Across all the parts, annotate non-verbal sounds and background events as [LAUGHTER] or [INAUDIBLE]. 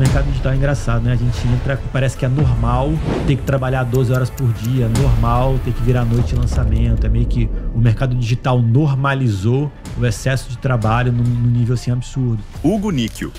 mercado digital é engraçado, né? A gente entra, parece que é normal ter que trabalhar 12 horas por dia, normal ter que virar noite lançamento. É meio que o mercado digital normalizou o excesso de trabalho num, num nível assim absurdo. Hugo Níquel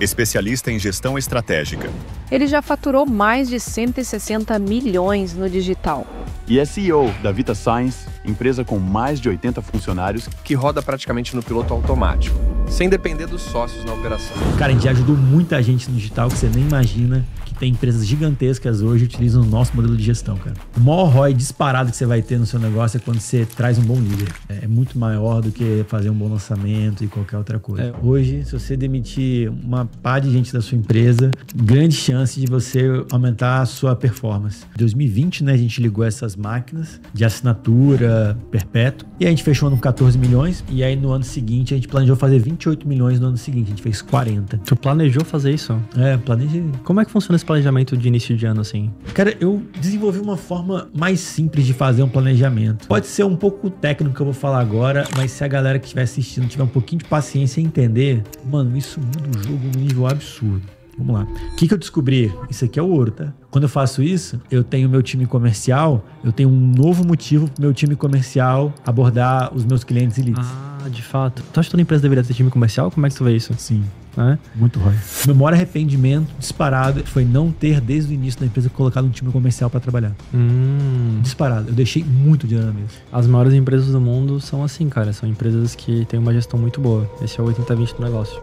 especialista em gestão estratégica. Ele já faturou mais de 160 milhões no digital. E é CEO da Vita Science, empresa com mais de 80 funcionários, que roda praticamente no piloto automático, sem depender dos sócios na operação. Cara, a gente ajudou muita gente no digital que você nem imagina que tem empresas gigantescas hoje utilizam o nosso modelo de gestão, cara. O maior ROI disparado que você vai ter no seu negócio é quando você traz um bom líder. É, é muito maior do que fazer um bom lançamento e qualquer outra coisa. É, hoje, se você demitir uma pá de gente da sua empresa, grande chance de você aumentar a sua performance. Em 2020, né, a gente ligou essas máquinas de assinatura perpétuo e a gente fechou no 14 milhões e aí no ano seguinte a gente planejou fazer 28 milhões no ano seguinte, a gente fez 40. Tu planejou fazer isso? É, planejei. Como é que funciona esse planejamento de início de ano assim? Cara, eu desenvolvi uma forma mais simples de fazer um planejamento. Pode ser um pouco técnico que eu vou falar agora, mas se a galera que estiver assistindo tiver um pouquinho de paciência e entender, mano, isso muda o jogo num nível absurdo. Vamos lá. O que, que eu descobri? Isso aqui é o ouro, tá? Quando eu faço isso, eu tenho meu time comercial, eu tenho um novo motivo pro meu time comercial abordar os meus clientes e leads. Ah, de fato. Tu acha que toda empresa deveria ter time comercial? Como é que tu vê isso? Sim. Né? Muito ruim. Meu maior arrependimento disparado foi não ter, desde o início da empresa, colocado um time comercial para trabalhar. Hum. Disparado. Eu deixei muito dinheiro na mesa. As maiores empresas do mundo são assim, cara. São empresas que têm uma gestão muito boa. Esse é o 80-20 do negócio.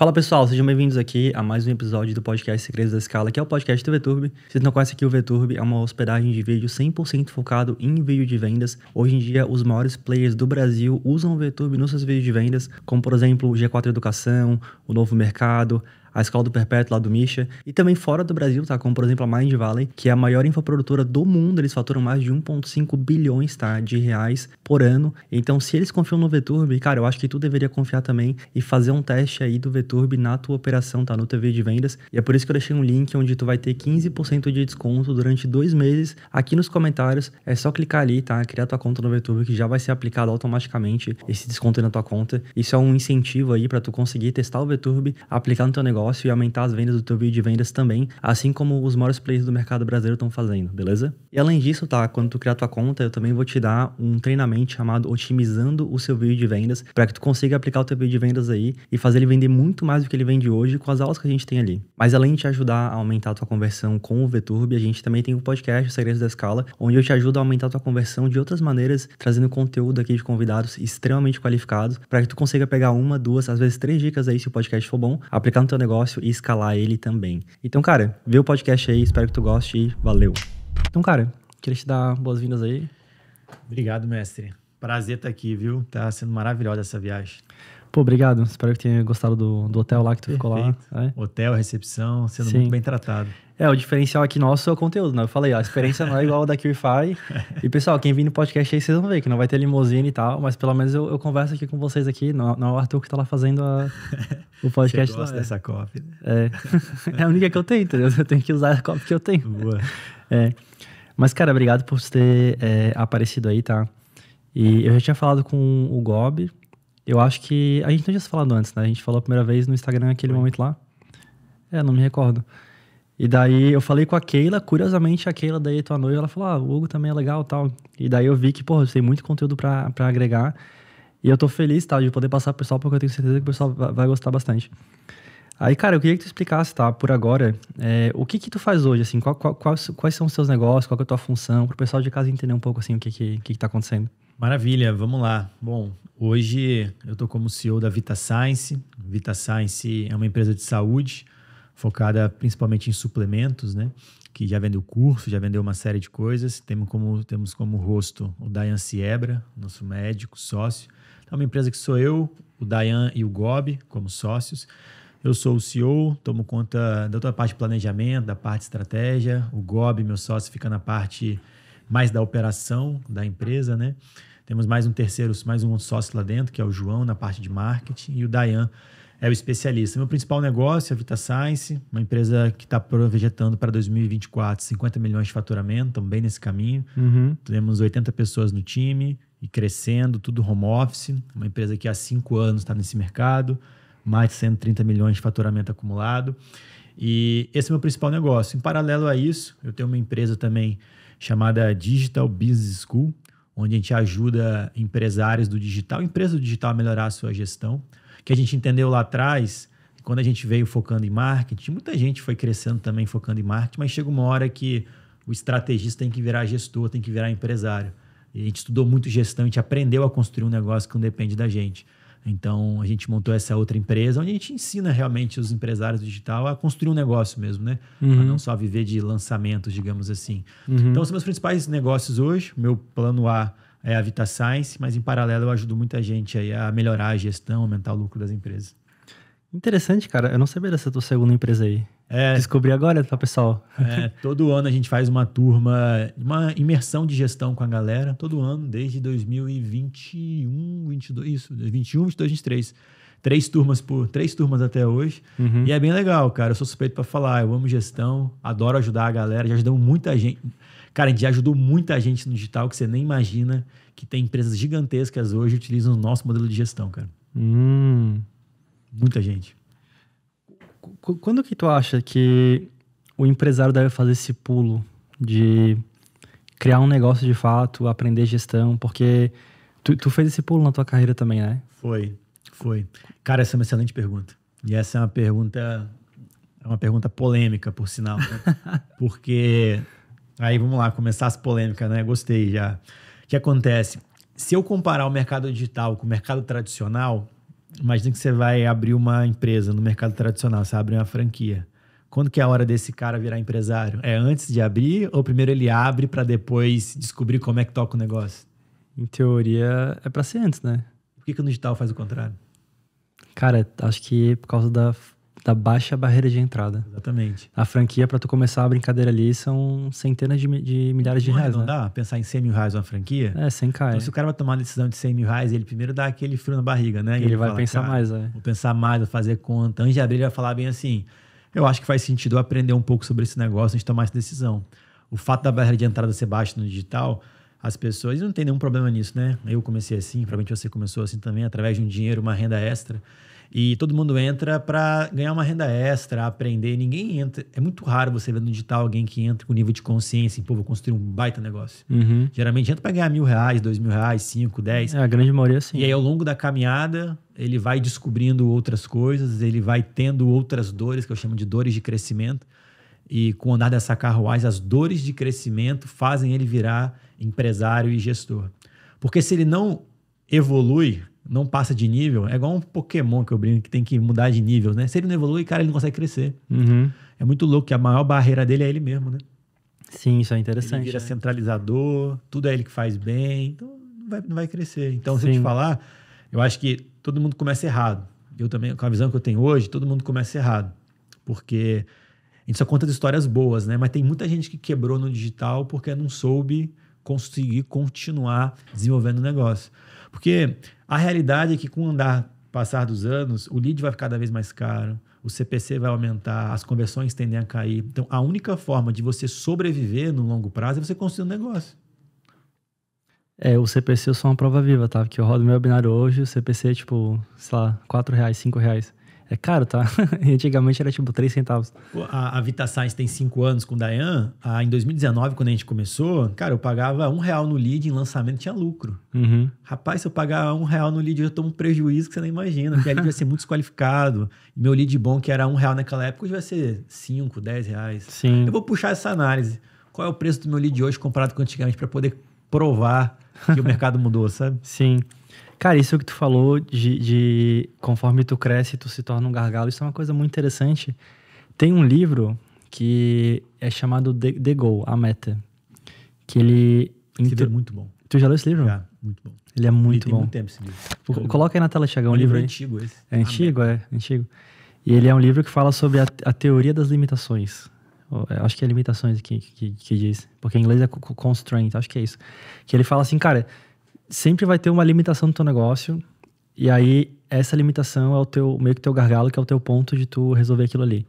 Fala pessoal, sejam bem-vindos aqui a mais um episódio do podcast Segredos da Escala, que é o podcast do VTurb. Se não conhece aqui o VTurb, é uma hospedagem de vídeo 100% focado em vídeo de vendas. Hoje em dia, os maiores players do Brasil usam o VTurb nos seus vídeos de vendas, como por exemplo o G4 Educação, o Novo Mercado, a Escola do Perpétuo lá do Misha. E também fora do Brasil, tá? Como por exemplo a Mind Valley, que é a maior infoprodutora do mundo, eles faturam mais de 1,5 bilhões tá? de reais por ano. Então, se eles confiam no Veturbi cara, eu acho que tu deveria confiar também e fazer um teste aí do Veturbi na tua operação, tá? No TV de vendas. E é por isso que eu deixei um link onde tu vai ter 15% de desconto durante dois meses. Aqui nos comentários é só clicar ali, tá? Criar tua conta no Veturbi que já vai ser aplicado automaticamente esse desconto na tua conta. Isso é um incentivo aí para tu conseguir testar o Veturbi aplicar no teu negócio negócio e aumentar as vendas do teu vídeo de vendas também, assim como os maiores players do mercado brasileiro estão fazendo, beleza? E além disso, tá, quando tu criar tua conta, eu também vou te dar um treinamento chamado Otimizando o seu vídeo de vendas, para que tu consiga aplicar o teu vídeo de vendas aí e fazer ele vender muito mais do que ele vende hoje com as aulas que a gente tem ali. Mas além de te ajudar a aumentar a tua conversão com o VTurb, a gente também tem o um podcast Segredos da Escala, onde eu te ajudo a aumentar a tua conversão de outras maneiras, trazendo conteúdo aqui de convidados extremamente qualificados, para que tu consiga pegar uma, duas, às vezes três dicas aí se o podcast for bom, aplicar no teu negócio negócio e escalar ele também. Então, cara, vê o podcast aí, espero que tu goste e valeu. Então, cara, queria te dar boas-vindas aí. Obrigado, mestre. Prazer estar tá aqui, viu? Tá sendo maravilhosa essa viagem. Pô, obrigado. Espero que tenha gostado do, do hotel lá que tu Perfeito. ficou lá. É? Hotel, recepção, sendo Sim. muito bem tratado. É, o diferencial aqui nosso é o conteúdo, né? Eu falei, ó, a experiência não é igual a da QFI. E, pessoal, quem vir no podcast aí, vocês vão ver que não vai ter limusine e tal, mas pelo menos eu, eu converso aqui com vocês aqui. Não, não é o Arthur que tá lá fazendo a, o [LAUGHS] podcast. Você gosta dessa é. copy, né? É. [LAUGHS] é a única que eu tenho, entendeu? Eu tenho que usar a copy que eu tenho. Boa. É. Mas, cara, obrigado por ter é, aparecido aí, tá? E é. eu já tinha falado com o Gob. Eu acho que. A gente não tinha falado antes, né? A gente falou a primeira vez no Instagram naquele momento lá. É, não me recordo. E daí eu falei com a Keila, curiosamente a Keila daí tua noiva, ela falou: "Ah, o Hugo também é legal, tal". E daí eu vi que, porra, tem muito conteúdo para agregar. E eu tô feliz, tá, de poder passar pro pessoal, porque eu tenho certeza que o pessoal vai gostar bastante. Aí, cara, eu queria que tu explicasse, tá, por agora, é, o que que tu faz hoje, assim, qual, qual, quais, quais são os seus negócios, qual é a tua função, pro pessoal de casa entender um pouco, assim, o que que, que, que tá acontecendo. Maravilha, vamos lá. Bom, hoje eu tô como CEO da Vita Science. Vita Science é uma empresa de saúde, focada principalmente em suplementos, né? Que já vendeu curso, já vendeu uma série de coisas. Temos como, temos como rosto o Dayan Siebra, nosso médico, sócio. Então, é uma empresa que sou eu, o Dayan e o Gobi como sócios. Eu sou o CEO, tomo conta da outra parte de planejamento, da parte de estratégia. O Gobi, meu sócio, fica na parte mais da operação da empresa, né? Temos mais um terceiro, mais um sócio lá dentro, que é o João, na parte de marketing, e o Dayan é o especialista. Meu principal negócio é a Vita Science, uma empresa que está projetando para 2024 50 milhões de faturamento, também nesse caminho. Uhum. Temos 80 pessoas no time e crescendo, tudo home office. Uma empresa que há cinco anos está nesse mercado, mais de 130 milhões de faturamento acumulado. E esse é o meu principal negócio. Em paralelo a isso, eu tenho uma empresa também chamada Digital Business School, onde a gente ajuda empresários do digital, empresas do digital a melhorar a sua gestão que a gente entendeu lá atrás, quando a gente veio focando em marketing, muita gente foi crescendo também focando em marketing, mas chega uma hora que o estrategista tem que virar gestor, tem que virar empresário. E a gente estudou muito gestão, a gente aprendeu a construir um negócio que não depende da gente. Então, a gente montou essa outra empresa, onde a gente ensina realmente os empresários digital a construir um negócio mesmo, né? Uhum. A não só viver de lançamentos, digamos assim. Uhum. Então, são meus principais negócios hoje. Meu plano A é, a Vita Science, mas em paralelo eu ajudo muita gente aí a melhorar a gestão, aumentar o lucro das empresas. Interessante, cara. Eu não sabia dessa tua segunda empresa aí. É, Descobri agora, tá, pessoal? É, todo ano a gente faz uma turma, uma imersão de gestão com a galera, todo ano, desde 2021, 22, isso, 21, 22, 23. Três turmas por três turmas até hoje. Uhum. E é bem legal, cara. Eu sou suspeito para falar. Eu amo gestão, adoro ajudar a galera. Já ajudamos muita gente, Cara, a gente ajudou muita gente no digital que você nem imagina que tem empresas gigantescas hoje que utilizam o nosso modelo de gestão, cara. Hum. Muita gente. Quando que tu acha que o empresário deve fazer esse pulo de criar um negócio de fato, aprender gestão? Porque tu, tu fez esse pulo na tua carreira também, né? Foi, foi. Cara, essa é uma excelente pergunta. E essa é uma pergunta é uma pergunta polêmica, por sinal. Né? [LAUGHS] Porque Aí vamos lá, começar as polêmicas, né? Gostei já. O que acontece? Se eu comparar o mercado digital com o mercado tradicional, imagina que você vai abrir uma empresa no mercado tradicional, você abre uma franquia. Quando que é a hora desse cara virar empresário? É antes de abrir ou primeiro ele abre para depois descobrir como é que toca o negócio? Em teoria, é para ser antes, né? Por que, que no digital faz o contrário? Cara, acho que é por causa da da baixa barreira de entrada. Exatamente. A franquia, para tu começar a brincadeira ali, são centenas de, de milhares de reais. Não né? dá pensar em 100 mil reais uma franquia? É, 100 cai. Então, é. se o cara vai tomar uma decisão de 100 mil reais, ele primeiro dá aquele frio na barriga, né? Ele, ele vai fala, pensar mais, é. Vou pensar mais, vou fazer conta. Antes de abrir, ele vai falar bem assim: eu acho que faz sentido aprender um pouco sobre esse negócio antes de tomar essa decisão. O fato da barreira de entrada ser baixa no digital, as pessoas não tem nenhum problema nisso, né? Eu comecei assim, provavelmente você começou assim também, através de um dinheiro, uma renda extra. E todo mundo entra para ganhar uma renda extra, aprender. Ninguém entra. É muito raro você ver no digital alguém que entra com nível de consciência, pô, vou construir um baita negócio. Uhum. Geralmente entra para ganhar mil reais, dois mil reais, cinco, dez. É, a grande maioria sim. E aí ao longo da caminhada, ele vai descobrindo outras coisas, ele vai tendo outras dores, que eu chamo de dores de crescimento. E com o andar dessa carruagem, as dores de crescimento fazem ele virar empresário e gestor. Porque se ele não evolui não passa de nível, é igual um Pokémon que eu brinco que tem que mudar de nível, né? Se ele não evolui, cara, ele não consegue crescer. Uhum. É muito louco que a maior barreira dele é ele mesmo, né? Sim, isso é interessante. Ele vira é. centralizador, tudo é ele que faz bem, então não vai, não vai crescer. Então, Sim. se eu te falar, eu acho que todo mundo começa errado. Eu também, com a visão que eu tenho hoje, todo mundo começa errado. Porque a gente só conta de histórias boas, né? Mas tem muita gente que quebrou no digital porque não soube conseguir continuar desenvolvendo o negócio. Porque a realidade é que com o andar passar dos anos, o lead vai ficar cada vez mais caro, o CPC vai aumentar, as conversões tendem a cair. Então, a única forma de você sobreviver no longo prazo é você construir um negócio. É, o CPC eu sou uma prova viva, tá? Porque eu rodo meu binário hoje, o CPC é tipo, sei lá, 4 reais, 5 reais. É caro, tá? [LAUGHS] Antigamente era tipo 3 centavos. A, a Vita Science tem 5 anos com o Dayan. Ah, em 2019, quando a gente começou, cara, eu pagava um real no lead em lançamento tinha lucro. Uhum. Rapaz, se eu pagar um real no lead, eu tomo um prejuízo que você não imagina. Porque ali vai ser muito desqualificado. Meu lead bom, que era um real naquela época, hoje vai ser 5, 10 reais. Sim. Eu vou puxar essa análise. Qual é o preço do meu lead hoje comparado com antigamente para poder provar que o mercado mudou, sabe? Sim. Cara, isso que tu falou de, de, conforme tu cresce, tu se torna um gargalo, isso é uma coisa muito interessante. Tem um livro que é chamado The, The Goal, A Meta, que ele... Esse livro é muito bom. Tu já leu esse livro? Já, muito bom. Ele é muito ele bom. muito tempo esse livro. coloca aí na tela, Chagão, é um, um livro, livro antigo esse. É ah, antigo, é, antigo. E ele é um livro que fala sobre a, a teoria das limitações. É, acho que é limitações que, que, que diz. Porque em inglês é constraint, acho que é isso. Que ele fala assim, cara, sempre vai ter uma limitação do teu negócio. E aí, essa limitação é o teu, meio que teu gargalo, que é o teu ponto de tu resolver aquilo ali.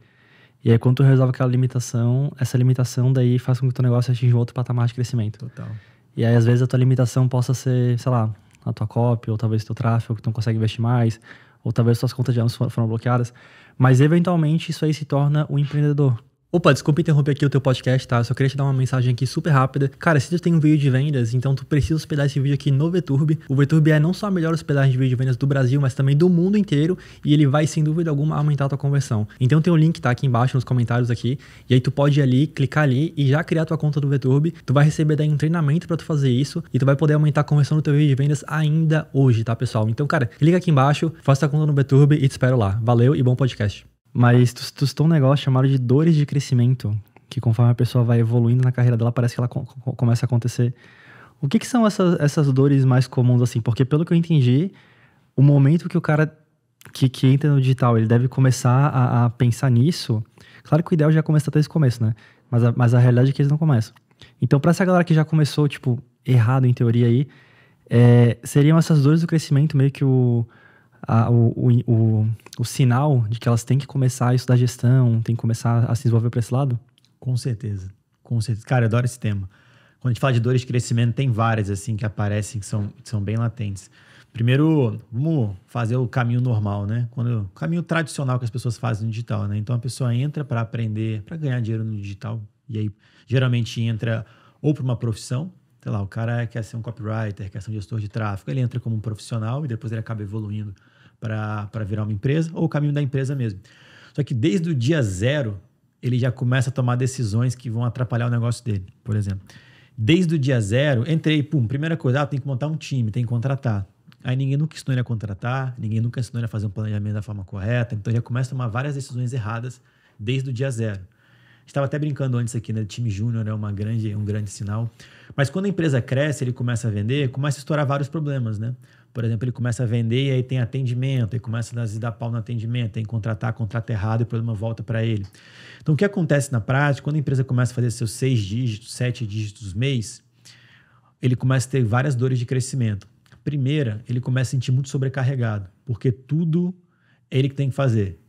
E aí, quando tu resolve aquela limitação, essa limitação daí faz com que o teu negócio atinja um outro patamar de crescimento. Total. E aí, às vezes, a tua limitação possa ser, sei lá, a tua cópia, ou talvez teu tráfego, que tu não consegue investir mais, ou talvez suas contas de anos foram bloqueadas. Mas, eventualmente, isso aí se torna o um empreendedor. Opa, desculpa interromper aqui o teu podcast, tá? Só queria te dar uma mensagem aqui super rápida. Cara, se tu tem um vídeo de vendas, então tu precisa hospedar esse vídeo aqui no VTube. O VTube é não só a melhor hospedagem de vídeo de vendas do Brasil, mas também do mundo inteiro, e ele vai sem dúvida alguma aumentar a tua conversão. Então tem um link tá aqui embaixo nos comentários aqui, e aí tu pode ir ali, clicar ali e já criar tua conta do VTube. Tu vai receber daí um treinamento para tu fazer isso e tu vai poder aumentar a conversão do teu vídeo de vendas ainda hoje, tá, pessoal? Então, cara, clica aqui embaixo, faça tua conta no VTube e te espero lá. Valeu e bom podcast. Mas tu, tu citou um negócio chamado de dores de crescimento, que conforme a pessoa vai evoluindo na carreira dela, parece que ela começa a acontecer. O que, que são essas, essas dores mais comuns, assim? Porque, pelo que eu entendi, o momento que o cara que, que entra no digital, ele deve começar a, a pensar nisso. Claro que o ideal já começa desde o começo, né? Mas a, mas a realidade é que eles não começam. Então, para essa galera que já começou, tipo, errado em teoria aí, é, seriam essas dores do crescimento meio que o a, o, o, o, sinal de que elas têm que começar a estudar gestão, têm que começar a se desenvolver para esse lado? Com certeza, com certeza. Cara, eu adoro esse tema. Quando a gente fala de dores de crescimento, tem várias assim que aparecem que são, que são bem latentes. Primeiro, vamos fazer o caminho normal, né? Quando, o caminho tradicional que as pessoas fazem no digital, né? Então a pessoa entra para aprender, para ganhar dinheiro no digital, e aí geralmente entra ou para uma profissão, sei lá, o cara quer ser um copywriter, quer ser um gestor de tráfego, ele entra como um profissional e depois ele acaba evoluindo para virar uma empresa, ou o caminho da empresa mesmo. Só que desde o dia zero, ele já começa a tomar decisões que vão atrapalhar o negócio dele, por exemplo. Desde o dia zero, entrei, pum, primeira coisa, ah, tem que montar um time, tem que contratar. Aí ninguém nunca ensinou ele a contratar, ninguém nunca ensinou ele a fazer um planejamento da forma correta, então ele já começa a tomar várias decisões erradas desde o dia zero. Estava até brincando antes aqui, né? Time júnior é uma grande, um grande sinal. Mas quando a empresa cresce, ele começa a vender, começa a estourar vários problemas, né? Por exemplo, ele começa a vender e aí tem atendimento, aí começa a dar pau no atendimento, tem contratar, contrato errado e o problema volta para ele. Então, o que acontece na prática, quando a empresa começa a fazer seus seis dígitos, sete dígitos mês, ele começa a ter várias dores de crescimento. Primeira, ele começa a sentir muito sobrecarregado, porque tudo é ele que tem que fazer.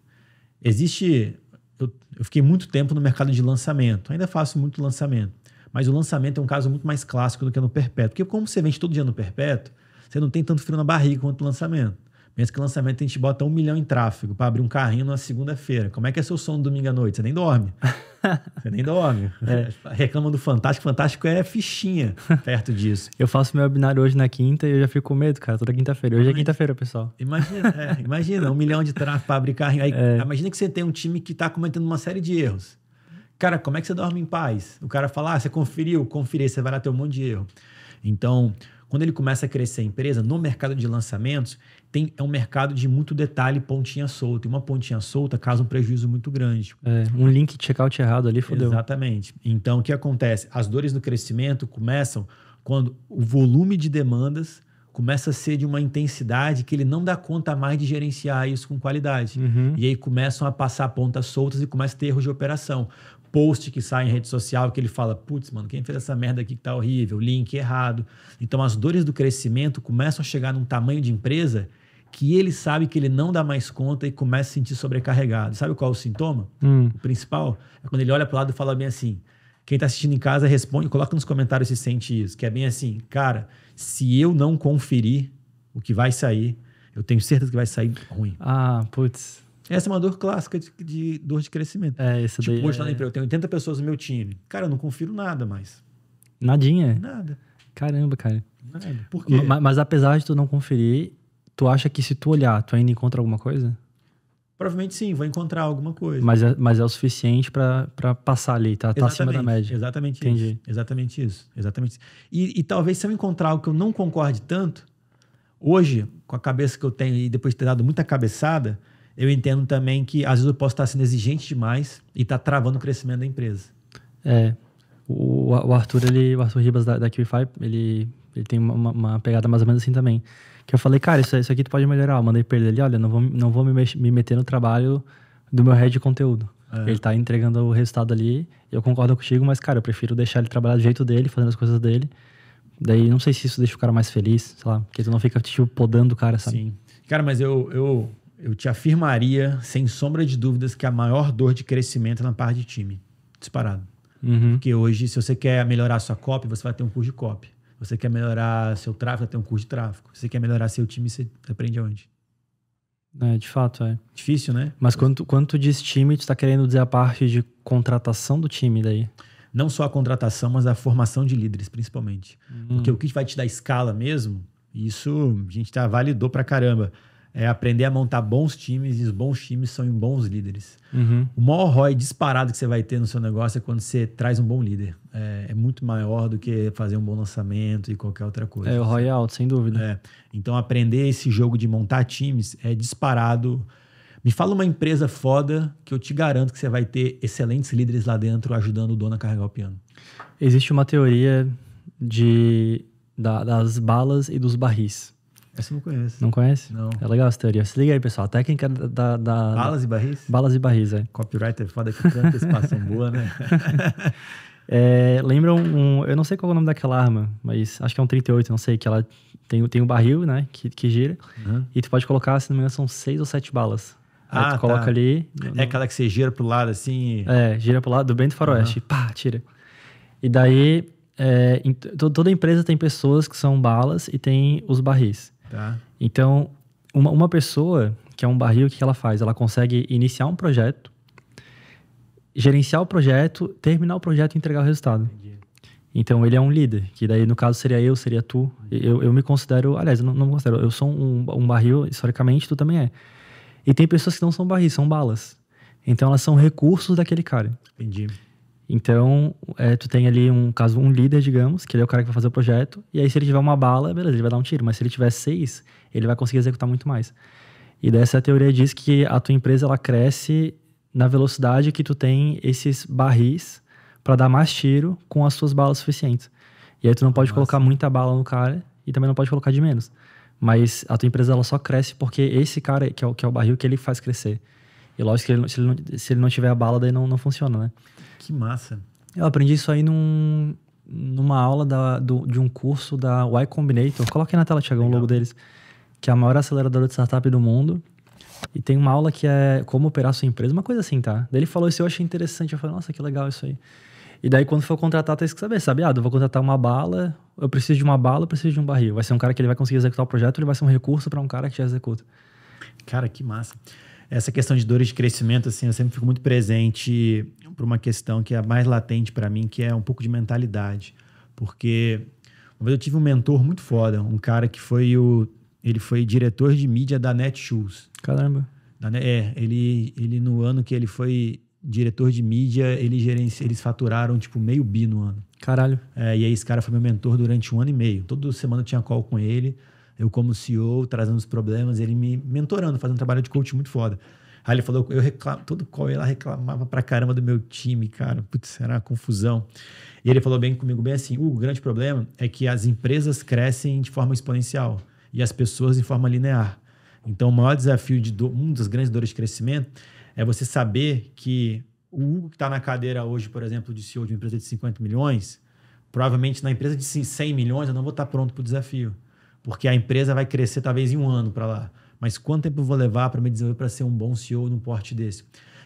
Existe. Eu, eu fiquei muito tempo no mercado de lançamento, ainda faço muito lançamento. Mas o lançamento é um caso muito mais clássico do que no perpétuo. Porque como você vende todo dia no perpétuo, você não tem tanto frio na barriga quanto o lançamento. Pensa que o lançamento a gente bota um milhão em tráfego para abrir um carrinho na segunda-feira. Como é que é seu sono domingo à noite? Você nem dorme. [LAUGHS] Você nem dorme. É. [LAUGHS] Reclama do Fantástico. Fantástico é fichinha perto disso. Eu faço meu webinar hoje na quinta e eu já fico com medo, cara, toda quinta-feira. Hoje é quinta-feira, pessoal. Imagina, é, [LAUGHS] imagina um milhão de tráfego para abrir carrinho. Aí, é. Imagina que você tem um time que está cometendo uma série de erros. Cara, como é que você dorme em paz? O cara fala, ah, você conferiu, conferi, você vai lá ter um monte de erro. Então, quando ele começa a crescer a empresa, no mercado de lançamentos, tem, é um mercado de muito detalhe, pontinha solta. E uma pontinha solta causa um prejuízo muito grande. É, um link checkout errado ali fodeu. Exatamente. Então, o que acontece? As dores do crescimento começam quando o volume de demandas começa a ser de uma intensidade que ele não dá conta mais de gerenciar isso com qualidade. Uhum. E aí começam a passar pontas soltas e começa a ter erros de operação post que sai em rede social que ele fala: putz, mano, quem fez essa merda aqui que tá horrível, link errado. Então as dores do crescimento começam a chegar num tamanho de empresa que ele sabe que ele não dá mais conta e começa a se sentir sobrecarregado. Sabe qual é o sintoma? Hum. O principal é quando ele olha pro lado e fala bem assim: quem está assistindo em casa responde, coloca nos comentários se sente isso, que é bem assim, cara, se eu não conferir o que vai sair, eu tenho certeza que vai sair ruim. Ah, putz. Essa é uma dor clássica de, de dor de crescimento. É, essa tipo, daí. Hoje é... na empresa, eu tenho 80 pessoas no meu time. Cara, eu não confiro nada mais. Nadinha? Nada. Caramba, cara. Nada. Por quê? Mas, mas apesar de tu não conferir, tu acha que se tu olhar, tu ainda encontra alguma coisa? Provavelmente sim, vou encontrar alguma coisa. Mas é, mas é o suficiente para passar ali, tá, tá acima da média. Exatamente Entendi. isso. Exatamente isso. Exatamente isso. E, e, talvez se eu encontrar algo que eu não concorde tanto, hoje, com a cabeça que eu tenho e depois de ter dado muita cabeçada, eu entendo também que às vezes eu posso estar sendo exigente demais e estar travando o crescimento da empresa. É. O, o Arthur, ele, o Arthur Ribas da, da QFI, ele, ele tem uma, uma, pegada mais ou menos assim também. Que eu falei, cara, isso, isso aqui tu pode melhorar. Eu mandei perder ele, olha, não vou, não vou me, me meter no trabalho do meu head de conteúdo. É. Ele tá entregando o resultado ali, eu concordo contigo, mas, cara, eu prefiro deixar ele trabalhar do jeito dele, fazendo as coisas dele. Daí, não sei se isso deixa o cara mais feliz, sei lá, porque tu não fica, tipo, podando o cara, sabe? Sim. Cara, mas eu, eu eu te afirmaria, sem sombra de dúvidas, que a maior dor de crescimento é na parte de time. Disparado. Uhum. Porque hoje, se você quer melhorar sua copy, você vai ter um curso de copy. Você quer melhorar seu tráfego, vai ter um curso de tráfego. Você quer melhorar seu time, você aprende aonde? É, de fato, é. Difícil, né? Mas quanto, quanto diz time, tu está querendo dizer a parte de contratação do time daí? Não só a contratação, mas a formação de líderes, principalmente. Uhum. Porque o que vai te dar escala mesmo, isso a gente tá, validou pra caramba é aprender a montar bons times e os bons times são em bons líderes. Uhum. O maior ROI disparado que você vai ter no seu negócio é quando você traz um bom líder. É, é muito maior do que fazer um bom lançamento e qualquer outra coisa. É o ROI é alto, sem dúvida. É. Então, aprender esse jogo de montar times é disparado. Me fala uma empresa foda que eu te garanto que você vai ter excelentes líderes lá dentro ajudando o dono a carregar o piano. Existe uma teoria de, da, das balas e dos barris. Essa não conhece. Não conhece? Não. É legal essa teoria. Se liga aí, pessoal. A técnica da. da, da Balas e barris? Balas e barris, é. Copywriter é foda que tanta espaço boa, né? [LAUGHS] é, lembram um. Eu não sei qual é o nome daquela arma, mas acho que é um 38, não sei, que ela tem, tem um barril, né? Que, que gira. Uhum. E tu pode colocar, se não me engano, são seis ou sete balas. Ah, tu coloca tá. ali. No, É aquela que você gira pro lado assim. É, gira pro lado do bem do faroeste. Uhum. Pá, tira. E daí. É, em, toda empresa tem pessoas que são balas e tem os barris. Tá. Então, uma, uma pessoa que é um barril, o que ela faz? Ela consegue iniciar um projeto, gerenciar o projeto, terminar o projeto e entregar o resultado. Entendi. Então, ele é um líder, que daí, no caso, seria eu, seria tu. Eu, eu me considero, aliás, eu não, não me considero, eu sou um, um barril, historicamente, tu também é. E tem pessoas que não são barris, são balas. Então elas são recursos daquele cara. Entendi. Então, é, tu tem ali um caso, um líder, digamos, que ele é o cara que vai fazer o projeto, e aí se ele tiver uma bala, beleza, ele vai dar um tiro, mas se ele tiver seis, ele vai conseguir executar muito mais. E dessa teoria diz que a tua empresa ela cresce na velocidade que tu tem esses barris para dar mais tiro com as suas balas suficientes. E aí tu não pode Nossa. colocar muita bala no cara e também não pode colocar de menos. Mas a tua empresa ela só cresce porque esse cara que é o, que é o barril que ele faz crescer. E lógico que ele, se, ele não, se ele não tiver a bala, daí não, não funciona, né? Que massa. Eu aprendi isso aí num, numa aula da, do, de um curso da Y Combinator. Coloquei na tela, Tiagão, o logo deles. Que é a maior aceleradora de startup do mundo. E tem uma aula que é como operar sua empresa, uma coisa assim, tá? Daí ele falou isso e eu achei interessante. Eu falei, nossa, que legal isso aí. E daí, quando for contratar, tem que saber, sabe? Ah, eu vou contratar uma bala, eu preciso de uma bala, eu preciso de um barril. Vai ser um cara que ele vai conseguir executar o projeto, ele vai ser um recurso para um cara que já executa. Cara, que massa essa questão de dores de crescimento, assim, eu sempre fico muito presente para uma questão que é mais latente para mim, que é um pouco de mentalidade. Porque uma vez eu tive um mentor muito foda, um cara que foi o. Ele foi diretor de mídia da Netshoes. Caramba. Da, é, ele, ele no ano que ele foi diretor de mídia, ele gerenci, eles faturaram tipo meio bi no ano. Caralho. É, e aí esse cara foi meu mentor durante um ano e meio. Toda semana eu tinha call com ele eu como CEO, trazendo os problemas, ele me mentorando, fazendo um trabalho de coaching muito foda. Aí ele falou, eu reclamo, todo call ela lá reclamava pra caramba do meu time, cara. Putz, era uma confusão. E ele falou bem comigo, bem assim, o grande problema é que as empresas crescem de forma exponencial e as pessoas de forma linear. Então, o maior desafio, de do, um das grandes dores de crescimento é você saber que o Hugo que está na cadeira hoje, por exemplo, de CEO de uma empresa de 50 milhões, provavelmente na empresa de 100 milhões eu não vou estar tá pronto para o desafio porque a empresa vai crescer talvez em um ano para lá. Mas quanto tempo eu vou levar para me desenvolver para ser um bom CEO num porte desse?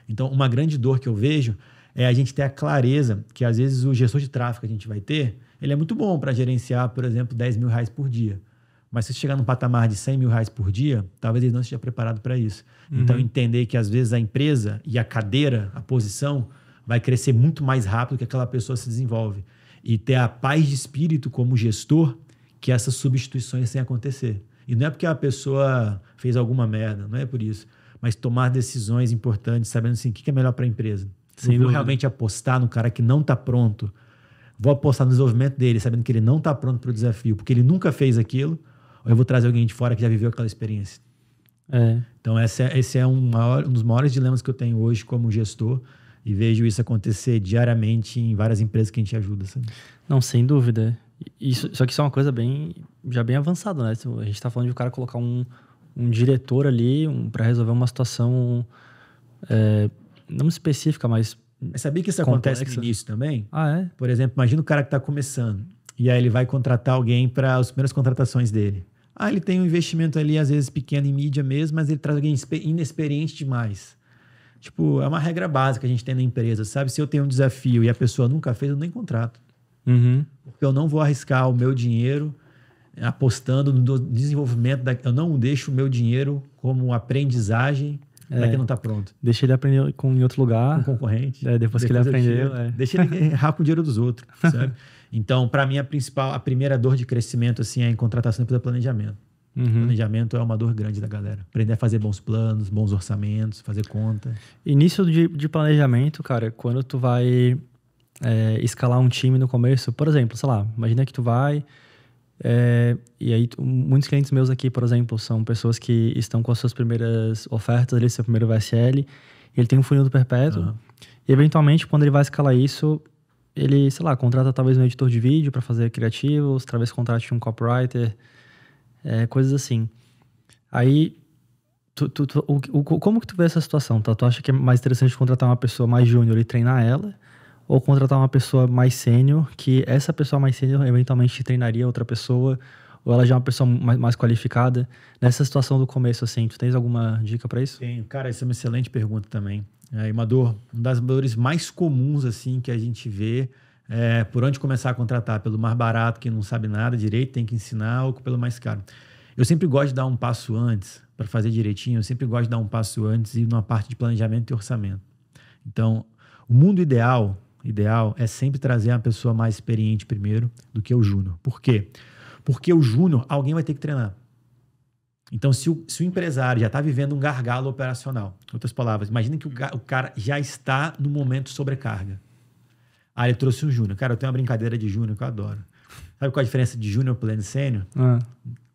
Então, uma grande dor que eu vejo é a gente ter a clareza que, às vezes, o gestor de tráfego que a gente vai ter, ele é muito bom para gerenciar, por exemplo, 10 mil reais por dia. Mas se chegar num patamar de 100 mil reais por dia, talvez ele não esteja preparado para isso. Uhum. Então, entender que, às vezes, a empresa e a cadeira, a posição, vai crescer muito mais rápido que aquela pessoa se desenvolve. E ter a paz de espírito como gestor que essas substituições sem acontecer. E não é porque a pessoa fez alguma merda, não é por isso. Mas tomar decisões importantes, sabendo assim, o que é melhor para a empresa. Sem eu vou realmente apostar no cara que não está pronto. Vou apostar no desenvolvimento dele, sabendo que ele não está pronto para o desafio, porque ele nunca fez aquilo. Ou eu vou trazer alguém de fora que já viveu aquela experiência. É. Então, esse é, esse é um, maior, um dos maiores dilemas que eu tenho hoje como gestor. E vejo isso acontecer diariamente em várias empresas que a gente ajuda. Sabe? Não, sem dúvida. Isso, só que isso é uma coisa bem já bem avançada, né? Tipo, a gente está falando de o um cara colocar um, um diretor ali um, para resolver uma situação é, não específica, mas. Mas sabia que isso complexa. acontece no início também? Ah, é? Por exemplo, imagina o cara que está começando e aí ele vai contratar alguém para as primeiras contratações dele. Ah, ele tem um investimento ali, às vezes pequeno em mídia mesmo, mas ele traz alguém inexperiente demais. Tipo, é uma regra básica que a gente tem na empresa, sabe? Se eu tenho um desafio e a pessoa nunca fez, eu nem contrato. Uhum. Porque eu não vou arriscar o meu dinheiro apostando no desenvolvimento. Da, eu não deixo o meu dinheiro como aprendizagem é, para quem não está pronto. Deixa ele aprender com, em outro lugar. Com um concorrente. É, depois, depois, que ele aprendeu. É. Deixa ele [LAUGHS] errar com o dinheiro dos outros, sabe? Então, para mim, a principal, a primeira dor de crescimento assim, é em contratação e planejamento. Uhum. Planejamento é uma dor grande da galera. Aprender a fazer bons planos, bons orçamentos, fazer conta. Início de, de planejamento, cara, quando tu vai é, escalar um time no começo, por exemplo, sei lá, imagina que tu vai. É, e aí, muitos clientes meus aqui, por exemplo, são pessoas que estão com as suas primeiras ofertas ali, seu primeiro VSL. Ele tem um funil do perpétuo. Uhum. E eventualmente, quando ele vai escalar isso, ele, sei lá, contrata talvez um editor de vídeo para fazer criativos, talvez contrate um copywriter, é, coisas assim. Aí, tu, tu, tu, o, o, como que tu vê essa situação? Tá? Tu acha que é mais interessante contratar uma pessoa mais júnior e treinar ela? ou contratar uma pessoa mais sênior, que essa pessoa mais sênior eventualmente treinaria outra pessoa, ou ela já é uma pessoa mais, mais qualificada. Nessa situação do começo, assim, tu tens alguma dica para isso? Tenho. Cara, essa é uma excelente pergunta também. É uma dor, uma das dores mais comuns, assim, que a gente vê é, por onde começar a contratar? Pelo mais barato, que não sabe nada direito, tem que ensinar, ou pelo mais caro? Eu sempre gosto de dar um passo antes, para fazer direitinho, eu sempre gosto de dar um passo antes e numa parte de planejamento e orçamento. Então, o mundo ideal ideal é sempre trazer uma pessoa mais experiente primeiro do que o júnior. Por quê? Porque o júnior, alguém vai ter que treinar. Então, se o, se o empresário já está vivendo um gargalo operacional, outras palavras, imagina que o, o cara já está no momento sobrecarga. Aí ah, ele trouxe um júnior. Cara, eu tenho uma brincadeira de júnior que eu adoro. Sabe qual é a diferença de júnior pleno e sênior? Ah.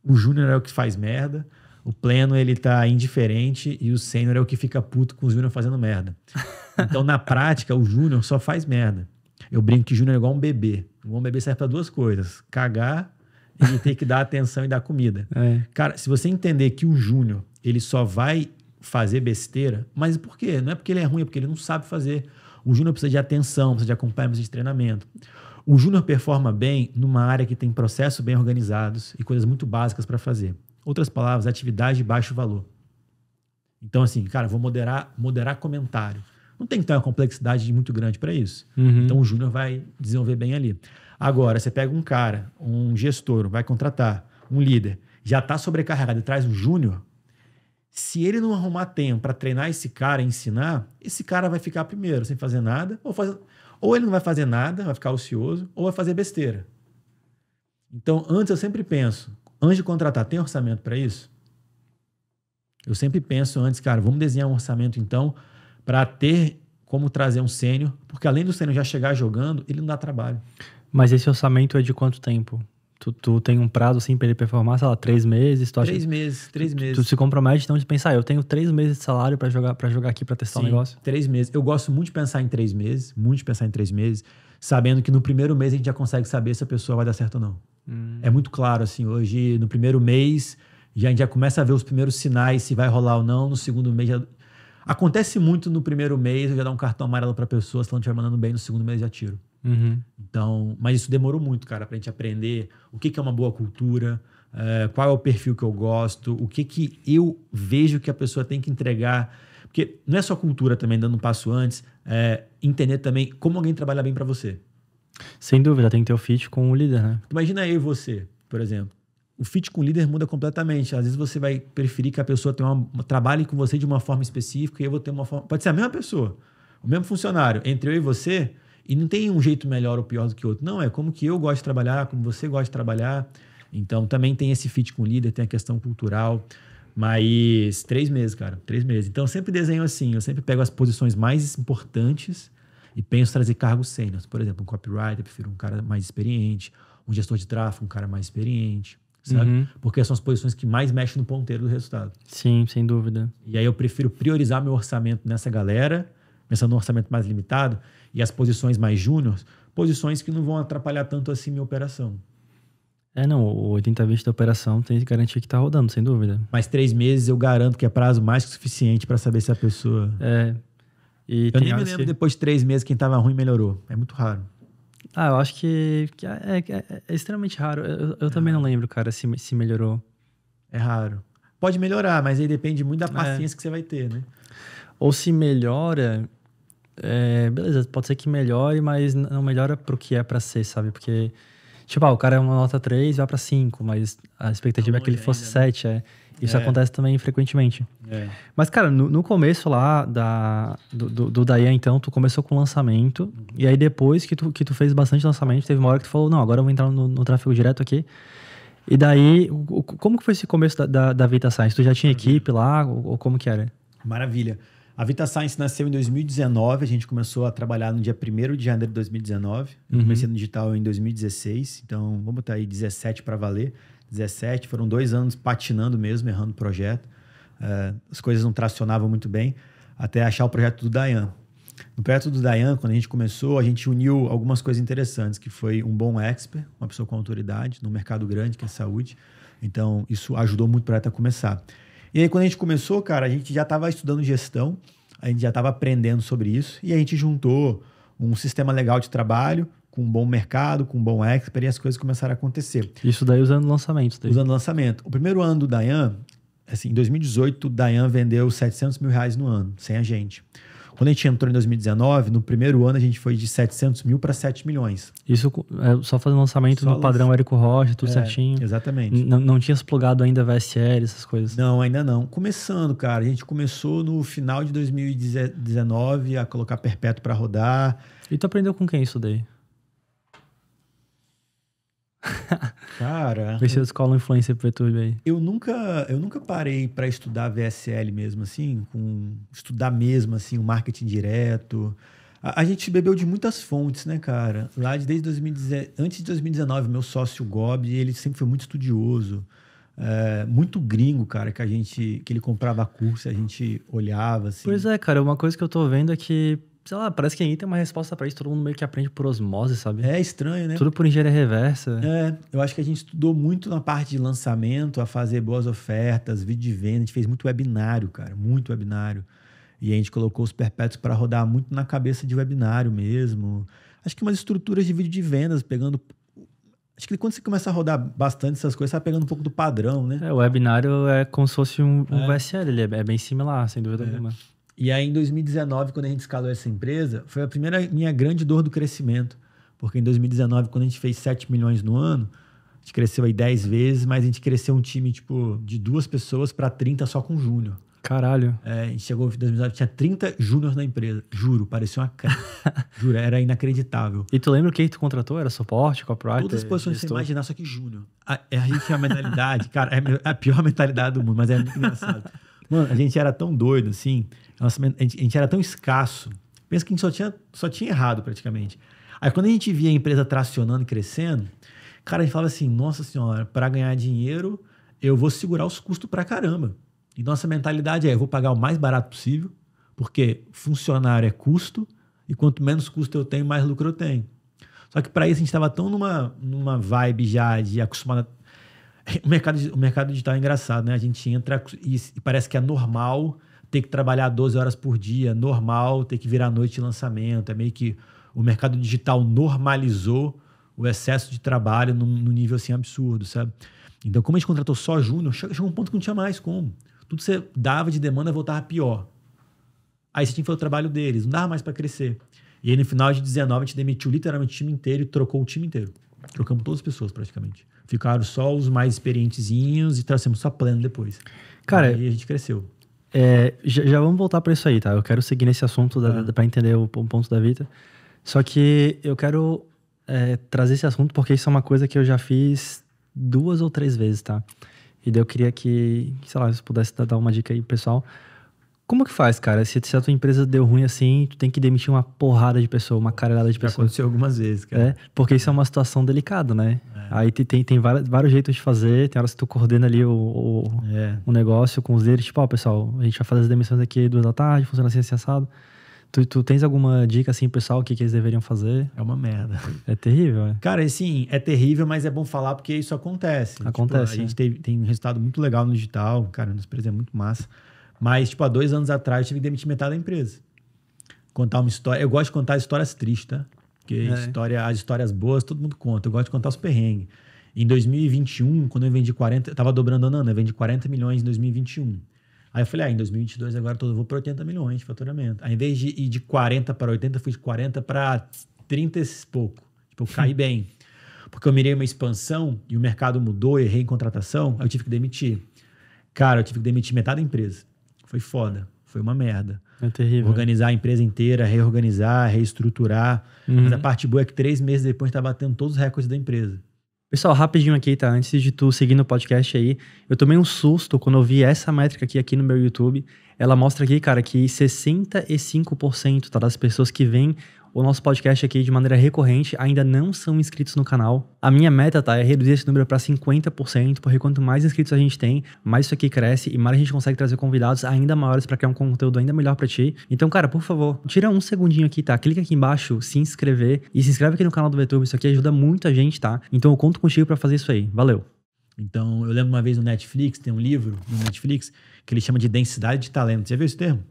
O júnior é o que faz merda, o pleno ele tá indiferente e o sênior é o que fica puto com o júnior fazendo merda. [LAUGHS] Então, na prática, o Júnior só faz merda. Eu brinco que Júnior é igual um bebê. Um bebê serve para duas coisas: cagar e ter que dar atenção e dar comida. [LAUGHS] É. Cara, se você entender que o Júnior ele só vai fazer besteira, mas por quê? Não é porque ele é ruim, é porque ele não sabe fazer. O Júnior precisa de atenção, precisa de acompanhamento, precisa de treinamento. O Júnior performa bem numa área que tem processos bem organizados e coisas muito básicas para fazer. Outras palavras, atividade de baixo valor. Então, assim, cara, vou moderar, moderar comentário não tem que ter uma complexidade muito grande para isso. Uhum. Então o júnior vai desenvolver bem ali. Agora, você pega um cara, um gestor, vai contratar um líder, já está sobrecarregado e traz um júnior, se ele não arrumar tempo para treinar esse cara, ensinar, esse cara vai ficar primeiro sem fazer nada, ou, faz... ou ele não vai fazer nada, vai ficar ocioso, ou vai fazer besteira. Então, antes eu sempre penso, antes de contratar, tem orçamento para isso? Eu sempre penso antes, cara, vamos desenhar um orçamento então para ter como trazer um sênior, porque além do sênior já chegar jogando, ele não dá trabalho. Mas esse orçamento é de quanto tempo? Tu, tu tem um prazo assim para ele performar, sei lá, três meses? três acha, meses, três meses. Tu, tu se compromete então de pensar, eu tenho três meses de salário para jogar para jogar aqui para testar o um negócio? Três meses. Eu gosto muito de pensar em três meses, muito de pensar em três meses, sabendo que no primeiro mês a gente já consegue saber se a pessoa vai dar certo ou não. Hum. É muito claro assim, hoje no primeiro mês já a gente já começa a ver os primeiros sinais se vai rolar ou não, no segundo mês já Acontece muito no primeiro mês eu já dar um cartão amarelo para pessoa, se ela não estiver mandando bem, no segundo mês já tiro. Uhum. Então, mas isso demorou muito, cara, para a gente aprender o que, que é uma boa cultura, é, qual é o perfil que eu gosto, o que, que eu vejo que a pessoa tem que entregar. Porque não é só cultura também, dando um passo antes, é, entender também como alguém trabalha bem para você. Sem dúvida, tem que ter o fit com o líder, né? Imagina eu e você, por exemplo o fit com o líder muda completamente. Às vezes você vai preferir que a pessoa tenha uma, trabalhe com você de uma forma específica e eu vou ter uma forma. Pode ser a mesma pessoa, o mesmo funcionário, entre eu e você, e não tem um jeito melhor ou pior do que outro. Não, é como que eu gosto de trabalhar, como você gosta de trabalhar. Então também tem esse fit com o líder, tem a questão cultural. Mas três meses, cara, três meses. Então sempre desenho assim, eu sempre pego as posições mais importantes e penso trazer cargos sêniores. Por exemplo, um copywriter, prefiro um cara mais experiente, um gestor de tráfego, um cara mais experiente Uhum. Porque são as posições que mais mexem no ponteiro do resultado. Sim, sem dúvida. E aí eu prefiro priorizar meu orçamento nessa galera, pensando no orçamento mais limitado, e as posições mais júnior, posições que não vão atrapalhar tanto assim minha operação. É, não, o 80 vezes da operação tem que garantir que tá rodando, sem dúvida. Mas três meses eu garanto que é prazo mais que suficiente para saber se a pessoa. É. E eu nem me lembro que... depois de três meses quem tava ruim melhorou. É muito raro. Ah, eu acho que, que é, é, é, é extremamente raro. Eu, eu é também não lembro, cara, se, se melhorou. É raro. Pode melhorar, mas aí depende muito da é. paciência que você vai ter, né? Ou se melhora, beleza, pode ser que melhore, mas não melhora pro que é para ser, sabe? Porque, tipo, ah, o cara é uma nota 3, vai para 5, mas a expectativa tá é que ele fosse ainda, 7, né? é. Isso é. acontece também frequentemente. É. Mas, cara, no, no, começo lá da, do, do, do então, tu começou com lançamento. Uhum. E aí, depois que tu, que tu fez bastante lançamento, teve uma hora que tu falou: não, agora eu vou entrar no, no tráfego direto aqui. E daí, o, como que foi esse começo da, da, da Vita Science? Tu já tinha uhum. equipe lá? Ou, ou como que era? Maravilha. A Vita Science nasceu em 2019, a gente começou a trabalhar no dia 1 de janeiro de 2019. Eu uhum. comecei no digital em 2016, então vamos botar aí 17 para valer. 17, foram dois anos patinando mesmo, errando o projeto. É, as coisas não tracionavam muito bem, até achar o projeto do Dayan. No projeto do Dayan, quando a gente começou, a gente uniu algumas coisas interessantes, que foi um bom expert, uma pessoa com autoridade, num mercado grande, que é saúde. Então, isso ajudou muito o projeto a começar. E aí, quando a gente começou, cara, a gente já estava estudando gestão, a gente já estava aprendendo sobre isso, e a gente juntou um sistema legal de trabalho, com um bom mercado, com um bom expert, e as coisas começaram a acontecer. Isso daí usando lançamento. Daí. Usando lançamento. O primeiro ano do Dayan, assim, em 2018, o Dayan vendeu 700 mil reais no ano, sem a gente. Quando a gente entrou em 2019, no primeiro ano a gente foi de 700 mil para 7 milhões. Isso é só fazendo lançamento só no lança... padrão Érico Rocha, tudo é, certinho. Exatamente. N não tinha explorado ainda VSL, essas coisas? Não, ainda não. Começando, cara. A gente começou no final de 2019 a colocar perpétuo para rodar. E tu aprendeu com quem isso daí? Cara. Ver se eu descolo influencer pro YouTube aí. Eu nunca, eu nunca parei para estudar VSL mesmo, assim, com estudar mesmo, assim, o marketing direto. A, a gente bebeu de muitas fontes, né, cara? Lá desde 2019, antes de 2019, meu sócio Gob, ele sempre foi muito estudioso. É, muito gringo, cara, que a gente que ele comprava curso, a gente olhava assim. Pois é, cara, uma coisa que eu tô vendo é que sei lá, parece que ninguém tem uma resposta para isso, todo mundo meio que aprende por osmose, sabe? É estranho, né? Tudo por engenharia reversa. É, eu acho que a gente estudou muito na parte de lançamento, a fazer boas ofertas, vídeo de venda, a gente fez muito webinário, cara, muito webinário. E a gente colocou os perpétuos para rodar muito na cabeça de webinário mesmo. Acho que umas estruturas de vídeo de vendas, pegando Acho que quando você começa a rodar bastante essas coisas, você vai tá pegando um pouco do padrão, né? É, o webinário é como se fosse um, um é. VSL, ele é, é, bem similar, sem dúvida é. alguma. E aí, em 2019, quando a gente escalou essa empresa, foi a primeira minha grande dor do crescimento. Porque em 2019, quando a gente fez 7 milhões no ano, a gente cresceu aí 10 vezes, mas a gente cresceu um time tipo de duas pessoas para 30 só com júnior. Caralho. É, a gente chegou em 2019, tinha 30 júnior na empresa. Juro, parecia uma cara. [LAUGHS] Juro, era inacreditável. E tu lembra o que tu contratou? Era suporte, copyright? Todas as posições que você imaginar, só que júnior. A, é, a gente tinha uma mentalidade, [LAUGHS] cara, é, é a pior mentalidade do mundo, mas é muito engraçado. Mano, a gente era tão doido, assim. a gente, era tão escasso. Pensa que a gente só tinha, só tinha errado praticamente. Aí quando a gente via a empresa tracionando e crescendo, cara, a gente falava assim: nossa senhora, para ganhar dinheiro, eu vou segurar os custos pra caramba. E nossa mentalidade é: eu vou pagar o mais barato possível, porque funcionário é custo, e quanto menos custo eu tenho, mais lucro eu tenho. Só que para isso a gente estava tão numa, numa vibe já de acostumado [LAUGHS] O mercado, o mercado digital é engraçado, né? A gente entra e, parece que é normal ter que trabalhar 12 horas por dia, normal ter que virar noite de lançamento. É meio que o mercado digital normalizou o excesso de trabalho num, num nível assim absurdo, sabe? Então, como a gente contratou só júnior, chegou um ponto que não tinha mais como. Tudo que você dava de demanda voltava pior. Aí você tinha que fazer o trabalho deles, não dava mais para crescer. E aí, no final de 19, a gente demitiu literalmente o time inteiro e trocou o time inteiro. Trocamos todas as pessoas praticamente. Ficaram só os mais experientezinhos e trouxemos só plano depois. Cara, aí a gente cresceu. É, já, já, vamos voltar para isso aí, tá? Eu quero seguir nesse assunto tá. para entender o, o, ponto da vida. Só que eu quero é, trazer esse assunto porque isso é uma coisa que eu já fiz duas ou três vezes, tá? E daí eu queria que, sei lá, se pudesse dar uma dica aí pro pessoal. Como que faz, cara? Se, se, a tua empresa deu ruim assim, tu tem que demitir uma porrada de pessoa, uma carelada de pessoa. Já aconteceu algumas vezes, cara. É, porque isso é uma situação delicada, né? É. Aí tem, tem vários, vários, jeitos de fazer, tem horas que tu coordena ali o, o, é. negócio com os deles, tipo, ó, oh, pessoal, a gente vai fazer as demissões aqui duas da tarde, funciona assim, assim, assado. Tu, tu tens alguma dica, assim, pessoal, o que, que eles deveriam fazer? É uma merda. É terrível, é? Cara, sim, é terrível, mas é bom falar porque isso acontece. Tipo, acontece. Tipo, a gente é. tem, tem um resultado muito legal no digital, cara, Nas empresa é muito massa. Mas, tipo, há dois anos atrás, eu tive que demitir metade da empresa. Contar uma história. Eu gosto de contar histórias tristes, tá? Porque é. história, as histórias boas todo mundo conta. Eu gosto de contar os perrengues. Em 2021, quando eu vendi 40, eu tava dobrando a eu vendi 40 milhões em 2021. Aí eu falei, ah, em 2022 agora eu vou para 80 milhões de faturamento. Ao invés de ir de 40 para 80, fui de 40 para 30 e pouco. Tipo, eu caí [LAUGHS] bem. Porque eu mirei uma expansão e o mercado mudou, errei em contratação, aí eu tive que demitir. Cara, eu tive que demitir metade da empresa. Foi foda. Foi uma merda. É terrível. Organizar a empresa inteira, reorganizar, reestruturar. Uhum. Mas a parte boa é que três meses depois tá batendo todos os recordes da empresa. Pessoal, rapidinho aqui, tá? Antes de tu seguir no podcast aí, eu tomei um susto quando eu vi essa métrica aqui, aqui no meu YouTube. Ela mostra aqui, cara, que 65% tá, das pessoas que vêm o nosso podcast aqui de maneira recorrente ainda não são inscritos no canal. A minha meta, tá, é reduzir esse número para 50%, porque quanto mais inscritos a gente tem, mais isso aqui cresce e mais a gente consegue trazer convidados ainda maiores para criar um conteúdo ainda melhor para ti. Então, cara, por favor, tira um segundinho aqui, tá? Clica aqui embaixo, se inscrever e se inscreve aqui no canal do YouTube, isso aqui ajuda muito a gente, tá? Então, eu conto contigo para fazer isso aí. Valeu. Então, eu lembro uma vez no Netflix, tem um livro no Netflix que ele chama de densidade de talento. Já viu esse termo?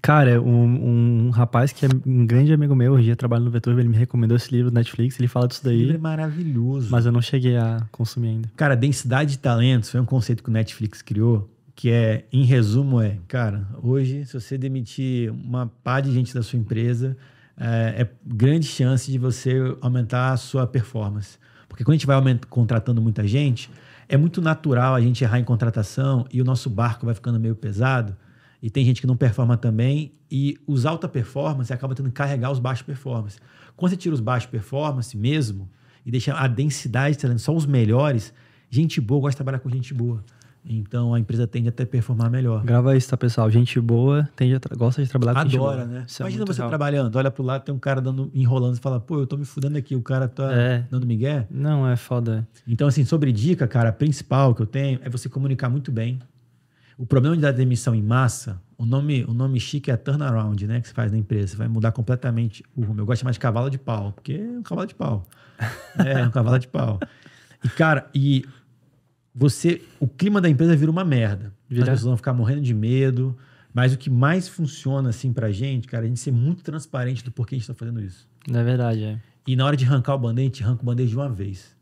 Cara, um, um, rapaz que é um grande amigo meu, hoje trabalha no Vetor, ele me recomendou esse livro do Netflix, ele fala disso daí. livro é maravilhoso. Mas eu não cheguei a consumir ainda. Cara, densidade de talentos foi um conceito que o Netflix criou, que é, em resumo, é, cara, hoje, se você demitir uma pá de gente da sua empresa, é, é grande chance de você aumentar a sua performance. Porque quando a gente vai contratando muita gente, é muito natural a gente errar em contratação e o nosso barco vai ficando meio pesado e tem gente que não performa também, e os alta performance acabam tendo que carregar os baixos performance. Quando você tira os baixos performance mesmo e deixa a densidade de talento só os melhores, gente boa gosta de trabalhar com gente boa. Então a empresa tende até a performar melhor. Grava isso, tá, pessoal? Gente boa tende a gosta de trabalhar com gente boa. Adora, né? Isso é Imagina é você legal. trabalhando, olha pro lado, tem um cara dando, enrolando e fala, pô, eu tô me fudando aqui, o cara tá é. dando migué. Não, é foda. Então, assim, sobre dica, cara, a principal que eu tenho é você comunicar muito bem o problema da demissão em massa, o nome, o nome chique é turnaround, né? Que você faz na empresa. Você vai mudar completamente o rumo. Eu gosto de chamar de cavalo de pau, porque é um cavalo de pau. [LAUGHS] É, é, um cavalo de pau. E, cara, e você. O clima da empresa vira uma merda. Os As né? pessoas vão ficar morrendo de medo. Mas o que mais funciona, assim, pra gente, cara, é a gente ser muito transparente do porquê a gente tá fazendo isso. Na é verdade, é. E na hora de arrancar o band-aid, arranca o band-aid de uma vez.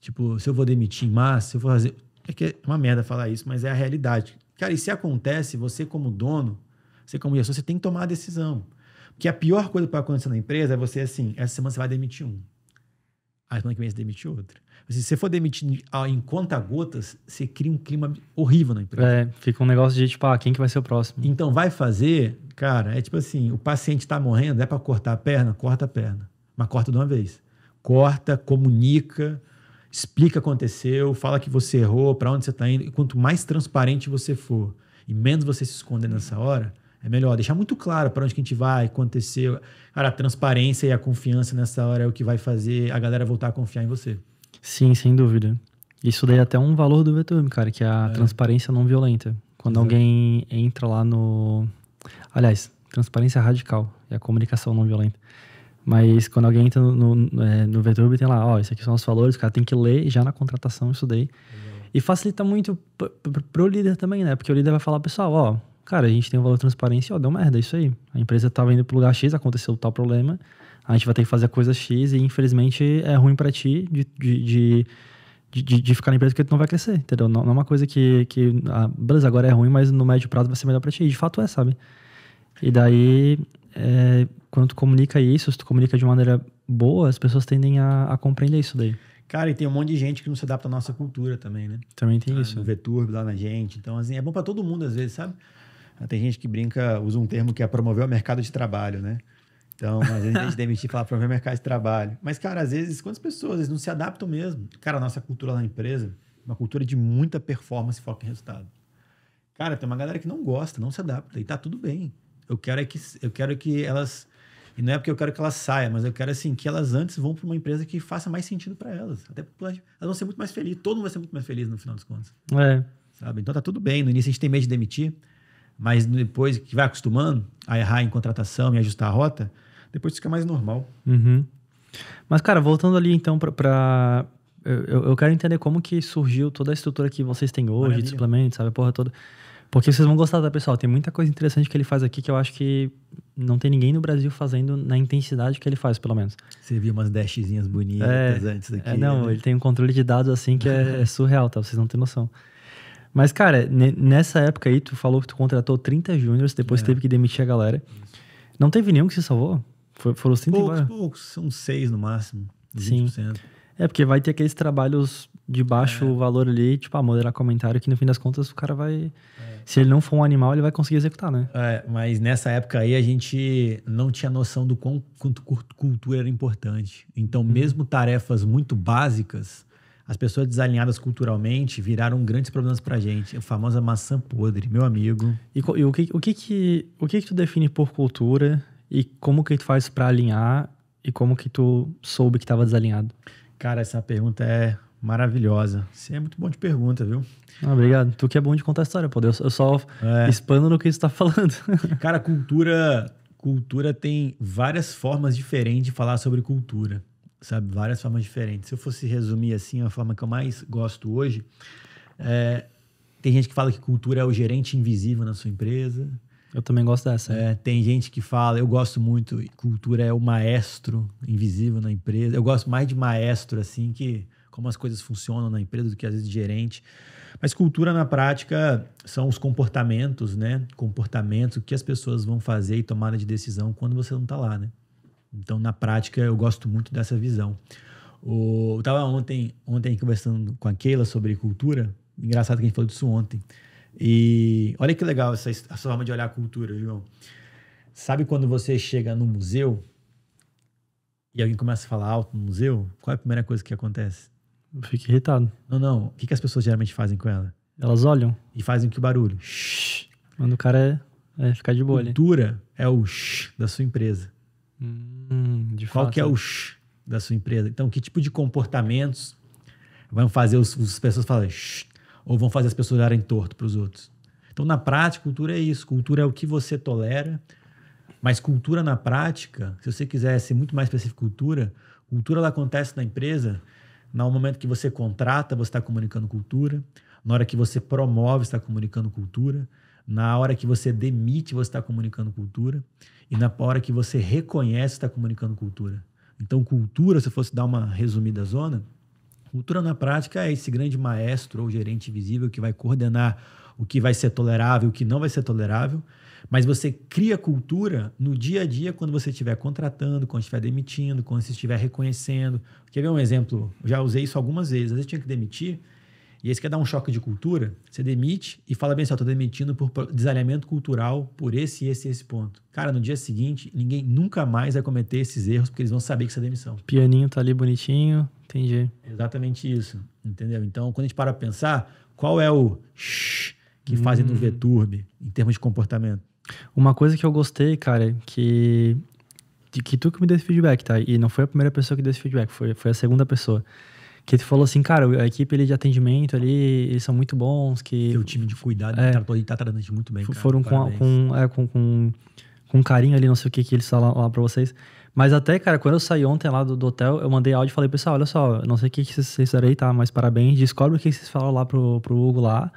Tipo, se eu vou demitir em massa, se eu vou fazer é que é uma merda falar isso, mas é a realidade. Cara, e se acontece, você como dono, você como gestor, você tem que tomar a decisão. Porque a pior coisa para acontecer na empresa é você assim, essa semana você vai demitir um. A semana que vem você demite outro. se você for demitir em conta gotas, você cria um clima horrível na empresa. É, fica um negócio de tipo, ah, quem que vai ser o próximo? Então vai fazer, cara, é tipo assim, o paciente tá morrendo, é para cortar a perna? Corta a perna. Mas corta de uma vez. Corta, comunica, explica o que aconteceu, fala que você errou, para onde você está indo. E quanto mais transparente você for e menos você se esconder nessa hora, é melhor deixar muito claro para onde que a gente vai, aconteceu. Cara, a transparência e a confiança nessa hora é o que vai fazer a galera voltar a confiar em você. Sim, sem dúvida. Isso daí é até um valor do VTM, cara, que é a é. transparência não violenta. Quando Exato. alguém entra lá no. Aliás, transparência radical é a comunicação não violenta. Mas quando alguém entra no, no, é, no VTube, tem lá, ó, isso aqui são os valores, o cara tem que ler já na contratação isso daí. E facilita muito pro líder também, né? Porque o líder vai falar, pessoal, ó, cara, a gente tem um valor de transparência, ó, deu merda, é isso aí. A empresa tava tá indo pro lugar X, aconteceu tal problema, a gente vai ter que fazer a coisa X e infelizmente é ruim para ti de, de, de de, de, ficar na empresa porque tu não vai crescer, entendeu? Não, não é uma coisa que, que ah, beleza, agora é ruim, mas no médio prazo vai ser melhor para ti. E de fato é, sabe? E daí é, quando tu comunica isso, se tu comunica de maneira boa, as pessoas tendem a, a, compreender isso daí. Cara, e tem um monte de gente que não se adapta à nossa cultura também, né? Também tem ah, isso. O Vetur lá na gente. Então, assim, é bom para todo mundo às vezes, sabe? Ah, tem gente que brinca, usa um termo que é promover o mercado de trabalho, né? Então, às vezes, a gente demitir e falar promover o mercado de trabalho. Mas, cara, às vezes, quantas pessoas vezes, não se adaptam mesmo? Cara, a nossa cultura lá na empresa é uma cultura de muita performance e foco em resultado. Cara, tem uma galera que não gosta, não se adapta, e tá tudo bem. Eu quero é que, eu quero que elas. E não é porque eu quero que elas saiam, mas eu quero assim que elas antes vão para uma empresa que faça mais sentido para elas. Até porque elas vão ser muito mais felizes. Todo mundo vai ser muito mais feliz no final das contas. É. Sabe? Então tá tudo bem. No início a gente tem medo de demitir, mas depois que vai acostumando a errar em contratação e ajustar a rota, depois fica mais normal. Uhum. Mas, cara, voltando ali então para eu, eu, quero entender como que surgiu toda a estrutura que vocês têm hoje, Maravilha. de suplementos, sabe, a porra toda. Porque vocês vão gostar, tá, pessoal? Tem muita coisa interessante que ele faz aqui que eu acho que não tem ninguém no Brasil fazendo na intensidade que ele faz, pelo menos. Você viu umas dashzinhas bonitas é, antes daqui. É, não, né? ele tem um controle de dados assim que é, é [LAUGHS] surreal, tá? Vocês não têm noção. Mas, cara, nessa época aí, tu falou que tu contratou 30 júniores, depois é. teve que demitir a galera. Isso. Não teve nenhum que se salvou? Foi, foram os 30 poucos, poucos, são seis no máximo. 20%. Sim. É porque vai ter aqueles trabalhos de baixo é. valor ali, tipo, ah, moderar comentário, que no fim das contas o cara vai. É. Se ele não for um animal, ele vai conseguir executar, né? É, mas nessa época aí a gente não tinha noção do quão, quanto cultura era importante. Então, uhum. mesmo tarefas muito básicas, as pessoas desalinhadas culturalmente viraram grandes problemas pra gente. A famosa maçã podre, meu amigo. E, e o, que, o, que, que, o que, que tu define por cultura e como que tu faz para alinhar e como que tu soube que estava desalinhado? Cara, essa pergunta é Maravilhosa. Você é muito bom de pergunta, viu? Ah, obrigado. Tu que é bom de contar história, pô. Eu, só é. expando no que você está falando. [LAUGHS] Cara, cultura, cultura tem várias formas diferentes de falar sobre cultura, sabe? Várias formas diferentes. Se eu fosse resumir assim, a forma que eu mais gosto hoje, é, tem gente que fala que cultura é o gerente invisível na sua empresa. Eu também gosto dessa. É, tem gente que fala, eu gosto muito, cultura é o maestro invisível na empresa. Eu gosto mais de maestro, assim, que como as coisas funcionam na empresa do que às vezes gerente. Mas cultura na prática são os comportamentos, né? Comportamentos, o que as pessoas vão fazer e tomada de decisão quando você não está lá, né? Então, na prática, eu gosto muito dessa visão. O, eu estava ontem, ontem conversando com a Keila sobre cultura. Engraçado que a gente falou disso ontem. E olha que legal essa, essa forma de olhar a cultura, João. Sabe quando você chega no museu e alguém começa a falar alto no museu? Qual é a primeira coisa que acontece? Eu fico irritado. Não, não. O que, que as pessoas geralmente fazem com ela? Elas olham. E fazem que o barulho? Shhh. Quando o cara é, é ficar de bolha. Cultura é o shh da sua empresa. Hum, Qual fato. que é o shh da sua empresa? Então, que tipo de comportamentos vão fazer os, as pessoas falarem shhh? ou vão fazer as pessoas olharem torto para os outros? Então, na prática, cultura é isso. Cultura é o que você tolera, mas cultura na prática, se você quiser ser muito mais específico, cultura, cultura ela acontece na empresa no momento que você contrata, você está comunicando cultura. Na hora que você promove, está comunicando cultura. Na hora que você demite, você está comunicando cultura. E na hora que você reconhece, está comunicando cultura. Então, cultura, se eu fosse dar uma resumida zona, cultura na prática é esse grande maestro ou gerente visível que vai coordenar o que vai ser tolerável, o que não vai ser tolerável, mas você cria cultura no dia a dia quando você estiver contratando, quando estiver demitindo, quando você estiver reconhecendo. Quer ver um exemplo? Eu já usei isso algumas vezes. Às vezes eu tinha que demitir, e aí você quer dar um choque de cultura, você demite e fala bem assim, estou demitindo por desalinhamento cultural por esse, esse esse ponto. Cara, no dia seguinte, ninguém nunca mais vai cometer esses erros, porque eles vão saber que isso é demissão. Pianinho tá ali bonitinho, entendi. Exatamente isso, entendeu? Então, quando a gente para pensar, qual é o shh que hum. fazem no hum. Veturb em termos de comportamento? Uma coisa que eu gostei, cara, que. De que tu que me deu esse feedback, tá? E não foi a primeira pessoa que deu esse feedback, foi, foi a segunda pessoa. Que tu falou assim, cara, a equipe ali, de atendimento ali, eles são muito bons. Que o time de cuidado é, tratou, tá ele tá tratando muito bem. Cara, foram com, com, é, com, com, com, carinho ali, não sei o que que eles falaram lá pra vocês. Mas até, cara, quando eu saí ontem lá do, do hotel, eu mandei áudio e falei, pessoal, olha só, não sei o que, que vocês fizeram aí, tá? Mas parabéns, descobre o que vocês falaram lá pro, pro Hugo lá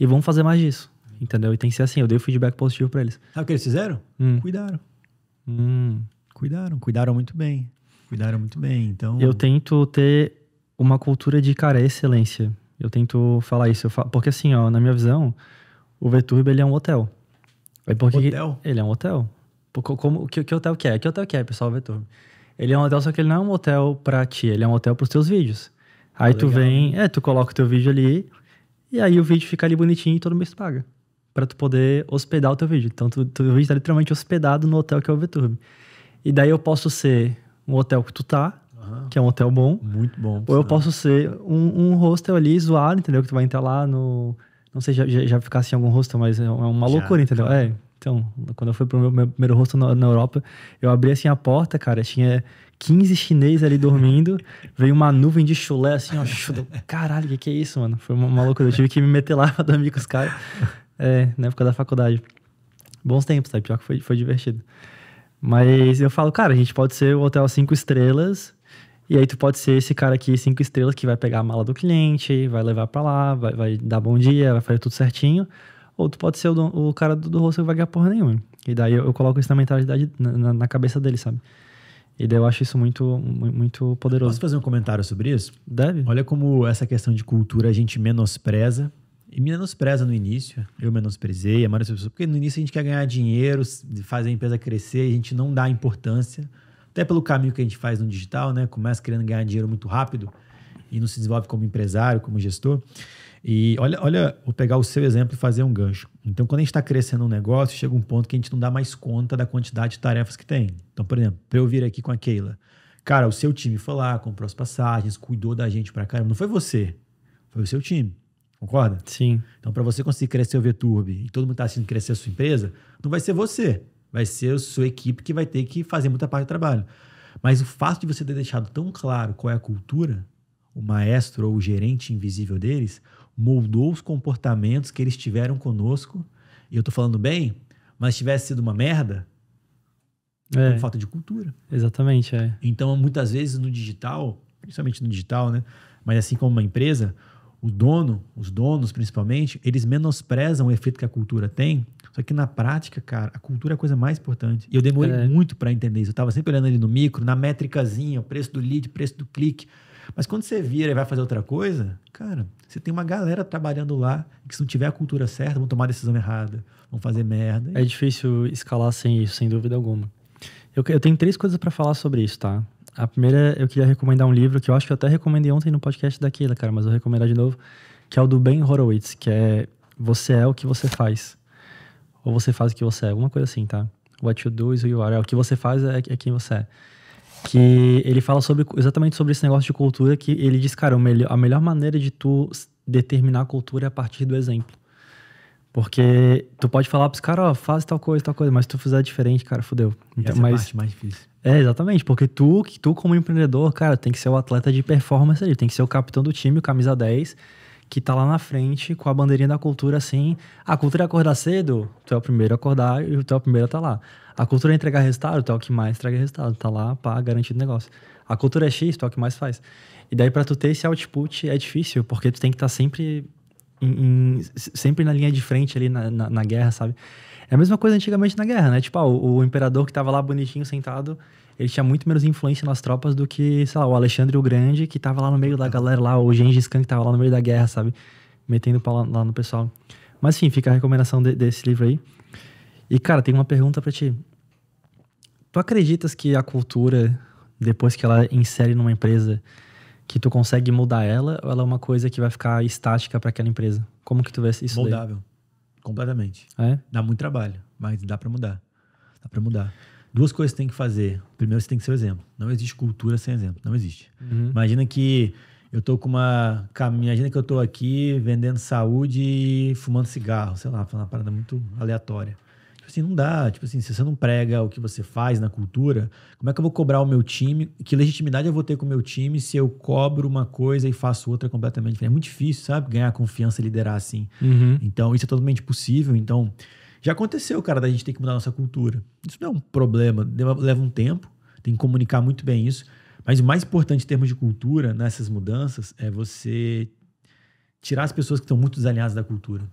e vamos fazer mais disso entendeu? E tem que ser assim, eu dei feedback positivo para eles. Sabe o que eles fizeram? Hum. Cuidaram. Hum. Cuidaram, cuidaram muito bem. Cuidaram muito bem, então... Eu tento ter uma cultura de, cara, excelência. Eu tento falar isso, falo, porque assim, ó, na minha visão, o Veturbo, ele é um hotel. É porque hotel? Ele é um hotel. Como, que, que hotel que é? Que hotel que é, pessoal, Veturbo? Ele é um hotel, só que ele não é um hotel pra ti, ele é um hotel pros teus vídeos. Aí ah, tu legal. vem, né? é, tu coloca o teu vídeo ali, e aí o vídeo fica ali bonitinho e todo mês tu paga para tu poder hospedar o teu vídeo. Então, tu, tu vídeo tá literalmente hospedado no hotel que é o VTube. E daí eu posso ser um hotel que tu tá, uhum. que é um hotel bom. Muito bom. Ou eu né? posso ser um, um hostel ali zoado, entendeu? Que tu vai entrar lá no... Não sei, já, já, já ficasse em algum hostel, mas é, é uma loucura, entendeu? É, então, quando eu fui pro meu, meu primeiro hostel na, na, Europa, eu abri assim a porta, cara, tinha 15 chineses ali dormindo, [LAUGHS] veio uma nuvem de chulé assim, ó, chulé. [LAUGHS] caralho, o que, que é isso, mano? Foi uma, uma loucura, eu tive que me meter lá [LAUGHS] pra dormir com os caras. É, na época da faculdade. Bons tempos, tá? Pior que foi, foi divertido. Mas eu falo, cara, a gente pode ser o hotel cinco estrelas, e aí tu pode ser esse cara aqui cinco estrelas que vai pegar a mala do cliente, vai levar para lá, vai, vai, dar bom dia, vai fazer tudo certinho. Ou tu pode ser o, o cara do, do que vai ganhar porra nenhuma. E daí eu, eu coloco isso na mentalidade, na, na, cabeça dele, sabe? E daí eu acho isso muito, muito poderoso. Posso fazer um comentário sobre isso? Deve. Olha como essa questão de cultura a gente menospreza e me menospreza no início, eu menosprezei, a maioria das pessoas, porque no início a gente quer ganhar dinheiro, fazer a empresa crescer, a gente não dá importância, até pelo caminho que a gente faz no digital, né? Começa querendo ganhar dinheiro muito rápido e não se desenvolve como empresário, como gestor. E olha, olha, vou pegar o seu exemplo e fazer um gancho. Então, quando a gente está crescendo um negócio, chega um ponto que a gente não dá mais conta da quantidade de tarefas que tem. Então, por exemplo, para eu vir aqui com a Keila, cara, o seu time foi lá, comprou as passagens, cuidou da gente pra caramba. Não foi você, foi o seu time. Concorda? Sim. Então, para você conseguir crescer o Veturb e todo mundo está assistindo crescer a sua empresa, não vai ser você. Vai ser a sua equipe que vai ter que fazer muita parte do trabalho. Mas o fato de você ter deixado tão claro qual é a cultura, o maestro ou o gerente invisível deles, moldou os comportamentos que eles tiveram conosco. E eu tô falando bem, mas tivesse sido uma merda, é. por falta de cultura. Exatamente, é. Então, muitas vezes no digital, principalmente no digital, né? Mas assim como uma empresa, o dono, os donos principalmente, eles menosprezam o efeito que a cultura tem. Só que na prática, cara, a cultura é a coisa mais importante. E eu demorei é. muito para entender isso. Eu tava sempre olhando ali no micro, na métricazinha, o preço do lead, preço do clique. Mas quando você vira e vai fazer outra coisa, cara, você tem uma galera trabalhando lá que se não tiver a cultura certa, vão tomar decisão errada, vão fazer merda. É difícil escalar sem isso, sem dúvida alguma. Eu, eu tenho três coisas para falar sobre isso, tá? A primeira, eu queria recomendar um livro que eu acho que eu até recomendei ontem no podcast daquela, cara, mas eu vou recomendar de novo, que é o do Ben Horowitz, que é Você é o que você faz. Ou você faz o que você é, alguma coisa assim, tá? What you do is who you are. É, o que você faz é, é quem você é. Que ele fala sobre, exatamente sobre esse negócio de cultura, que ele diz, cara, a melhor maneira de tu determinar a cultura é a partir do exemplo. Porque tu pode falar pros caras, ó, faz tal coisa, tal coisa, mas se tu fizer diferente, cara, fodeu. Então, mas... é mais difícil. É, exatamente, porque tu, que tu como empreendedor, cara, tem que ser o atleta de performance ali, tem que ser o capitão do time, o camisa 10, que tá lá na frente com a bandeirinha da cultura assim. A cultura é acordar cedo, tu é o primeiro a acordar e tu é o primeiro a tá lá. A cultura é entregar resultado, tu é o que mais entrega resultado, tá lá para garantir o negócio. A cultura é X, tu é o que mais faz. E daí para tu ter esse output é difícil, porque tu tem que estar tá sempre em, em, sempre na linha de frente ali na, na, na, guerra, sabe? É a mesma coisa antigamente na guerra, né? Tipo, ah, o, o, imperador que tava lá bonitinho sentado, ele tinha muito menos influência nas tropas do que, sei lá, o Alexandre o Grande que tava lá no meio da uhum. galera lá, o Gengis Khan que tava lá no meio da guerra, sabe? Metendo pau lá, lá no pessoal. Mas enfim, fica a recomendação de, desse livro aí. E cara, tem uma pergunta para ti. Tu acreditas que a cultura, depois que ela insere numa empresa, que tu consegue mudar ela ou ela é uma coisa que vai ficar estática para aquela empresa? Como que tu vê isso? Moldável. Daí? Completamente. É? Dá muito trabalho, mas dá para mudar. Dá para mudar. Duas coisas tem que fazer. Primeiro, você tem que ser o exemplo. Não existe cultura sem exemplo. Não existe. Uhum. Imagina que eu tô com uma. Imagina que eu tô aqui vendendo saúde e fumando cigarro, sei lá, falando uma parada muito aleatória. Tipo assim, não dá. Tipo assim, se você não prega o que você faz na cultura, como é que eu vou cobrar o meu time? Que legitimidade eu vou ter com o meu time se eu cobro uma coisa e faço outra completamente diferente? É muito difícil, sabe? Ganhar confiança e liderar assim. Uhum. Então, isso é totalmente possível. Então, já aconteceu, cara, da gente ter que mudar a nossa cultura. Isso não é um problema. Leva um tempo, tem que comunicar muito bem isso. Mas o mais importante em termos de cultura, nessas mudanças, é você tirar as pessoas que estão muito desalinhadas da cultura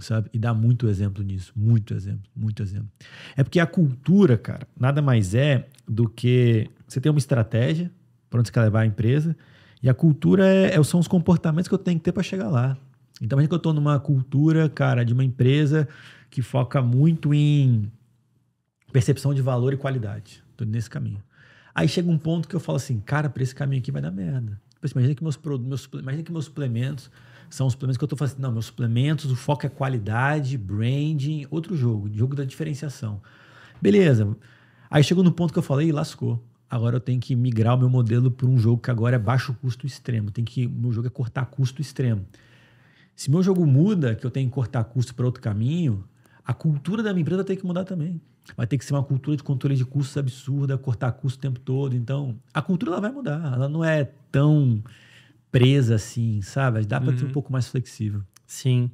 sabe? E dá muito exemplo nisso, muito exemplo, muito exemplo. É porque a cultura, cara, nada mais é do que você tem uma estratégia para onde você quer levar a empresa, e a cultura é, é são os comportamentos que eu tenho que ter para chegar lá. Então, imagina que eu estou numa cultura, cara, de uma empresa que foca muito em percepção de valor e qualidade. Estou nesse caminho. Aí chega um ponto que eu falo assim, cara, para esse caminho aqui vai dar merda. Tipo assim, imagina que meus, meus, imagina que meus suplementos são os suplementos que eu estou fazendo. Não, meus suplementos, o foco é qualidade, branding, outro jogo, jogo da diferenciação. Beleza. Aí chegou no ponto que eu falei, lascou. Agora eu tenho que migrar o meu modelo para um jogo que agora é baixo custo extremo. Tem que meu jogo é cortar custo extremo. Se meu jogo muda, que eu tenho que cortar custo para outro caminho, a cultura da minha empresa tem que mudar também. Vai ter que ser uma cultura de controle de custos absurda, cortar custo o tempo todo. Então, a cultura ela vai mudar. Ela não é tão presa assim, sabe? Dá para uhum. ser um uhum. pouco mais flexível. Sim.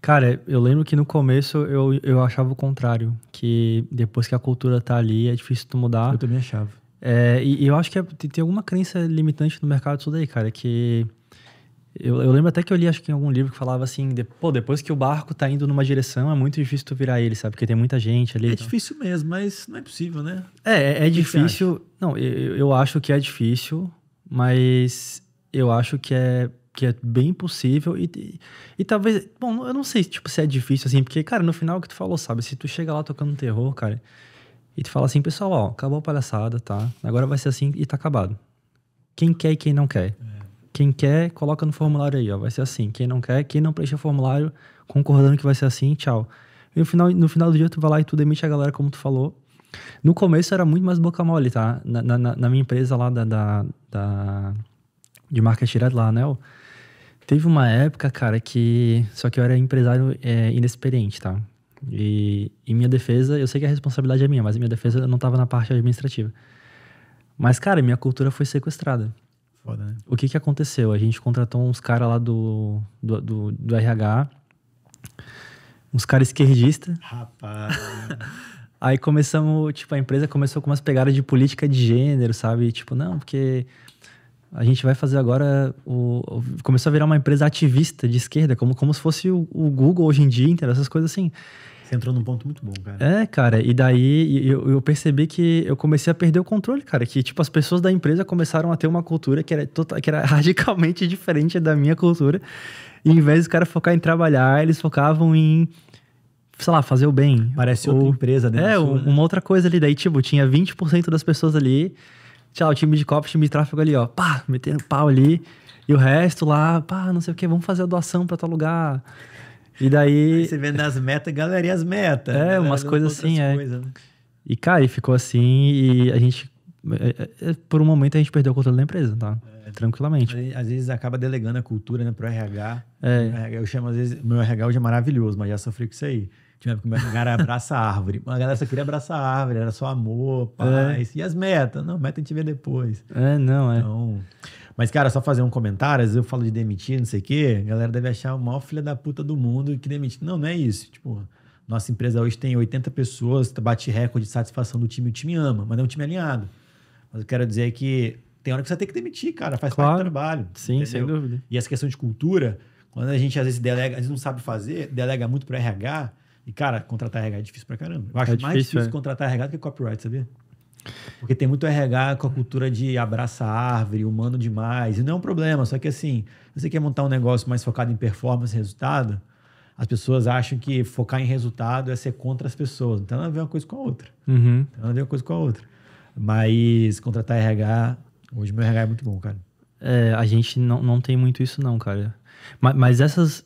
Cara, eu lembro que no começo eu, eu achava o contrário, que depois que a cultura tá ali é difícil tu mudar. Eu também achava. É, e, e eu acho que é, tem alguma crença limitante no mercado tudo aí, cara, que eu, eu, lembro até que eu li, acho que em algum livro que falava assim, de, pô, depois que o barco tá indo numa direção, é muito difícil tu virar ele, sabe? Porque tem muita gente ali. É então. difícil mesmo, mas não é possível, né? É, é, é difícil. Não, eu, eu acho que é difícil, mas eu acho que é que é bem possível e, e, e, talvez, bom, eu não sei tipo, se é difícil assim, porque, cara, no final é o que tu falou, sabe? Se tu chega lá tocando terror, cara, e tu fala assim, pessoal, ó, acabou a palhaçada, tá? Agora vai ser assim e tá acabado. Quem quer e quem não quer. É. Quem quer, coloca no formulário aí, ó, vai ser assim. Quem não quer, quem não preenche o formulário, concordando que vai ser assim, tchau. E no final, no final do dia tu vai lá e tu demite a galera como tu falou. No começo era muito mais boca mole, tá? Na, na, na minha empresa lá da, da, da de marca tirada lá, né? Teve uma época, cara, que. Só que eu era empresário é, inexperiente, tá? E em minha defesa, eu sei que a responsabilidade é minha, mas em minha defesa eu não tava na parte administrativa. Mas, cara, minha cultura foi sequestrada. Foda, né? O que que aconteceu? A gente contratou uns caras lá do, do, do, do, RH, uns caras esquerdistas. [LAUGHS] Rapaz. Aí começamos, tipo, a empresa começou com umas pegadas de política de gênero, sabe? Tipo, não, porque a gente vai fazer agora. O, começou a virar uma empresa ativista de esquerda, como, como se fosse o, o Google hoje em dia, entendeu? essas coisas assim. Você entrou num ponto muito bom, cara. É, cara, e daí eu, eu, percebi que eu comecei a perder o controle, cara. Que, tipo, as pessoas da empresa começaram a ter uma cultura que era, total, que era [LAUGHS] radicalmente diferente da minha cultura. E em vez de cara focar em trabalhar, eles focavam em sei lá, fazer o bem. Parece outra empresa, né? É, né? uma outra coisa ali. Daí, tipo, tinha 20% das pessoas ali tchau, time de copos, time de tráfego ali, ó, pá, metendo pau ali. E o resto lá, pá, não sei o quê, vamos fazer a doação pra tal lugar. E daí. Aí você vendo as metas, galeria as metas. É, umas coisas assim, é. Coisa, né? E, cara, e ficou assim, e a gente. É, é, é, por um momento a gente perdeu o controle da empresa, tá? É, Tranquilamente. Às vezes acaba delegando a cultura né, pro RH. É. Eu chamo, às vezes, meu RH hoje é maravilhoso, mas já sofri com isso aí. Tinha que o cara abraça a árvore. A galera só queria abraçar a árvore, era só amor, é. paz. É. E as metas? Não, meta a gente vê depois. É, não, é. Então, mas, cara, só fazer um comentário, às vezes eu falo de demitir, não sei o quê, a galera deve achar o maior filho da puta do mundo que demite. Não, não é isso. Tipo, nossa empresa hoje tem 80 pessoas, bate recorde de satisfação do time, o time ama, mas é um time alinhado. Mas eu quero dizer que tem hora que você tem que demitir, cara, faz claro. parte do trabalho. Sim, entendeu? sem dúvida. E essa questão de cultura, quando a gente às vezes delega, a gente não sabe fazer, delega muito para RH, e, cara, contratar RH é difícil pra caramba. Eu acho é mais difícil, difícil é. contratar RH do que copyright, sabia? Porque tem muito RH com a cultura de abraça árvore, humano demais. E não é um problema, só que assim, você quer montar um negócio mais focado em performance e resultado, as pessoas acham que focar em resultado é ser contra as pessoas. Então não tem a ver uma coisa com a outra. Uhum. Não tem uma coisa com a outra. Mas contratar RH, hoje meu RH é muito bom, cara. É, a gente não, não tem muito isso, não, cara. Mas, mas essas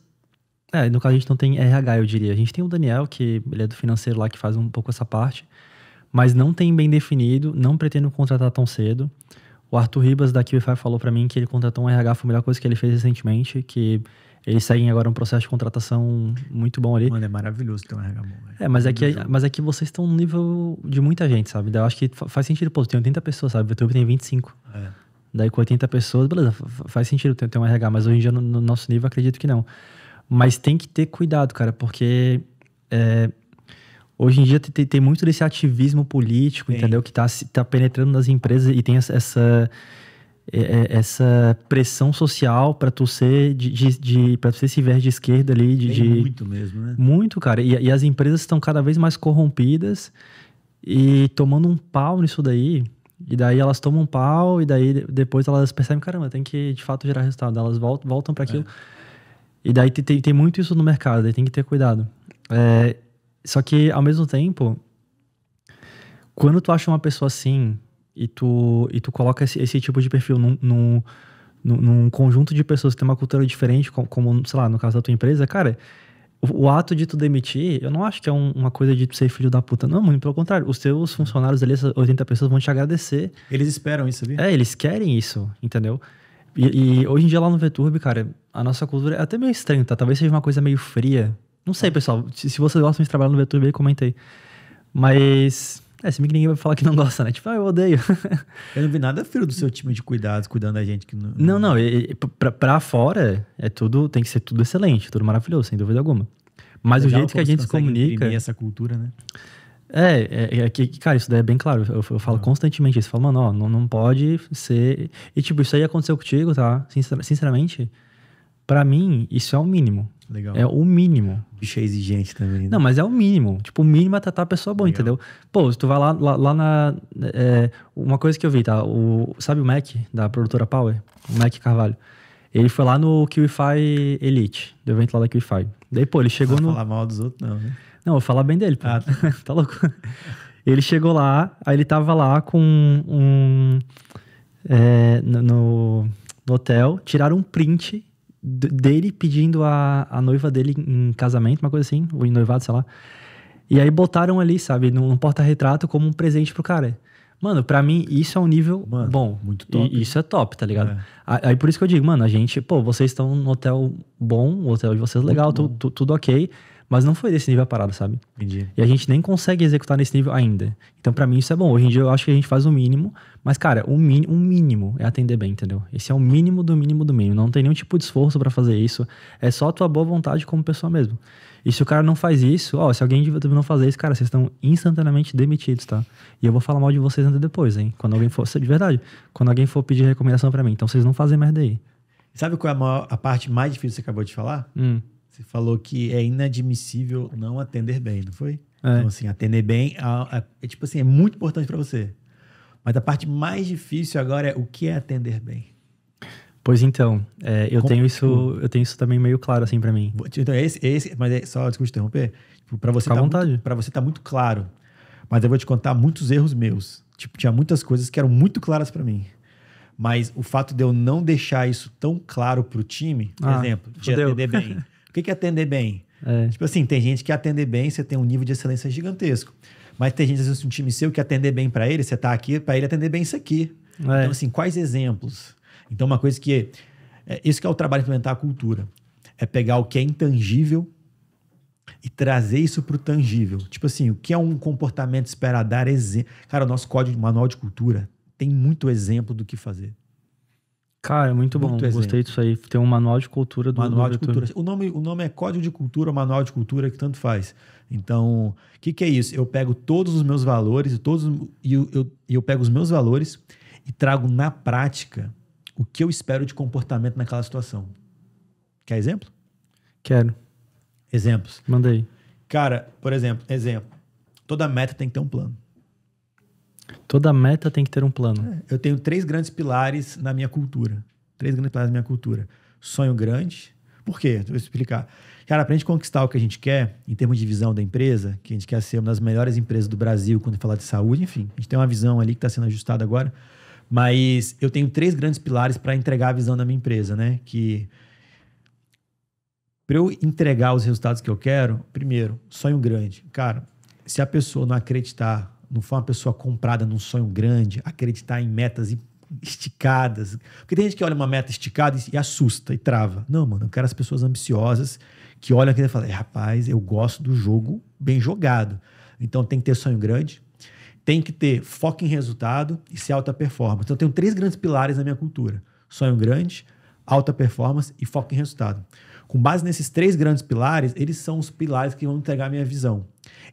é, no caso a gente não tem RH, eu diria. A gente tem o Daniel, que ele é do financeiro lá, que faz um pouco essa parte, mas não tem bem definido, não pretendo contratar tão cedo. O Arthur Ribas da QFI falou para mim que ele contratou um RH, foi a melhor coisa que ele fez recentemente, que eles seguem agora um processo de contratação muito bom ali. Mano, é maravilhoso ter um RH bom. É, mas é, que, mas é que vocês estão no nível de muita gente, sabe? eu acho que faz sentido, pô, tem 80 pessoas, sabe? O YouTube tem 25. É. Daí com 80 pessoas, beleza, faz sentido ter, ter um RH, mas hoje em dia no, no nosso nível acredito que não. Mas tem que ter cuidado, cara, porque é, hoje em dia tem, tem, muito desse ativismo político, entendeu? Que tá, tá penetrando nas empresas e tem essa, essa é, é, pressão social para tu ser de, de, de para você se ver de esquerda ali de, de, muito mesmo né muito cara e, e as empresas estão cada vez mais corrompidas e tomando um pau nisso daí e daí elas tomam um pau e daí depois elas percebem caramba tem que de fato gerar resultado elas voltam, voltam para é. aquilo é e daí tem, tem muito isso no mercado, daí tem que ter cuidado. É, só que, ao mesmo tempo, quando tu acha uma pessoa assim e tu, e tu coloca esse, esse tipo de perfil num, num, num, conjunto de pessoas que tem uma cultura diferente, como, sei lá, no caso da tua empresa, cara, o, o ato de tu demitir, eu não acho que é um, uma coisa de tu ser filho da puta. Não, muito pelo contrário. Os teus funcionários ali, essas 80 pessoas, vão te agradecer. Eles esperam isso, viu É, eles querem isso, entendeu? E, e, hoje em dia lá no VTurb, cara, a nossa cultura é até meio estranha, tá? Talvez seja uma coisa meio fria. Não sei, é. pessoal. Se, você vocês gostam de trabalhar no VTurb aí, comentei. Mas. É, se bem que ninguém vai falar que não gosta, né? Tipo, ah, eu odeio. [LAUGHS] eu não vi nada frio do seu time de cuidados, cuidando da gente. Que não, não, não e, e, pra, pra, fora, é tudo, tem que ser tudo excelente, tudo maravilhoso, sem dúvida alguma. Mas Legal, o jeito que a gente se comunica. essa cultura, né? É, é, é, que, cara, isso daí é bem claro. Eu, eu falo ah. constantemente isso. Eu falo, mano, ó, não, não pode ser. E, tipo, isso aí aconteceu contigo, tá? Sinceramente, para mim, isso é o mínimo. Legal. É o mínimo. Bicho é exigente também. Né? Não, mas é o mínimo. Tipo, o mínimo é tratar a pessoa bom, Legal. entendeu? Pô, se tu vai lá, lá, lá na. É, uma coisa que eu vi, tá? O, sabe o Mac, da produtora Power? O Mac Carvalho. Ele foi lá no QIFI Elite, do evento lá da QIFI. Daí, pô, ele chegou não no. Não falar mal dos outros, não, né? Não, vou falar bem dele, pô. Ah, tá. [LAUGHS] tá louco. Ele chegou lá, aí ele tava lá com um. É, no, no hotel, tiraram um print dele pedindo a, a noiva dele em casamento, uma coisa assim, ou em noivado, sei lá. E aí botaram ali, sabe, num porta-retrato como um presente pro cara. Mano, para mim isso é um nível mano, bom. Muito top. isso é top, tá ligado? É. Aí por isso que eu digo, mano, a gente, pô, vocês estão no hotel bom, o hotel de vocês é legal, tu, tu, tudo ok. Mas não foi desse nível a parada, sabe? Entendi. E a gente nem consegue executar nesse nível ainda. Então, para mim, isso é bom. Hoje em dia eu acho que a gente faz o mínimo, mas, cara, o, o mínimo é atender bem, entendeu? Esse é o mínimo do mínimo do mínimo. Não tem nenhum tipo de esforço para fazer isso. É só a tua boa vontade como pessoa mesmo. E se o cara não faz isso, ó, se alguém não fazer isso, cara, vocês estão instantaneamente demitidos, tá? E eu vou falar mal de vocês ainda depois, hein? Quando alguém for. De verdade, quando alguém for pedir recomendação para mim. Então vocês não fazem merda aí. Sabe qual é a, maior, a, parte mais difícil que você acabou de falar? Hum. Você falou que é inadmissível não atender bem, não foi? É. Então, assim, atender bem é, é tipo assim, é muito importante para você. Mas a parte mais difícil agora é o que é atender bem. Pois então, é, eu Com... tenho isso, é? eu tenho isso também meio claro assim para mim. Então esse, esse, mas é só desculpa interromper, para tipo, você tá pra você tá muito claro. Mas eu vou te contar muitos erros meus. Tipo, tinha muitas coisas que eram muito claras para mim. Mas o fato de eu não deixar isso tão claro pro time, por ah, exemplo, de atender bem. [LAUGHS] que, que é atender bem? É. Tipo assim, tem gente que atender bem, você tem um nível de excelência gigantesco. Mas tem gente, às vezes, um time seu que atender bem para ele, você tá aqui para ele atender bem isso aqui. É. Então, assim, quais exemplos? Então, uma coisa que. É, é, isso que é o trabalho de implementar a cultura. É pegar o que é intangível e trazer isso para o tangível. Tipo assim, o que é um comportamento esperar dar exemplo. Cara, o nosso código manual de cultura tem muito exemplo do que fazer. Cara, muito, bom. Exemplo. Gostei disso aí. Tem um manual de cultura do Manual do de cultura. O nome, o nome é Código de Cultura, Manual de Cultura, que tanto faz. Então, o que, que, é isso? Eu pego todos os meus valores, todos, e eu, eu, eu pego os meus valores e trago na prática o que eu espero de comportamento naquela situação. Quer exemplo? Quero. Exemplos. Mandei. Cara, por exemplo, exemplo. Toda meta tem que ter um plano. Toda meta tem que ter um plano. É, eu tenho três grandes pilares na minha cultura. Três grandes pilares na minha cultura. Sonho grande. Por quê? Vou explicar. Cara, para a gente conquistar o que a gente quer, em termos de visão da empresa, que a gente quer ser uma das melhores empresas do Brasil quando falar de saúde, enfim, a gente tem uma visão ali que está sendo ajustada agora. Mas eu tenho três grandes pilares para entregar a visão da minha empresa, né? Que para eu entregar os resultados que eu quero, primeiro, sonho grande. Cara, se a pessoa não acreditar não foi uma pessoa comprada num sonho grande, acreditar em metas esticadas. Porque tem gente que olha uma meta esticada e assusta e trava. Não, mano, eu quero as pessoas ambiciosas que olham aquilo e falam: é, rapaz, eu gosto do jogo bem jogado. Então tem que ter sonho grande, tem que ter foco em resultado e ser alta performance. Então eu tenho três grandes pilares na minha cultura: sonho grande, alta performance e foco em resultado. Com base nesses três grandes pilares, eles são os pilares que vão entregar a minha visão.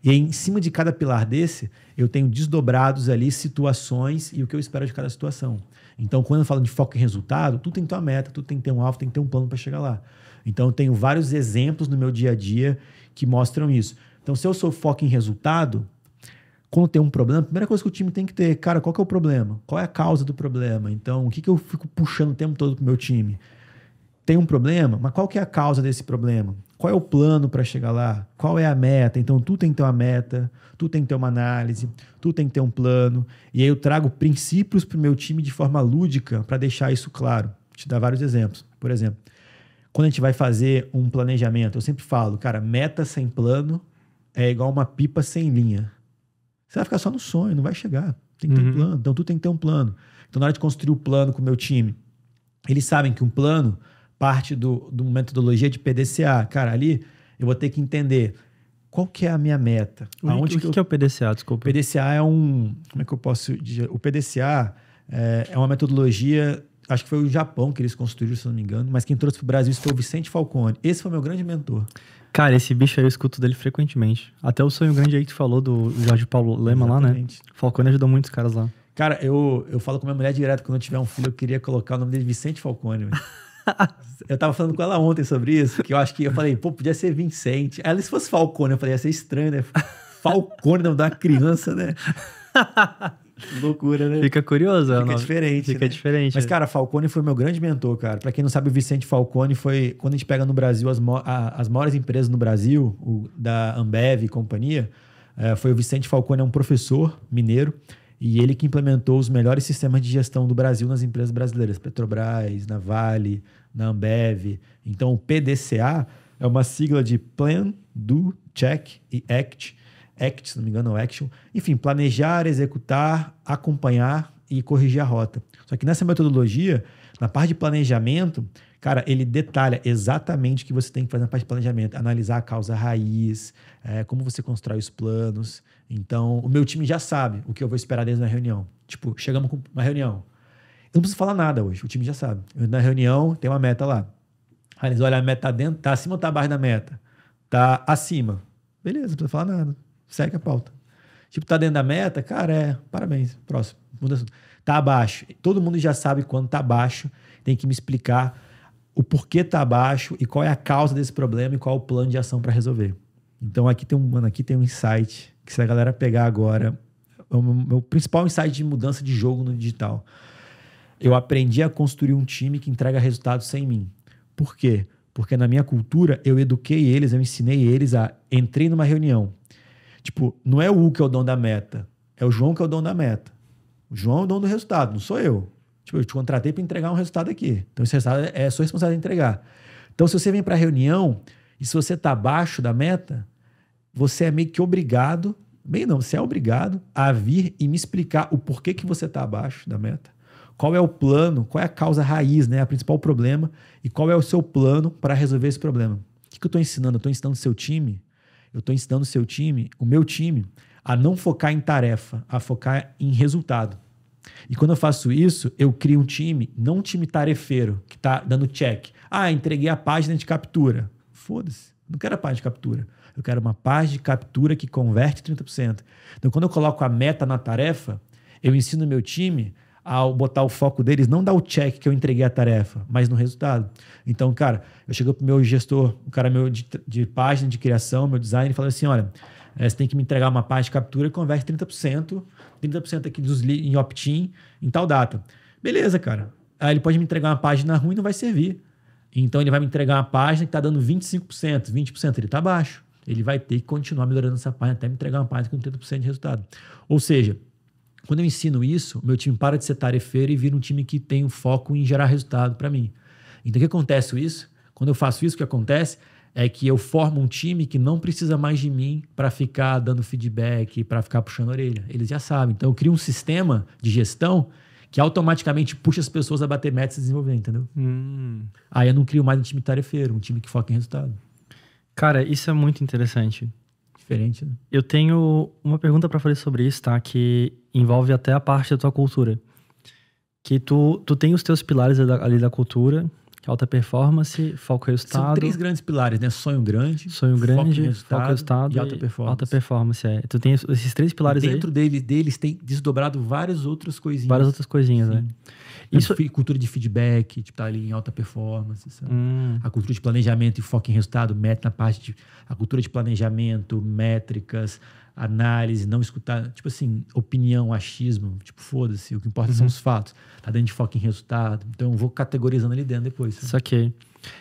E em cima de cada pilar desse, eu tenho desdobrados ali situações e o que eu espero de cada situação. Então, quando eu falo de foco em resultado, tu tem tua meta, tu tem que ter um alvo, tem que ter um plano para chegar lá. Então, eu tenho vários exemplos no meu dia a dia que mostram isso. Então, se eu sou foco em resultado, quando tem um problema, a primeira coisa que o time tem que ter, cara, qual que é o problema? Qual é a causa do problema? Então, o que, que eu fico puxando o tempo todo pro meu time? tem um problema, mas qual que é a causa desse problema? Qual é o plano para chegar lá? Qual é a meta? Então, tu tem que ter uma meta, tu tem que ter uma análise, tu tem que ter um plano. E aí eu trago princípios para o meu time de forma lúdica para deixar isso claro. Vou te dar vários exemplos. Por exemplo, quando a gente vai fazer um planejamento, eu sempre falo, cara, meta sem plano é igual uma pipa sem linha. Você vai ficar só no sonho, não vai chegar. Tem que uhum. ter um uhum. plano. Então, tu tem que ter um plano. Então, na hora de construir o plano com o meu time, eles sabem que um plano parte do, do metodologia de PDCA. Cara, ali eu vou ter que entender qual que é a minha meta. O, Aonde o que, eu... que, é o PDCA, desculpa? PDCA é um... Como é que eu posso dizer? O PDCA é, é uma metodologia... Acho que foi o Japão que eles construíram, se não me engano. Mas quem trouxe para o Brasil foi o Vicente Falcone. Esse foi meu grande mentor. Cara, esse bicho aí eu escuto dele frequentemente. Até o Sonho Grande aí que tu falou do Jorge Paulo Lema Exatamente. lá, né? Falcone ajudou muitos caras lá. Cara, eu, eu falo com minha mulher direto, quando eu tiver um filho, eu queria colocar o nome dele Vicente Falcone. [LAUGHS] [LAUGHS] eu tava falando com ela ontem sobre isso, que eu acho que eu falei, pô, podia ser Vincent. Ela, se fosse Falcone, eu falei, ia ser estranho, né? [LAUGHS] Falcone, não da criança, né? [LAUGHS] Loucura, né? Fica curioso, é Fica não... diferente. Fica né? diferente. Mas, cara, Falcone foi meu grande mentor, cara. Pra quem não sabe, o Vicente Falcone foi. Quando a gente pega no Brasil as, as maiores empresas no Brasil, o... da Ambev e companhia, é, foi o Vicente Falcone, é um professor mineiro e ele que implementou os melhores sistemas de gestão do Brasil nas empresas brasileiras, Petrobras, na Vale, na Ambev. Então, o PDCA é uma sigla de Plan, Do, Check e Act. Act, se não me engano, é Action. Enfim, planejar, executar, acompanhar e corrigir a rota. Só que nessa metodologia, na parte de planejamento, cara, ele detalha exatamente o que você tem que fazer na parte de planejamento. Analisar a causa raiz, é, como você constrói os planos, então, o meu time já sabe o que eu vou esperar dentro na reunião. Tipo, chegamos com uma reunião. Eu não preciso falar nada hoje, o time já sabe. Eu, na reunião, tem uma meta lá. Aí eles olham, a meta tá dentro, tá acima ou tá abaixo da meta? Tá acima. Beleza, não precisa falar nada. Segue a pauta. Tipo, tá dentro da meta? Cara, é, parabéns. Próximo. Muda assunto. Tá abaixo. Todo mundo já sabe quando tá abaixo. Tem que me explicar o porquê tá abaixo e qual é a causa desse problema e qual é o plano de ação para resolver. Então aqui tem um, mano, aqui tem um insight que se a galera pegar agora, é o meu principal insight de mudança de jogo no digital. Eu aprendi a construir um time que entrega resultados sem mim. Por quê? Porque na minha cultura eu eduquei eles, eu ensinei eles a entrei numa reunião. Tipo, não é o U que é o dono da meta, é o João que é o dono da meta. O João é o dono do resultado, não sou eu. Tipo, eu te contratei para entregar um resultado aqui. Então esse resultado é, é sua responsabilidade de entregar. Então se você vem para a reunião e se você tá abaixo da meta, você é meio que obrigado, meio não, você é obrigado a vir e me explicar o porquê que você está abaixo da meta. Qual é o plano, qual é a causa raiz, né? A principal problema e qual é o seu plano para resolver esse problema. O que, que eu estou ensinando? Eu estou ensinando o seu time, eu estou ensinando o seu time, o meu time, a não focar em tarefa, a focar em resultado. E quando eu faço isso, eu crio um time, não um time tarefeiro, que está dando check. Ah, entreguei a página de captura. Foda-se, não quero a página de captura eu quero uma paz de captura que converte 30%. Então, quando eu coloco a meta na tarefa, eu ensino meu time ao botar o foco deles, não dar o check que eu entreguei a tarefa, mas no resultado. Então, cara, eu chego pro meu gestor, o cara meu de, de página de criação, meu design, e falo assim: olha, eh, você tem que me entregar uma página de captura que converte 30%, 30% aqui dos em opt-in em tal data. Beleza, cara. Aí ele pode me entregar uma página ruim não vai servir. Então ele vai me entregar uma página que está dando 25%, 20%, ele está baixo ele vai ter que continuar melhorando essa página até me entregar uma página com 30% de resultado. Ou seja, quando eu ensino isso, meu time para de ser tarefeiro e vira um time que tem um foco em gerar resultado para mim. Então, o que acontece isso? Quando eu faço isso, o que acontece é que eu formo um time que não precisa mais de mim para ficar dando feedback, para ficar puxando a orelha. Eles já sabem. Então, eu crio um sistema de gestão que automaticamente puxa as pessoas a bater metas e desenvolver, entendeu? Hum. Aí eu não crio mais um time tarefeiro, um time que foca em resultado. Cara, isso é muito interessante. Diferente, né? Eu tenho uma pergunta para fazer sobre isso, tá? Que envolve até a parte da tua cultura. Que tu, tu tem os teus pilares ali da cultura, é alta performance, foco resultado. São três grandes pilares, né? Sonho grande, sonho grande, foco, resultado, foco resultado e alta performance. Alta performance é. Tu tem esses três pilares dentro aí. Dentro deles, deles tem desdobrado várias outras coisinhas. Várias outras coisinhas, né? Sim. né? Isso... cultura de feedback, tipo, tá ali em alta performance, hum. A cultura de planejamento e foco em resultado, meta na parte de... A cultura de planejamento, métricas, análise, não escutar, tipo assim, opinião, achismo, tipo, foda-se, o que importa uhum. são os fatos. Tá dando de foco em resultado. Então, eu vou categorizando ali dentro depois. Sabe? Saquei.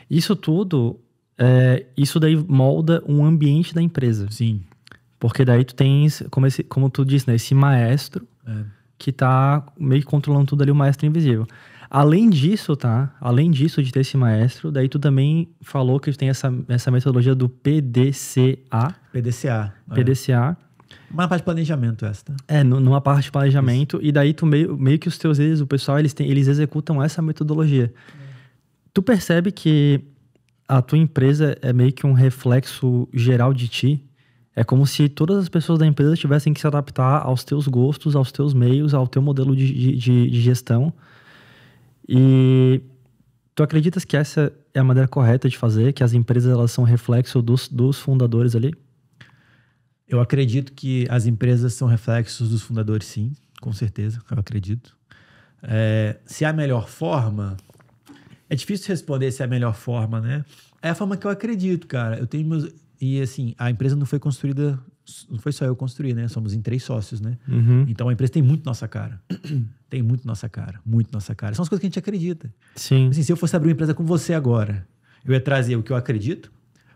Isso tudo, é, isso daí molda um ambiente da empresa. Sim. Porque daí tu tens, como, esse, como tu disse, né? Esse maestro... É que tá meio que controlando tudo ali o maestro é invisível. Além disso, tá? Além disso de ter esse maestro, daí tu também falou que tem essa, essa metodologia do PDCA. PDCA. PDCA. É. Uma parte de planejamento essa, tá? É, numa parte de planejamento. Isso. E daí tu meio, meio que os teus eles, o pessoal, eles, tem, eles executam essa metodologia. É. Tu percebe que a tua empresa é meio que um reflexo geral de ti? É como se todas as pessoas da empresa tivessem que se adaptar aos teus gostos, aos teus meios, ao teu modelo de, de, de gestão. E tu acreditas que essa é a maneira correta de fazer, que as empresas elas são reflexo dos, dos fundadores ali? Eu acredito que as empresas são reflexos dos fundadores, sim, com certeza, eu acredito. É, se é a melhor forma, é difícil responder se é a melhor forma, né? É a forma que eu acredito, cara. Eu tenho meus, e assim, a empresa não foi construída, não foi só eu construir, né? Somos em três sócios, né? Uhum. Então a empresa tem muito nossa cara. [CLEARS THROAT] tem muito nossa cara, muito nossa cara. São as coisas que a gente acredita. Sim. Assim, se eu fosse abrir uma empresa com você agora, eu ia trazer o que eu acredito,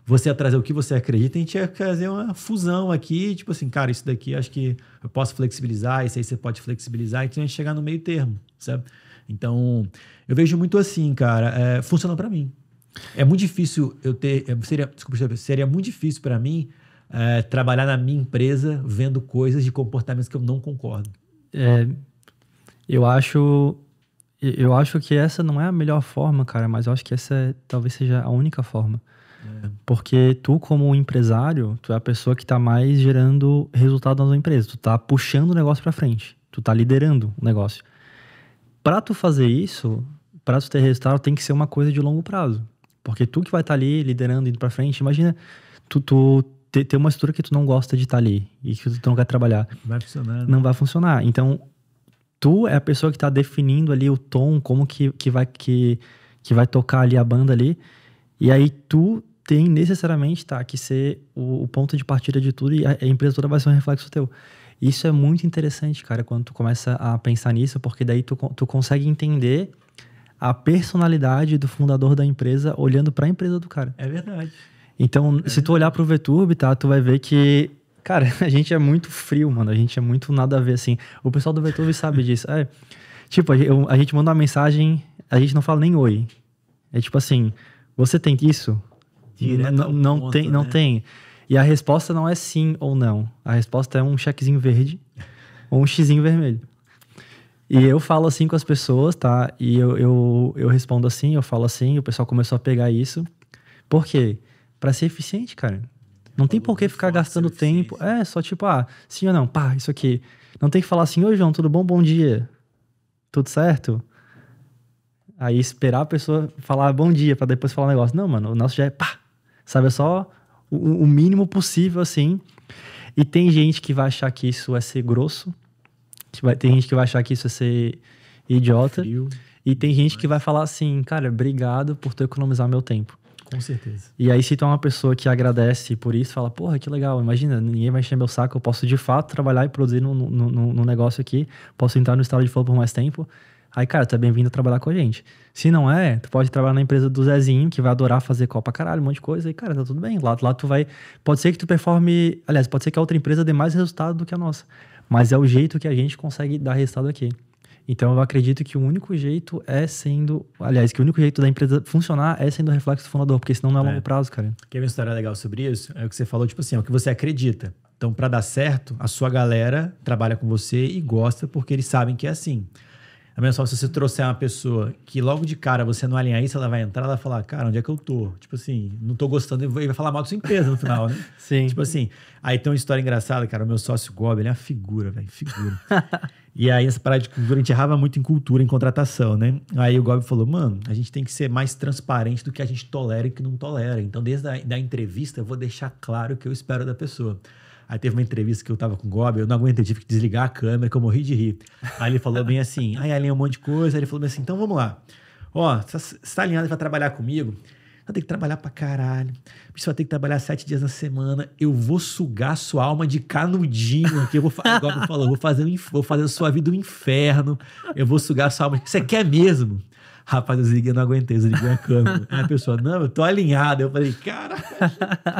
você ia trazer o que você acredita, a gente ia fazer uma fusão aqui, tipo assim, cara, isso daqui acho que eu posso flexibilizar, isso aí você pode flexibilizar, então a gente chegar no meio termo, sabe? Então, eu vejo muito assim, cara, é, funciona para mim. É muito difícil eu ter. É, seria, desculpa, seria muito difícil para mim é, trabalhar na minha empresa vendo coisas de comportamentos que eu não concordo. É, eu acho. Eu acho que essa não é a melhor forma, cara, mas eu acho que essa é, talvez seja a única forma. É. Porque tu, como empresário, tu é a pessoa que tá mais gerando resultado na tua empresa. Tu tá puxando o negócio pra frente. Tu tá liderando o negócio. Pra tu fazer isso, pra tu ter resultado, tem que ser uma coisa de longo prazo. Porque tu que vai estar tá ali liderando, indo pra frente, imagina tu, tu ter, uma estrutura que tu não gosta de estar tá ali e que tu não quer trabalhar. Vai funcionar. Né? Não vai funcionar. Então, tu é a pessoa que tá definindo ali o tom, como que, que, vai, que, que vai tocar ali a banda ali. E aí tu tem necessariamente tá, que ser o, o ponto de partida de tudo e a, a empresa toda vai ser um reflexo teu. Isso é muito interessante, cara, quando tu começa a pensar nisso, porque daí tu, tu consegue entender a personalidade do fundador da empresa olhando para a empresa do cara. É verdade. Então, é se tu olhar pro Veturb, tá, tu vai ver que, cara, [LAUGHS] a gente é muito frio, mano. A gente é muito nada a ver, assim. O pessoal do Veturb sabe disso. É, tipo, a gente manda uma mensagem, a gente não fala nem oi. É tipo assim, você tem isso? Direto não, ponto, tem, não né? tem. E a resposta não é sim ou não. A resposta é um chequezinho verde ou um xizinho vermelho. E eu falo assim com as pessoas, tá? E eu, eu, eu respondo assim, eu falo assim, o pessoal começou a pegar isso. Por quê? Pra ser eficiente, cara. Não tem por que é ficar gastando tempo. É, só tipo, ah, sim ou não, pá, isso aqui. Não tem que falar assim, oi João, tudo bom? Bom dia. Tudo certo? Aí esperar a pessoa falar bom dia para depois falar um negócio. Não, mano, o nosso já é pá. Sabe, é só o, o mínimo possível, assim. E tem gente que vai achar que isso é ser grosso Vai, tem gente que vai achar que isso é ser idiota. Frio. E tem gente que vai falar assim, cara, obrigado por tu economizar meu tempo. Com certeza. E aí, se tu é uma pessoa que agradece por isso, fala, porra, que legal, imagina, ninguém vai encher meu saco, eu posso de fato trabalhar e produzir num, no negócio aqui, posso entrar no estado de flow por mais tempo. Aí, cara, tu é bem-vindo a trabalhar com a gente. Se não é, tu pode trabalhar na empresa do Zezinho, que vai adorar fazer copa caralho, um monte de coisa, e, cara, tá tudo bem. Lá, lá tu vai. Pode ser que tu performe. Aliás, pode ser que a outra empresa dê mais resultado do que a nossa. Mas é o jeito que a gente consegue dar resultado aqui. Então eu acredito que o único jeito é sendo. Aliás, que o único jeito da empresa funcionar é sendo o reflexo do fundador, porque senão não é, é. longo prazo, cara. Quer ver uma história legal sobre isso? É o que você falou, tipo assim, é o que você acredita. Então, para dar certo, a sua galera trabalha com você e gosta porque eles sabem que é assim. A é mesma forma, se você trouxer uma pessoa que logo de cara você não alinha isso, ela vai entrar, ela vai falar, cara, onde é que eu tô? Tipo assim, não tô gostando, e vai falar mal da sua empresa no final, né? [LAUGHS] Sim. Tipo assim, aí tem uma história engraçada, cara, o meu sócio Gob, ele é uma figura, velho, figura. [LAUGHS] e aí essa parada de cultura, a gente errava muito em cultura, em contratação, né? Aí o Gob falou, mano, a gente tem que ser mais transparente do que a gente tolera e que não tolera. Então, desde a da entrevista, eu vou deixar claro o que eu espero da pessoa. Aí teve uma entrevista que eu tava com o Gob, eu não aguentei, tive que desligar a câmera, que eu morri de rir. Aí ele falou bem assim, aí alinha é um monte de coisa, aí ele falou bem assim, então vamos lá. Ó, você tá, tá alinhado pra trabalhar comigo? Você vai ter que trabalhar pra caralho. Você vai ter que trabalhar sete dias na semana. Eu vou sugar sua alma de canudinho aqui. Eu vou, igual eu vou fazer, vou fazer a sua vida um inferno. Eu vou sugar sua alma. Você quer mesmo? Rapaz, eu desliguei, não aguentei, eu liguei a câmera. [LAUGHS] Aí a pessoa, não, eu tô alinhado. Eu falei, cara.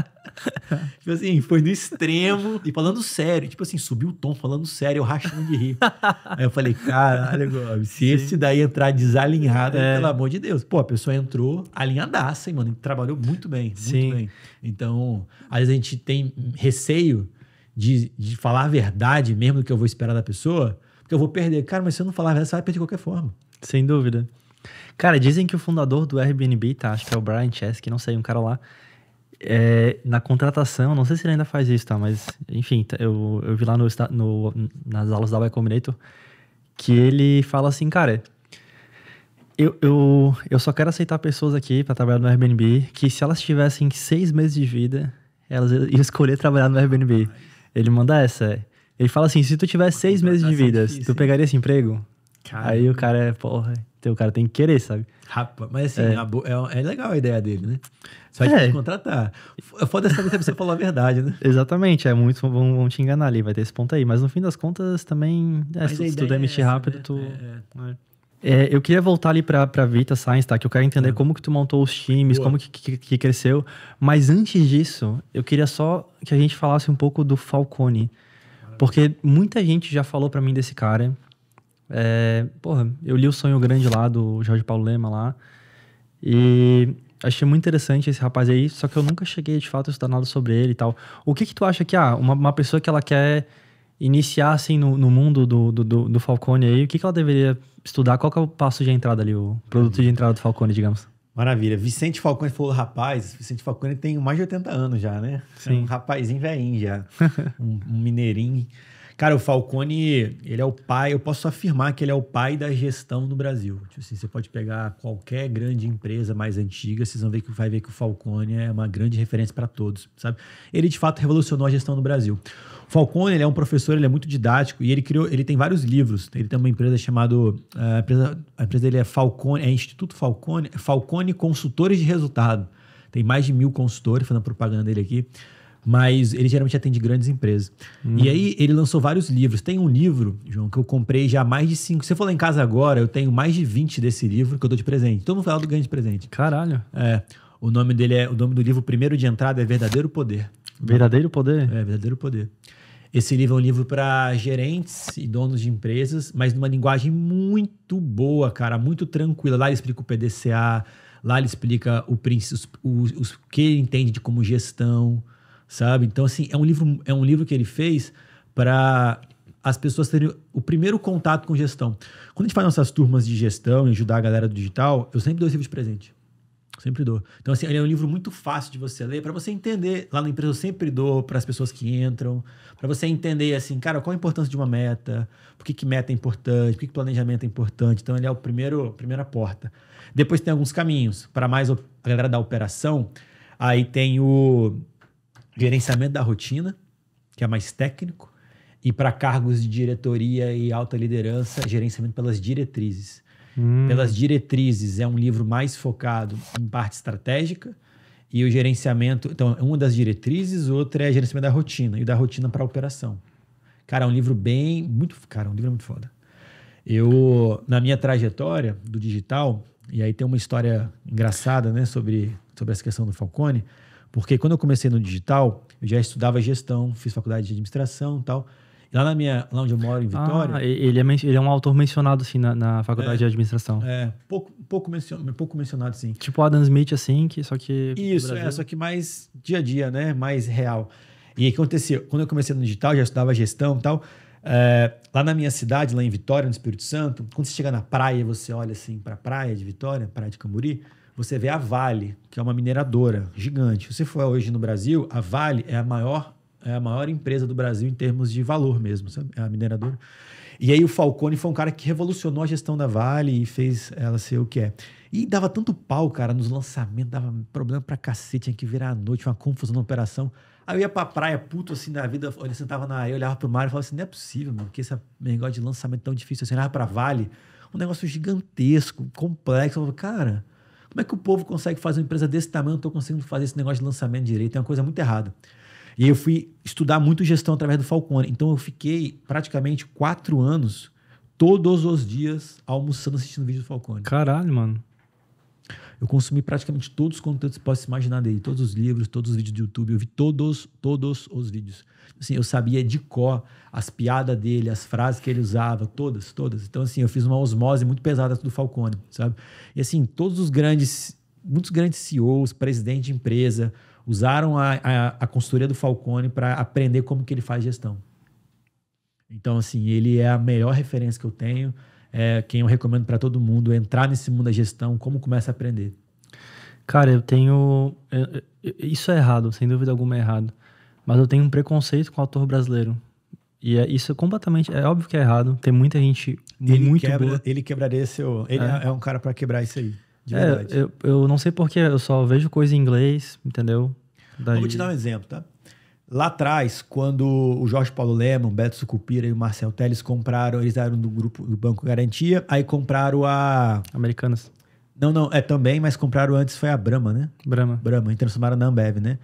[LAUGHS] tipo assim, foi no extremo. E falando sério, tipo assim, subiu o tom falando sério, eu rachando de rir. Aí eu falei, caralho, Gomes, se Sim. esse daí entrar desalinhado, é. pelo amor de Deus. Pô, a pessoa entrou alinhadaça, hein, mano, trabalhou muito bem, muito Sim. bem. Então, às vezes a gente tem receio de, de falar a verdade mesmo do que eu vou esperar da pessoa, porque eu vou perder. Cara, mas se eu não falar a verdade, você vai perder de qualquer forma. Sem dúvida. Cara, dizem que o fundador do Airbnb, tá? Acho que é o Brian Chesky, não sei, um cara lá. É, na contratação, não sei se ele ainda faz isso, tá? Mas, enfim, tá, eu, eu vi lá no, no, nas aulas da Y Combinator que ele fala assim, cara, eu, eu, eu só quero aceitar pessoas aqui para trabalhar no Airbnb que se elas tivessem seis meses de vida, elas iam escolher trabalhar no Airbnb. Ele manda essa. Ele fala assim, se tu tivesse seis meses de vida, difícil, tu pegaria esse emprego? Caramba. Aí o cara é, porra... Então o cara tem que querer, sabe? Rapaz, mas assim, é. É, é, legal a ideia dele, né? Só que é. tem que contratar. É Foda-se saber se você falou a verdade, né? [LAUGHS] Exatamente, é muito vão, vão, te enganar ali, vai ter esse ponto aí. Mas no fim das contas, também. É, se, se tu demitir é rápido, né? tu. É, é, eu queria voltar ali para pra Vita Science, tá? Que eu quero entender é. como que tu montou os times, Boa. como que, que, que, cresceu. Mas antes disso, eu queria só que a gente falasse um pouco do Falcone. Maravilha. Porque muita gente já falou para mim desse cara. É, porra, eu li o Sonho Grande lá do Jorge Paulo Lema lá. E achei muito interessante esse rapaz aí, só que eu nunca cheguei de fato a estudar nada sobre ele e tal. O que que tu acha que, ah, uma, uma pessoa que ela quer iniciar assim no, no mundo do, do, do, Falcone aí, o que, que ela deveria estudar? Qual que é o passo de entrada ali, o produto de entrada do Falcone, digamos? Maravilha. Vicente Falcone falou, rapaz, Vicente Falcone tem mais de 80 anos já, né? Sim. É um rapazinho velhinho já, [LAUGHS] um, um mineirinho. Cara, o Falcone, ele é o pai, eu posso afirmar que ele é o pai da gestão no Brasil. Tipo assim, você pode pegar qualquer grande empresa mais antiga, vocês vão ver que vai ver que o Falcone é uma grande referência para todos, sabe? Ele de fato revolucionou a gestão no Brasil. O Falcone, ele é um professor, ele é muito didático e ele criou, ele tem vários livros. Ele tem uma empresa chamada, eh, a empresa, a empresa dele é Falcone, é Instituto Falcone, Falcone Consultores de Resultado. Tem mais de mil consultores, fazendo propaganda dele aqui mas ele geralmente atende grandes empresas. Uhum. E aí ele lançou vários livros. Tem um livro, João, que eu comprei já mais de cinco. Se eu for lá em casa agora, eu tenho mais de 20 desse livro que eu dou de presente. Todo mundo fala do ganho de presente. Caralho. É. O nome dele é. O nome do livro, primeiro de entrada, é Verdadeiro Poder. Verdadeiro Poder? É, Verdadeiro Poder. Esse livro é um livro para gerentes e donos de empresas, mas numa linguagem muito boa, cara, muito tranquila. Lá ele explica o PDCA, lá ele explica o, os, os, que ele entende de como gestão sabe? Então, assim, é um livro, é um livro que ele fez para as pessoas terem o primeiro contato com gestão. Quando a gente faz nossas turmas de gestão e ajudar a galera do digital, eu sempre dou esse livro de presente. Sempre dou. Então, assim, ele é um livro muito fácil de você ler, para você entender. Lá na empresa eu sempre dou para as pessoas que entram, para você entender, assim, cara, qual a importância de uma meta, por que, que meta é importante, por que, que planejamento é importante. Então, ele é o primeiro, primeira porta. Depois tem alguns caminhos. Para mais a galera da operação, aí tem o gerenciamento da rotina, que é mais técnico, e para cargos de diretoria e alta liderança, gerenciamento pelas diretrizes. Hum. Pelas diretrizes é um livro mais focado em parte estratégica e o gerenciamento. Então, é uma das diretrizes, outra é gerenciamento da rotina e da rotina para operação. Cara, é um livro bem muito, cara, é um livro muito foda. Eu na minha trajetória do digital e aí tem uma história engraçada, né, sobre sobre essa questão do Falcone. Porque quando eu comecei no digital, eu já estudava gestão, fiz faculdade de administração e tal. lá, na minha, lá onde eu moro, em ah, Vitória. Ah, ele, é, ele é um autor mencionado, assim, na, na faculdade é, de administração. É, pouco, pouco, mencionado, pouco mencionado, sim. Tipo Adam Smith, assim, que, só que. Isso, é, só que mais dia a dia, né? Mais real. E aí, o que aconteceu? Quando eu comecei no digital, já estudava gestão e tal. É, lá na minha cidade, lá em Vitória, no Espírito Santo, quando você chega na praia, você olha assim para a praia de Vitória, praia de Camburi, você vê a Vale, que é uma mineradora gigante. Se for hoje no Brasil, a Vale é a maior é a maior empresa do Brasil em termos de valor mesmo, sabe? É a mineradora. E aí o Falcone foi um cara que revolucionou a gestão da Vale e fez ela ser o que é. E dava tanto pau, cara, nos lançamentos, dava problema pra cacete, tinha que virar à noite, uma confusão na operação. Aí eu ia pra praia, puto assim na vida, eu sentava na areia, olhava pro mar e falava assim: não é possível, mano, que esse negócio de lançamento é tão difícil assim. Eu olhava pra Vale, um negócio gigantesco, complexo. Eu falava, cara, como é que o povo consegue fazer uma empresa desse tamanho? Não estou conseguindo fazer esse negócio de lançamento direito, é uma coisa muito errada. E eu fui estudar muito gestão através do Falcone. Então eu fiquei praticamente quatro anos, todos os dias, almoçando assistindo vídeo do Falcone. Caralho, mano. Eu consumi praticamente todos os conteúdos que possa imaginar dele, todos os livros, todos os vídeos do YouTube, eu vi todos, todos os vídeos. Assim, eu sabia de cor as piadas dele, as frases que ele usava, todas, todas. Então, assim, eu fiz uma osmose muito pesada do Falcone, sabe? E assim, todos os grandes, muitos grandes CEOs, presidente de empresa, usaram a, a, a consultoria do Falcone para aprender como que ele faz gestão. Então, assim, ele é a melhor referência que eu tenho é quem eu recomendo para todo mundo é entrar nesse mundo da gestão, como começa a aprender? Cara, eu tenho. É, é, isso é errado, sem dúvida alguma é errado. Mas eu tenho um preconceito com o autor brasileiro. E é, isso é completamente. É óbvio que é errado. Tem muita gente ele muito quebra, boa. Ele quebraria seu. Ele é, é um cara para quebrar isso aí. De é, verdade. Eu, eu não sei porque eu só vejo coisa em inglês, entendeu? Daí... Vou te dar um exemplo, tá? Lá atrás, quando o Jorge Paulo Lemon, Beto Sucupira e o Marcel Teles compraram, eles eram do grupo do Banco Garantia, aí compraram a. Americanas. Não, não, é também, mas compraram antes foi a Brahma, né? Brahma. Brahma, e então transformaram na Ambev, né?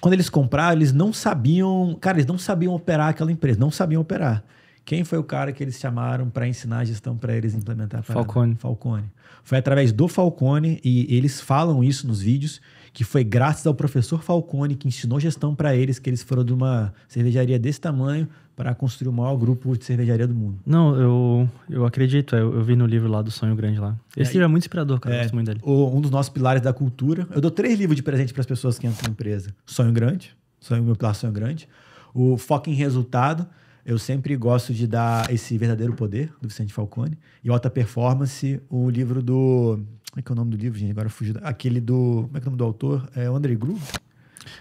Quando eles compraram, eles não sabiam. Cara, eles não sabiam operar aquela empresa, não sabiam operar. Quem foi o cara que eles chamaram para ensinar a gestão para eles implementar? A Falcone. Falcone. Foi através do Falcone, e eles falam isso nos vídeos, que foi graças ao professor Falcone, que ensinou gestão para eles, que eles foram de uma cervejaria desse tamanho para construir o maior grupo de cervejaria do mundo. Não, eu, eu acredito. É, eu, eu vi no livro lá do Sonho Grande lá. Esse é, livro é muito inspirador, cara. É, eu gosto muito dele. O, um dos nossos pilares da cultura. Eu dou três livros de presente para as pessoas que entram na empresa. Sonho Grande, Sonho Meu Pilar Sonho Grande. O Foco em Resultado. Eu sempre gosto de dar esse verdadeiro poder do Vicente Falcone. E Alta Performance, o livro do como é que é o nome do livro, gente? Agora fugiu. Aquele do. Como é que é o nome do autor? É o André Gru?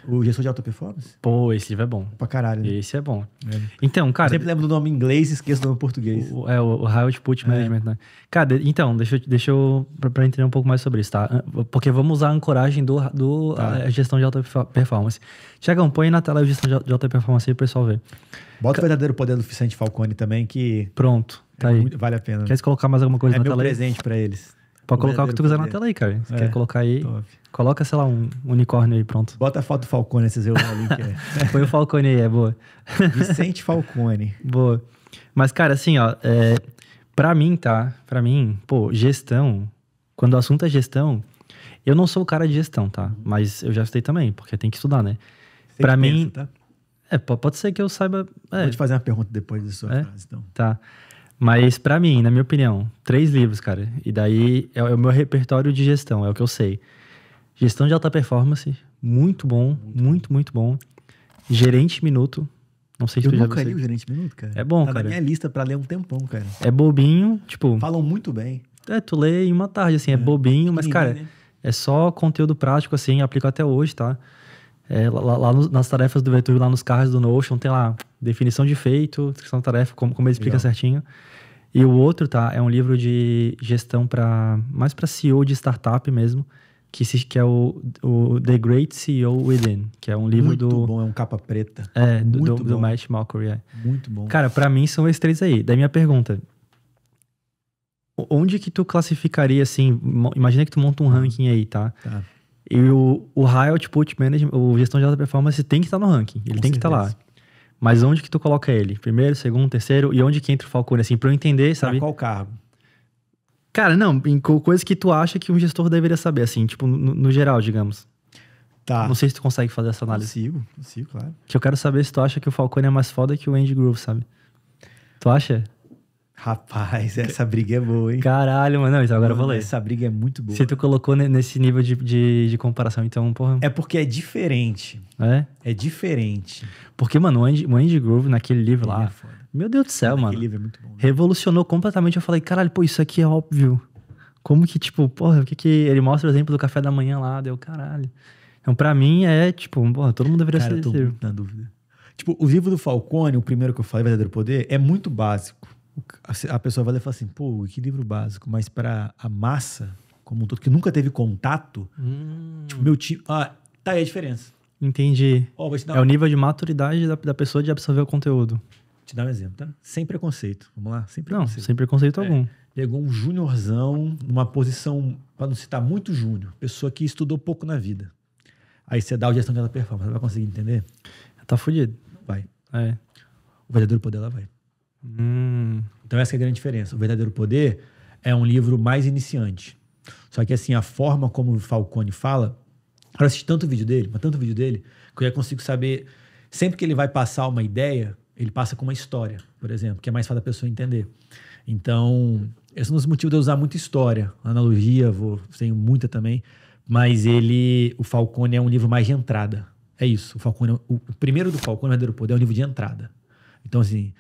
O gestor de alta performance? Pô, esse livro é bom. Pra caralho. Né? Esse é bom. É. Então, cara. Eu sempre lembro do nome em inglês e esqueço do nome em português. O, é, o, o High Output é. Management, é. né? Cara, então, deixa, eu, deixa eu. Pra, pra, entender um pouco mais sobre isso, tá? Porque vamos usar a ancoragem do, do tá. a gestão de alta performance. Tiagão, põe na tela a gestão de alta performance aí pro pessoal ver. Bota o verdadeiro poder do Vicente Falcone também, que. Pronto, tá é aí. vale a pena. Quer colocar mais alguma coisa é na tela? É meu presente para eles. Pode colocar o que tu quiser na tela aí, cara. Se é, quer colocar aí, é, top. coloca, sei lá, um unicórnio aí, pronto. Bota a foto do Falcone, vocês viram o Põe o Falcone aí, é boa. [LAUGHS] Vicente Falcone. boa. Mas, cara, assim, ó, é, pra mim, tá? Pra mim, pô, gestão, quando o assunto é gestão, eu não sou o cara de gestão, tá? Uhum. Mas eu já estudei também, porque tem que estudar, né? Você pra mim. tá? É, pode ser que eu saiba. É. Vou te fazer uma pergunta depois da sua é? frase, então. Tá. Mas para mim, na minha opinião, três livros, cara. E daí é, é, o meu repertório de gestão, é o que eu sei. Gestão de alta performance, muito bom, muito, muito bom. Gerente Minuto, não sei se eu tu já nunca li o Gerente Minuto, cara. É bom, tá cara. Na minha lista para ler um tempão, cara. É bobinho, tipo. Falam muito bem. É, tu lê em uma tarde, assim, é, é bobinho, mas, cara, né? é só conteúdo prático, assim, aplico até hoje, tá? É, lá, lá nas tarefas do Veturi, lá nos carros do Notion, tem lá definição de feito, descrição da tarefa, como, como ele explica Legal. certinho. E o outro, tá, é um livro de gestão para mais para CEO de startup mesmo, que, se, que é o, o, The Great CEO Within, que é um livro Muito do... Muito bom, é um capa preta. É, do, do, do, Matt Malcory, é. Muito bom. Cara, para mim são esses três aí. Daí minha pergunta, onde que tu classificaria, assim, imagina que tu monta um tá. ranking aí, tá? Tá. E o, o High Output Management, o gestão de alta performance tem que estar tá no ranking, ele Com tem certeza. que estar tá lá. Mas onde que tu coloca ele? Primeiro, segundo, terceiro? E onde que entra o Falcone, assim, pra eu entender, sabe? Pra qual cargo? Cara, não, em coisas que tu acha que um gestor deveria saber, assim, tipo, no, no geral, digamos. Tá. Não sei se tu consegue fazer essa análise. Consigo, consigo, claro. Que eu quero saber se tu acha que o Falcone é mais foda que o Andy Groove, sabe? Tu acha? Rapaz, essa briga é boa, hein? Caralho, mano. Não, então agora mano, eu vou ler. Essa briga é muito boa. Se tu colocou nesse nível de, de, de, comparação, então, porra. É porque é diferente. É? É diferente. Porque, mano, o Andy, o Andy Groove, naquele livro Ele lá. É foda. Meu Deus do céu, mano. Aquele livro é muito bom. Né? Revolucionou completamente. Eu falei, caralho, pô, isso aqui é óbvio. Como que, tipo, porra, o que que. Ele mostra o exemplo do café da manhã lá, deu caralho. Então, pra mim, é tipo, porra, todo mundo deveria ser. Eu tô na dúvida. Tipo, o livro do Falcone, o primeiro que eu falei, Verdadeiro Poder, é muito básico. Assim, a pessoa vai ler e fala assim, pô, que livro básico, mas para a massa como um todo, que nunca teve contato, hum. tipo, meu time. Ah, tá aí a diferença. Entendi. Oh, é uma... o nível de maturidade da, da pessoa de absorver o conteúdo. Te dar um exemplo, tá? Sem preconceito. Vamos lá? Sem preconceito. Não, sem preconceito é. algum. Pegou um juniorzão, numa posição, para não citar muito júnior, pessoa que estudou pouco na vida. Aí você dá a gestão dela performance, ela vai conseguir entender? tá fudido. Vai. É. O verdadeiro poder ela vai. Hum. Então essa é a grande diferença. O Verdadeiro Poder é um livro mais iniciante. Só que assim, a forma como o Falcone fala, eu assisti tanto vídeo dele, mas tanto vídeo dele, que eu já consigo saber, sempre que ele vai passar uma ideia, ele passa com uma história, por exemplo, que é mais fácil da pessoa entender. Então, esse é um dos motivos de eu usar muita história, analogia, vou, tenho muita também, mas ele, o Falcone é um livro mais de entrada. É isso, o Falcone, o, o primeiro do Falcone, o Verdadeiro Poder, é um livro de entrada. Então, assim,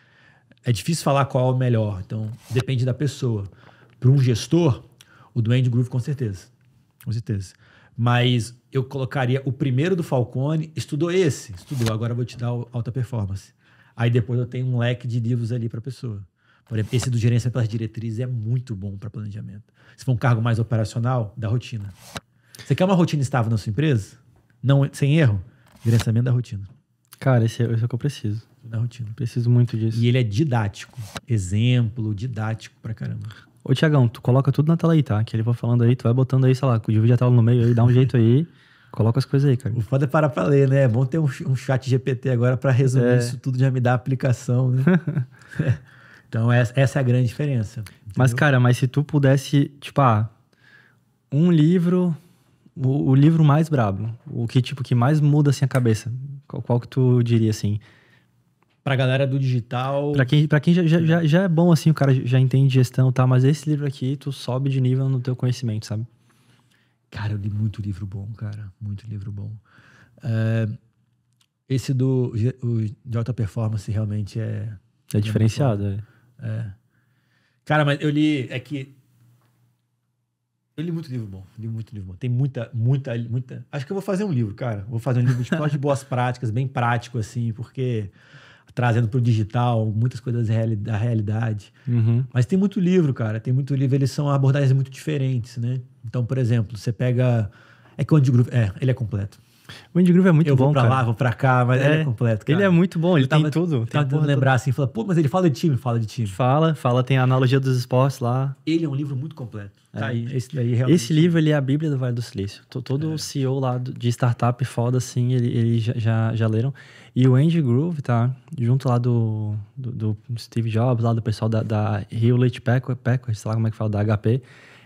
é difícil falar qual é o melhor, então depende da pessoa. Para um gestor, o do Andy Groove, com certeza. Com certeza. Mas eu colocaria o primeiro do Falcone, estudou esse, estudou, agora vou te dar alta performance. Aí depois eu tenho um leque de livros ali para a pessoa. Por exemplo, esse do Gerenciamento das Diretrizes é muito bom para planejamento. Se for um cargo mais operacional, da rotina. Você quer uma rotina estável na sua empresa? Não, sem erro? Gerenciamento da rotina. Cara, esse é, esse é o que eu preciso da rotina. Preciso muito disso. E ele é didático. Exemplo, didático pra caramba. Ô, Tiagão, tu coloca tudo na tela aí, tá? Que ele vai falando aí, tu vai botando aí, sei lá, divide a tela no meio aí, dá um jeito aí. [LAUGHS] Coloca as coisas aí, cara. O foda é parar pra ler, né? É bom ter um, um chat GPT agora para resumir é. isso tudo, já me dá aplicação, né? [LAUGHS] É. então, essa, essa, é a grande diferença. Entendeu? Mas, cara, mas se tu pudesse, tipo, ah, um livro, o, o livro mais brabo, o que, tipo, que mais muda, assim, a cabeça, qual, qual que tu diria, assim? Pra galera do digital. Pra quem, pra quem já, já, já é bom, assim, o cara já entende gestão, tá? Mas esse livro aqui, tu sobe de nível no teu conhecimento, sabe? Cara, eu li muito livro bom, cara. Muito livro bom. É, esse do o, de alta performance realmente é. É diferenciado, é. é. Cara, mas eu li. É que. Eu li muito livro bom. Li muito livro bom. Tem muita, muita, muita. Acho que eu vou fazer um livro, cara. Vou fazer um livro de [LAUGHS] boas práticas, bem prático, assim, porque trazendo para o digital muitas coisas da realidade. Uhum. Mas tem muito livro, cara. Tem muito livro. Eles são abordagens muito diferentes, né? Então, por exemplo, você pega... É que o Andy Groove... É, ele é completo. O Andy Groove é muito eu bom. Eu vou pra cara. lá, vou pra cá, mas é, ele é completo. Cara. Ele é muito bom, ele tem tava, tudo. Tem tava lembrar assim, fala, pô, mas ele fala de time, fala de time. Fala, fala, tem a analogia dos esportes lá. Ele é um livro muito completo. É. Tá aí, esse daí realmente. Esse é. livro ele é a Bíblia do Vale do Silício. Todo é. CEO lá de startup foda, assim, ele, ele já, já, já, leram. E o Andy Groove, tá? Junto lá do, do, do Steve Jobs, lá do pessoal da, da Hewlett Packard, Packard, sei lá como é que fala, da HP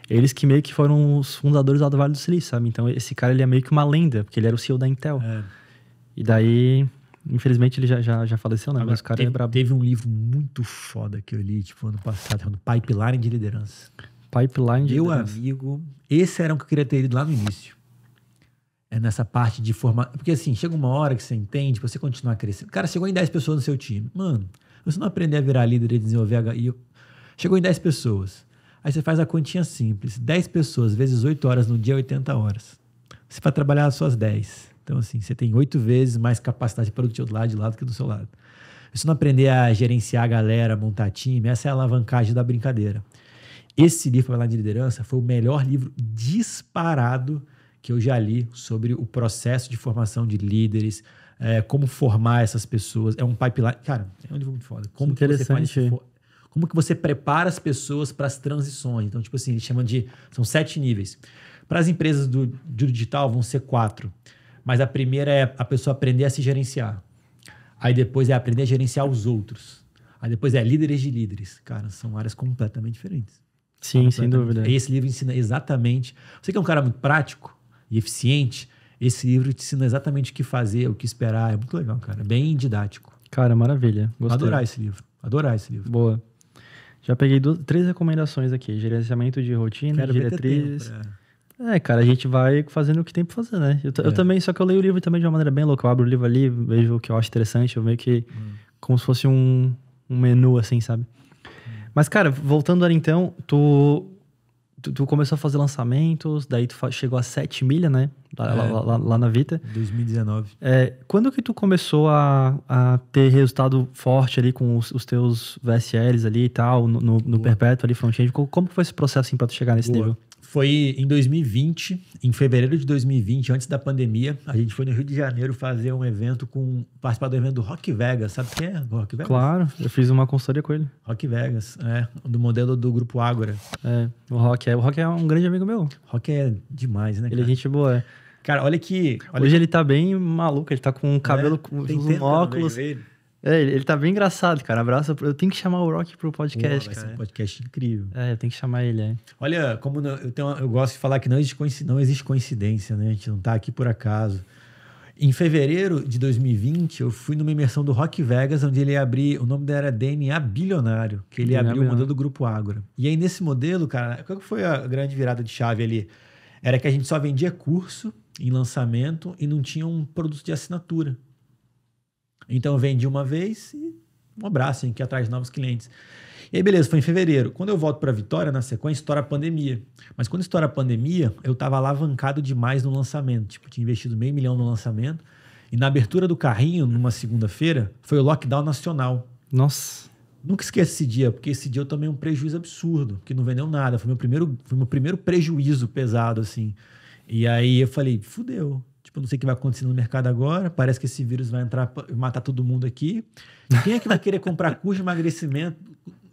eles que meio que foram os fundadores lá do Vale do Silício, sabe? Então esse cara ele é meio que uma lenda, porque ele era o CEO da Intel. É. E daí, infelizmente, ele já, já, já faleceu, né? Agora, Mas o cara é teve, é brabo. Teve um livro muito foda que eu li, tipo, ano passado, chamado Pipeline de Liderança. Pipeline de Meu liderança. amigo, esse era um que eu queria ter lido lá no início. É nessa parte de formar. Porque assim, chega uma hora que você entende, você continuar crescendo. Cara, chegou em 10 pessoas no seu time. Mano, você não aprendeu a virar líder e desenvolver. E eu... Chegou em 10 pessoas. Aí você faz a continha simples: 10 pessoas vezes 8 horas no dia, 80 é horas. Você vai trabalhar as suas 10. Então, assim, você tem 8 vezes mais capacidade produtiva do lado de lado que do seu lado. Se não aprender a gerenciar a galera, montar time, essa é a alavancagem da brincadeira. Esse livro, Falar de Liderança, foi o melhor livro disparado que eu já li sobre o processo de formação de líderes, é, como formar essas pessoas. É um pipeline. Cara, é um livro muito foda. Como que você como que você prepara as pessoas para as transições? Então, tipo assim, eles chamam de. São sete níveis. Para as empresas do, do digital, vão ser quatro. Mas a primeira é a pessoa aprender a se gerenciar. Aí depois é aprender a gerenciar os outros. Aí depois é líderes de líderes. Cara, são áreas completamente diferentes. Sim, sem dúvida. Esse livro ensina exatamente. Você que é um cara muito prático e eficiente, esse livro te ensina exatamente o que fazer, o que esperar. É muito legal, cara. É bem didático. Cara, maravilha. Gostei. Adorar esse livro. Adorar esse livro. Boa. Já peguei duas, três recomendações aqui: gerenciamento de rotina, Quero diretrizes. É, cara, a gente vai fazendo o que tem pra fazer, né? Eu, é. eu, também, só que eu leio o livro também de uma maneira bem louca. Eu abro o livro ali, vejo o que eu acho interessante, eu meio que. Hum. como se fosse um, um menu, assim, sabe? Hum. Mas, cara, voltando ali então, tu tu, tu, começou a fazer lançamentos, daí tu chegou a 7 milha, né? Lá, é, lá, lá, lá, na Vita. 2019. É, quando que tu começou a, a ter resultado forte ali com os, os teus VSLs ali e tal, no, no, no perpétuo ali, front-end? Como que foi esse processo assim, pra tu chegar nesse Boa. nível? Foi em 2020, em fevereiro de 2020, antes da pandemia, a gente foi no Rio de Janeiro fazer um evento com participar do evento do Rock Vegas. Sabe é o que é Rock Vegas? Claro, eu fiz uma consultoria com ele. Rock Vegas, é, do modelo do grupo Ágora. É, o Rock é, o Rock é um grande amigo meu. Rock é demais, né? Cara? Ele é gente boa. É. Cara, olha que. Olha Hoje que... ele tá bem maluco, ele tá com um cabelo, é, com, tem um óculos. É, ele, ele tá bem engraçado, cara. Abraço. Eu tenho que chamar o Rock pro podcast, Pô, vai cara. Ser um podcast incrível. É, eu tenho que chamar ele, é. Olha, como não, eu, tenho, eu gosto de falar que não existe, não existe coincidência, né? A gente não tá aqui por acaso. Em fevereiro de 2020, eu fui numa imersão do Rock Vegas, onde ele abriu. O nome dele era DNA Bilionário, que ele DNA abriu o modelo do Grupo Ágora. E aí, nesse modelo, cara, qual foi a grande virada de chave ali? Era que a gente só vendia curso em lançamento e não tinha um produto de assinatura. Então eu vendi uma vez e um abraço, hein, que atrás de novos clientes. E aí, beleza, foi em fevereiro. Quando eu volto para Vitória, na sequência, estoura a pandemia. Mas quando estoura a pandemia, eu estava alavancado demais no lançamento. Tipo, tinha investido meio milhão no lançamento. E na abertura do carrinho, numa segunda-feira, foi o lockdown nacional. Nossa. Nunca esqueço esse dia, porque esse dia eu tomei um prejuízo absurdo, que não vendeu nada. Foi meu primeiro, foi meu primeiro prejuízo pesado, assim. E aí eu falei, fudeu. Tipo, não sei o que vai acontecer no mercado agora. Parece que esse vírus vai entrar e matar todo mundo aqui. Quem é que vai querer comprar [LAUGHS] curso de emagrecimento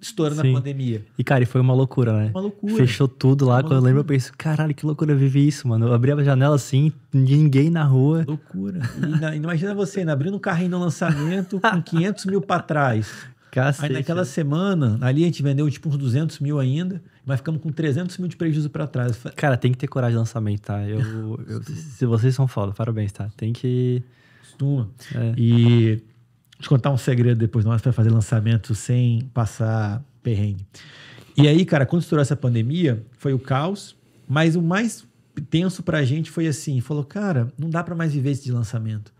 estourando Sim. a pandemia? E, cara, foi uma loucura, né? Uma loucura. Fechou tudo lá. Uma Quando loucura. eu lembro, eu pensei, caralho, que loucura viver isso, mano. Eu abri a janela assim, ninguém na rua. Loucura. E na, imagina você ainda né, abrindo um carrinho no lançamento com 500 [LAUGHS] mil para trás. Cacete. Aí naquela né? semana, ali a gente vendeu tipo uns 200 mil ainda mas ficamos com 300 mil de prejuízo para trás. Cara, tem que ter coragem de lançamento, tá? Eu, eu [LAUGHS] se vocês são foda, parabéns, tá? Tem que. Costuma. É. E te contar um segredo depois nós para fazer lançamento sem passar perrengue. E aí, cara, quando estourou essa pandemia, foi o caos, mas o mais tenso para a gente foi assim, falou, cara, não dá para mais viver esse de lançamento.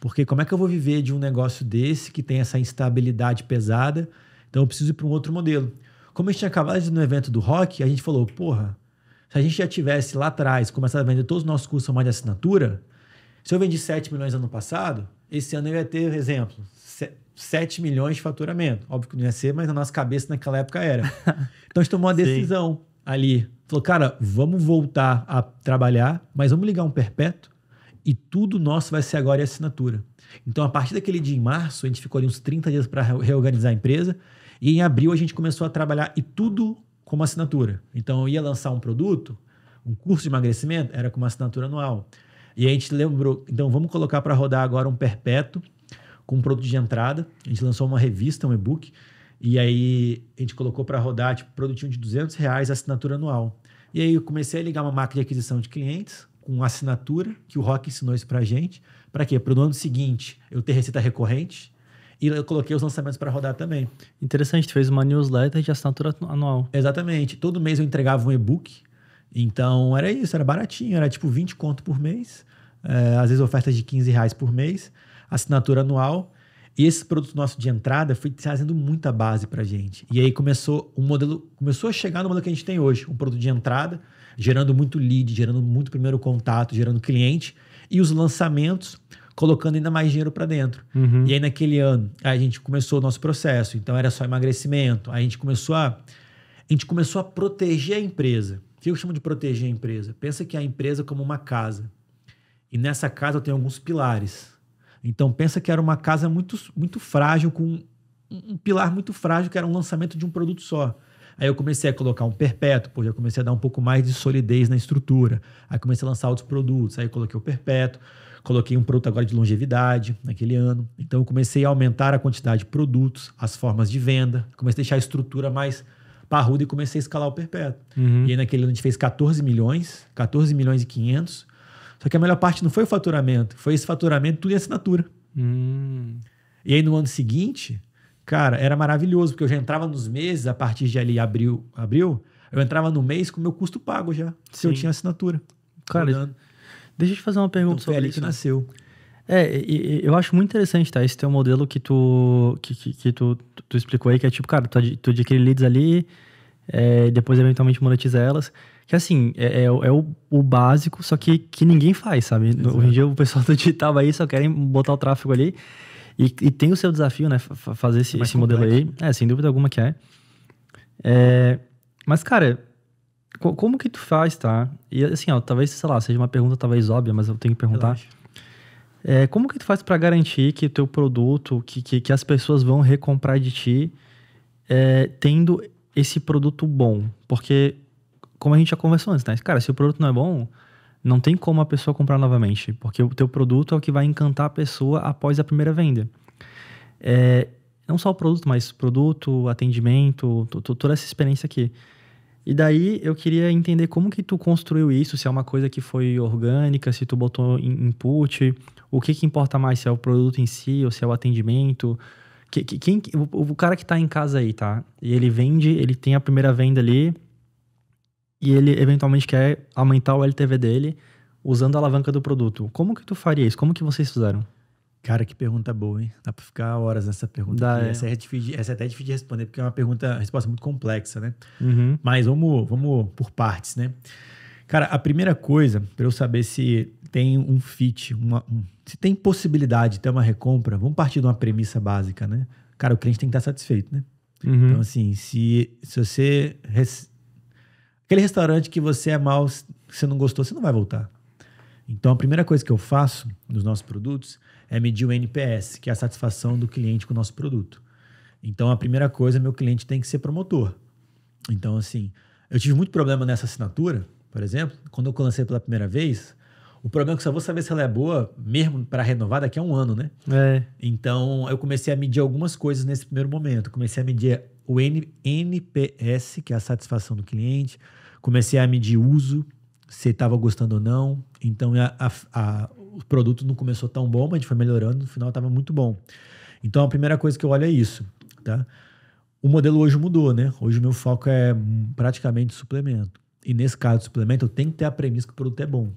Porque como é que eu vou viver de um negócio desse que tem essa instabilidade pesada? Então eu preciso ir para um outro modelo. Como a gente tinha acabado de ir no evento do rock, a gente falou, porra, se a gente já tivesse lá atrás começado a vender todos os nossos cursos a mais de assinatura, se eu vendi 7 milhões ano passado, esse ano eu ia ter, exemplo, 7 milhões de faturamento. Óbvio que não ia ser, mas na nossa cabeça naquela época era. [LAUGHS] Então a gente tomou uma decisão ali. Falou, cara, vamos voltar a trabalhar, mas vamos ligar um perpétuo e tudo nosso vai ser agora em assinatura. Então, a partir daquele dia em março, a gente ficou ali uns 30 dias para reorganizar a empresa e em abril a gente começou a trabalhar e tudo como assinatura. Então eu ia lançar um produto, um curso de emagrecimento, era com uma assinatura anual. E a gente lembrou, então vamos colocar para rodar agora um perpétuo com um produto de entrada. A gente lançou uma revista, um e-book, e aí a gente colocou para rodar tipo, produtinho de 200 reais, assinatura anual. E aí eu comecei a ligar uma máquina de aquisição de clientes com assinatura, que o Rock ensinou isso para gente. Para quê? Para o ano seguinte eu ter receita recorrente, e eu coloquei os lançamentos para rodar também. Interessante, tu fez uma newsletter de assinatura anual. Exatamente. Todo mês eu entregava um e-book. Então era isso, era baratinho, era tipo 20 conto por mês. É, às vezes ofertas de 15 reais por mês, assinatura anual. E esse produto nosso de entrada foi trazendo muita base pra gente. E aí começou um modelo, começou a chegar no modelo que a gente tem hoje, um produto de entrada, gerando muito lead, gerando muito primeiro contato, gerando cliente. E os lançamentos colocando ainda mais dinheiro para dentro. Uhum. E aí, naquele ano, a gente começou o nosso processo. Então, era só emagrecimento. Aí, a gente começou a, a, gente começou a proteger a empresa. O que eu chamo de proteger a empresa? Pensa que a empresa é como uma casa. E nessa casa eu tenho alguns pilares. Então, pensa que era uma casa muito, muito frágil, com um, pilar muito frágil, que era um lançamento de um produto só. Aí eu comecei a colocar um perpétuo, pô, já comecei a dar um pouco mais de solidez na estrutura. Aí comecei a lançar outros produtos, aí coloquei o perpétuo. Coloquei um produto agora de longevidade naquele ano. Então eu comecei a aumentar a quantidade de produtos, as formas de venda, comecei a deixar a estrutura mais parruda e comecei a escalar o perpétuo. Uhum. E aí naquele ano a gente fez 14 milhões, 14 milhões e 500. Só que a melhor parte não foi o faturamento, foi esse faturamento tudo em assinatura. Uhum. E aí no ano seguinte, cara, era maravilhoso, porque eu já entrava nos meses, a partir de ali abril, abril eu entrava no mês com meu custo pago já, Sim. se eu tinha assinatura. Cara, rodando. Deixa eu te fazer uma pergunta então, sobre isso. que nasceu. É, e, e, eu acho muito interessante, tá? Esse teu modelo que tu, que, que, que tu, tu, explicou aí, que é tipo, cara, tu, tu adquire leads ali, é, depois eventualmente monetiza elas. Que assim, é, é, é o, o, básico, só que, que ninguém faz, sabe? Exato. Hoje em dia o pessoal [LAUGHS] do digital aí só querem botar o tráfego ali. E, e tem o seu desafio, né? fazer esse, é esse modelo aí. É, sem dúvida alguma que é. é mas, cara, como que tu faz, tá? E assim, ó, talvez, sei lá, seja uma pergunta talvez óbvia, mas eu tenho que perguntar. É, como que tu faz para garantir que teu produto, que, que, que, as pessoas vão recomprar de ti, é, tendo esse produto bom? Porque, como a gente já conversou antes, né? Cara, se o produto não é bom, não tem como a pessoa comprar novamente, porque o teu produto é o que vai encantar a pessoa após a primeira venda. É, não só o produto, mas produto, atendimento, toda essa experiência aqui. E daí eu queria entender como que tu construiu isso, se é uma coisa que foi orgânica, se tu botou input, o que que importa mais, se é o produto em si ou se é o atendimento. Que, que, quem, o, o, cara que está em casa aí, tá? E ele vende, ele tem a primeira venda ali e ele eventualmente quer aumentar o LTV dele usando a alavanca do produto. Como que tu faria isso? Como que vocês fizeram? Cara, que pergunta boa, hein? Dá pra ficar horas nessa pergunta. Dá, é. Essa, é difícil, essa é até difícil de responder, porque é uma pergunta, resposta muito complexa, né? Uhum. Mas vamos, vamos por partes, né? Cara, a primeira coisa, para eu saber se tem um fit, uma, um, se tem possibilidade de ter uma recompra, vamos partir de uma premissa básica, né? Cara, o cliente tem que estar satisfeito, né? Uhum. Então, assim, se, se você. Res... Aquele restaurante que você é mal, você não gostou, você não vai voltar. Então, a primeira coisa que eu faço nos nossos produtos é medir o NPS, que é a satisfação do cliente com o nosso produto. Então, a primeira coisa, meu cliente tem que ser promotor. Então, assim, eu tive muito problema nessa assinatura, por exemplo, quando eu lancei pela primeira vez, o problema é que só vou saber se ela é boa mesmo para renovar daqui a um ano, né? É. Então, eu comecei a medir algumas coisas nesse primeiro momento. Comecei a medir o N, NPS, que é a satisfação do cliente. Comecei a medir uso, se estava gostando ou não. Então, a, a, a, o produto não começou tão bom, mas a gente foi melhorando, no final estava muito bom. Então a primeira coisa que eu olho é isso, tá? O modelo hoje mudou, né? Hoje o meu foco é praticamente suplemento. E nesse caso de suplemento, eu tenho que ter a premissa que o produto é bom.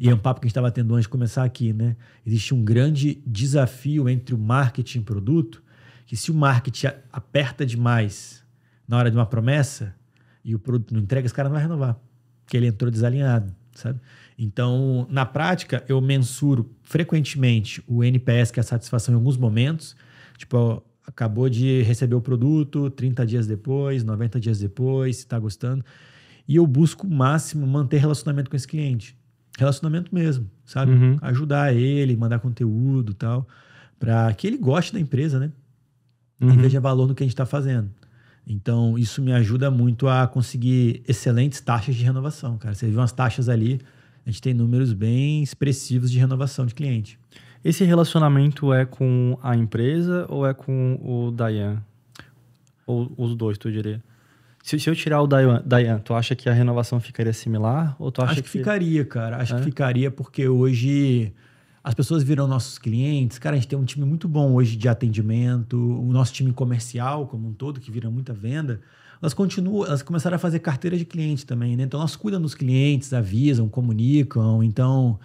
E é um papo que a gente estava tendo antes de começar aqui, né? Existe um grande desafio entre o marketing e o produto, que se o marketing aperta demais na hora de uma promessa e o produto não entrega, esse cara não vai renovar, porque ele entrou desalinhado, sabe? Então, na prática, eu mensuro frequentemente o NPS, que é a satisfação em alguns momentos. Tipo, acabou de receber o produto, 30 dias depois, 90 dias depois, se está gostando. E eu busco o máximo manter relacionamento com esse cliente. Relacionamento mesmo, sabe? Uhum. Ajudar ele, mandar conteúdo tal, para que ele goste da empresa, né? Uhum. E veja valor no que a gente está fazendo. Então, isso me ajuda muito a conseguir excelentes taxas de renovação, cara. Você viu umas taxas ali a gente tem números bem expressivos de renovação de cliente. Esse relacionamento é com a empresa ou é com o Dayan? Ou os dois, tu diria? Se, se eu tirar o Dayan, Dayan, tu acha que a renovação ficaria similar? Ou tu acha Acho que, que... ficaria, cara. Acho é? que ficaria porque hoje as pessoas viram nossos clientes. Cara, a gente tem um time muito bom hoje de atendimento. O nosso time comercial como um todo, que vira muita venda elas continuam, elas começaram a fazer carteira de cliente também, né? Então elas cuidam dos clientes, avisam, comunicam. Então,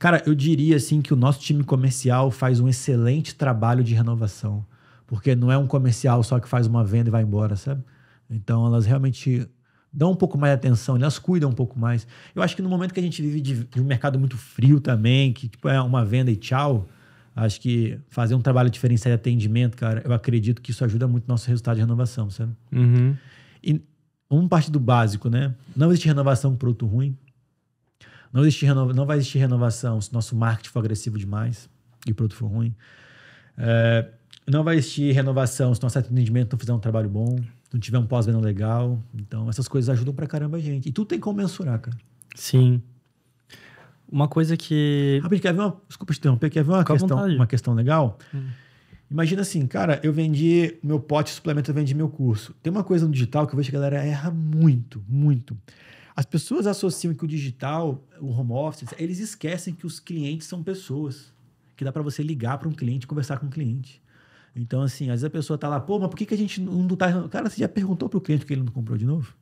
cara, eu diria assim que o nosso time comercial faz um excelente trabalho de renovação, porque não é um comercial só que faz uma venda e vai embora, sabe? Então elas realmente dão um pouco mais de atenção, né? elas cuidam um pouco mais. Eu acho que no momento que a gente vive de, de um mercado muito frio também, que tipo, é uma venda e tchau, acho que fazer um trabalho diferenciado de atendimento, cara, eu acredito que isso ajuda muito no nosso resultado de renovação, sabe? Uhum. E vamos partir do básico, né? Não existe renovação com produto ruim. Não, existe renova, não vai existir renovação se nosso marketing for agressivo demais e o produto for ruim. É, não vai existir renovação se nosso atendimento não fizer um trabalho bom, não tiver um pós-venda legal. Então, essas coisas ajudam pra caramba a gente. E tudo tem como mensurar, cara. Sim. Uma coisa que. Rapidinho, quer ver uma. Desculpa te interromper, quer ver uma, questão, uma questão legal? Hum Imagina assim, cara, eu vendi meu pote de suplemento, eu vendi meu curso. Tem uma coisa no digital que eu vejo que a galera erra muito, muito. As pessoas associam que o digital, o home office, eles esquecem que os clientes são pessoas. Que dá para você ligar para um cliente, conversar com um cliente. Então, assim, às vezes a pessoa tá lá, pô, mas por que, que a gente não tá. Cara, você já perguntou pro cliente que ele não comprou de novo?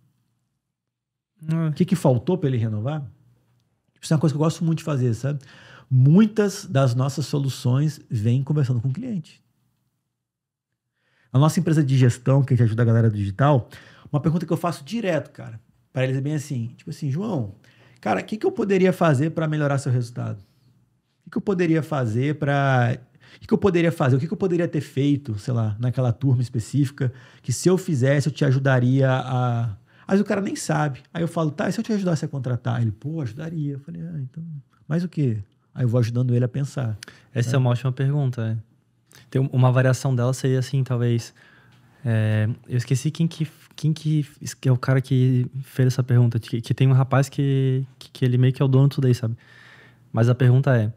Hum. O que, que faltou para ele renovar? Tipo, isso é uma coisa que eu gosto muito de fazer, sabe? Muitas das nossas soluções vêm conversando com o cliente. A nossa empresa de gestão, que a gente ajuda a galera digital, uma pergunta que eu faço direto, cara, para eles é bem assim, tipo assim, João, cara, o que, que eu poderia fazer para melhorar seu resultado? O que, que eu poderia fazer para o que, que, eu poderia fazer? O que, que, eu poderia ter feito, sei lá, naquela turma específica, que se eu fizesse, eu te ajudaria a. Aí o cara nem sabe. Aí eu falo, tá, e se eu te ajudasse a contratar? Ele, pô, ajudaria. Eu falei, ah, então. Mas o quê? Aí eu vou ajudando ele a pensar. Essa né? é uma ótima pergunta. É. Tem uma variação dela seria assim, talvez. É, eu esqueci quem que, quem que é o cara que fez essa pergunta. Que, que tem um rapaz que, que, que, ele meio que é o dono disso daí, sabe? Mas a pergunta é: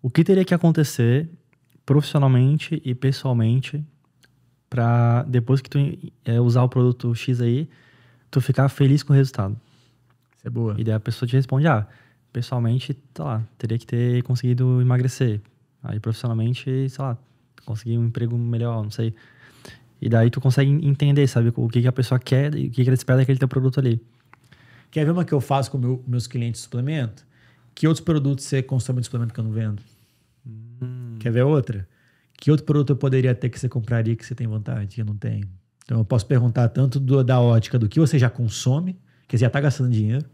o que teria que acontecer profissionalmente e pessoalmente para depois que tu é, usar o produto X aí, tu ficar feliz com o resultado? Isso é boa. E daí a pessoa te responde: ah, pessoalmente, tá lá, teria que ter conseguido emagrecer. Aí profissionalmente, sei lá, conseguir um emprego melhor, não sei. E daí tu consegue entender, sabe, o que, que a pessoa quer e o que, que ela espera daquele teu produto ali. Quer ver uma que eu faço com meu, meus clientes de suplemento? Que outros produtos você consome de suplemento que eu não vendo? Hum. Quer ver outra? Que outro produto eu poderia ter que você compraria que você tem vontade que eu não tenho? Então eu posso perguntar tanto do, da ótica do que você já consome, que você já está gastando dinheiro,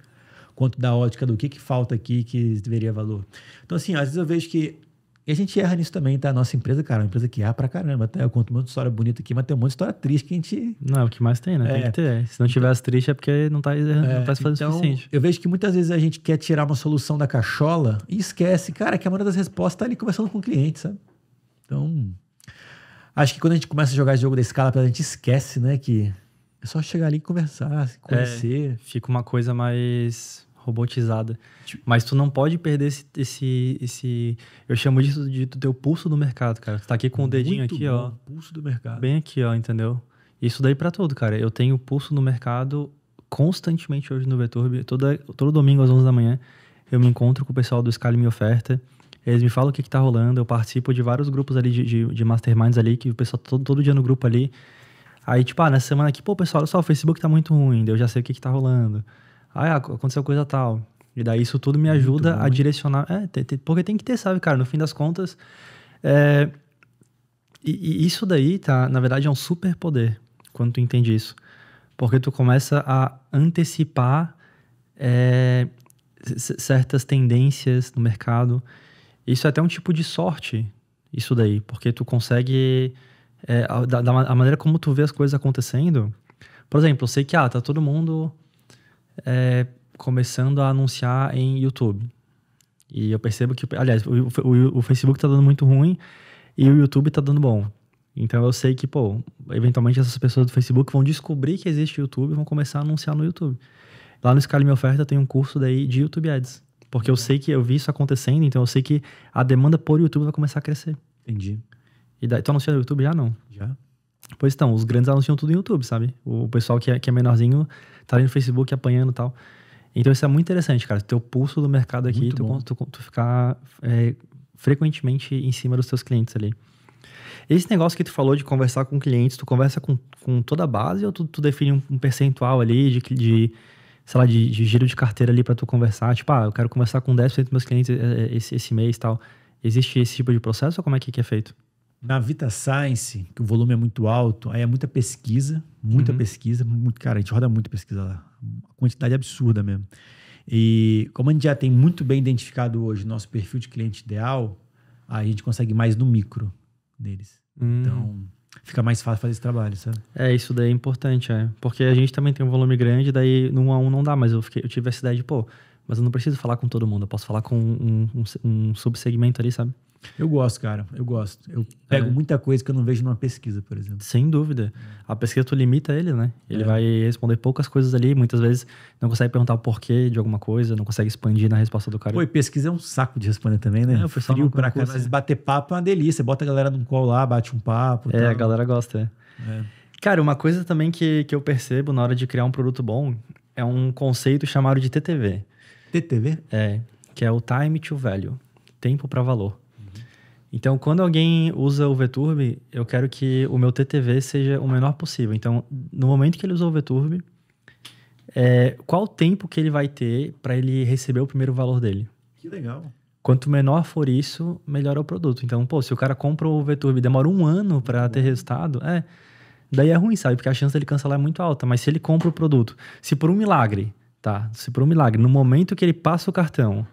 quanto da ótica do que, que falta aqui que deveria valor. Então, assim, às vezes eu vejo que e a gente erra nisso também, tá? a Nossa empresa, cara, é uma empresa que erra pra caramba. Tá? Eu conto uma história bonita aqui, mas tem um monte de história triste que a gente. Não, é o que mais tem, né? É. Tem que é. ter. Se não tivesse triste é porque não tá, não é, tá se fazendo então, o suficiente. Eu vejo que muitas vezes a gente quer tirar uma solução da cachola e esquece, cara, que a maioria das respostas tá ali conversando com o cliente, sabe? Então. Acho que quando a gente começa a jogar jogo da escala, a gente esquece, né? Que é só chegar ali e conversar, é, conhecer. É, fica uma coisa mais robotizada. Tipo- Mas tu não pode perder esse, esse, esse eu chamo disso de teu pulso do mercado, cara. Tu tá aqui com o dedinho Muito aqui, bom, ó. Pulso do mercado. Bem aqui, ó, entendeu? Isso daí para tudo, cara. Eu tenho pulso no mercado constantemente hoje no Veturb. Todo, todo domingo às 11 da manhã eu me encontro com o pessoal do e Me Oferta. Eles me falam o que, que tá rolando. Eu participo de vários grupos ali, de, de, de masterminds ali, que o pessoal todo, todo dia no grupo ali. Aí, tipo, ah, nessa semana aqui, pô, pessoal, olha só, o Facebook tá muito ruim, eu já sei o que que tá rolando ah, é, aconteceu coisa tal. E daí isso tudo me ajuda bom, a direcionar. É, tem, tem, porque tem que ter, sabe, cara? No fim das contas. É, e, e, isso daí, tá? Na verdade, é um super poder quando tu entende isso. Porque tu começa a antecipar é, certas tendências no mercado. Isso é até um tipo de sorte, isso daí. Porque tu consegue. É, da, da, a maneira como tu vê as coisas acontecendo. Por exemplo, eu sei que, ah, tá todo mundo é, começando a anunciar em YouTube. E eu percebo que, aliás, o, o, o Facebook está dando muito ruim e o YouTube está dando bom. Então eu sei que, pô, eventualmente essas pessoas do Facebook vão descobrir que existe YouTube e vão começar a anunciar no YouTube. Lá no Escala Minha Oferta tem um curso daí de YouTube Ads. Porque eu sei que eu vi isso acontecendo, então eu sei que a demanda por YouTube vai começar a crescer. Entendi. E daí, tu anunciou no YouTube já não? Já. Pois então, os grandes anunciam tudo no YouTube, sabe? O pessoal que é, que é menorzinho tá ali no Facebook apanhando e tal. Então isso é muito interessante, cara. Ter o pulso do mercado aqui, tu, tu, tu, ficar é, frequentemente em cima dos teus clientes ali. Esse negócio que tu falou de conversar com clientes, tu conversa com, com toda a base ou tu, tu define um, um, percentual ali de, de sei lá, de, de giro de carteira ali para tu conversar? Tipo, ah, eu quero conversar com 10% dos meus clientes é, é, esse, esse mês e tal. Existe esse tipo de processo ou como é que, que é feito? Na Vita Science, que o volume é muito alto, aí é muita pesquisa, muita uhum. pesquisa, muito, cara, a gente roda muita pesquisa lá. Uma quantidade é absurda mesmo. E como a gente já tem muito bem identificado hoje o nosso perfil de cliente ideal, a gente consegue mais no micro deles. Hum. Então, fica mais fácil fazer esse trabalho, sabe? É, isso daí é importante, é. Porque a gente também tem um volume grande, daí num a um não dá, mas eu, fiquei, eu tive essa ideia de, pô, mas eu não preciso falar com todo mundo, eu posso falar com um, um, um subsegmento ali, sabe? Eu gosto, cara. Eu gosto. Eu pego é. muita coisa que eu não vejo numa pesquisa, por exemplo. Sem dúvida. A pesquisa tu limita ele, né? Ele é. vai responder poucas coisas ali. Muitas vezes não consegue perguntar o porquê de alguma coisa, não consegue expandir na resposta do cara. Pô, pesquisa é um saco de responder também, né? É, eu só Frio pra curso. Mas bater papo é uma delícia. Bota a galera num call lá, bate um papo. É, tal. a galera gosta, é. é. Cara, uma coisa também que, que eu percebo na hora de criar um produto bom é um conceito chamado de TTV. TTV? É, que é o Time to Value. Tempo para valor. Então, quando alguém usa o VTurb, eu quero que o meu TTV seja o menor possível. Então, no momento que ele usou o VTurb, é, qual o tempo que ele vai ter para ele receber o primeiro valor dele? Que legal. Quanto menor for isso, melhor é o produto. Então, pô, se o cara compra o VTurb e demora um ano para ter resultado, é. Daí é ruim, sabe? Porque a chance dele cancelar é muito alta. Mas se ele compra o produto, se por um milagre, tá? Se por um milagre, no momento que ele passa o cartão,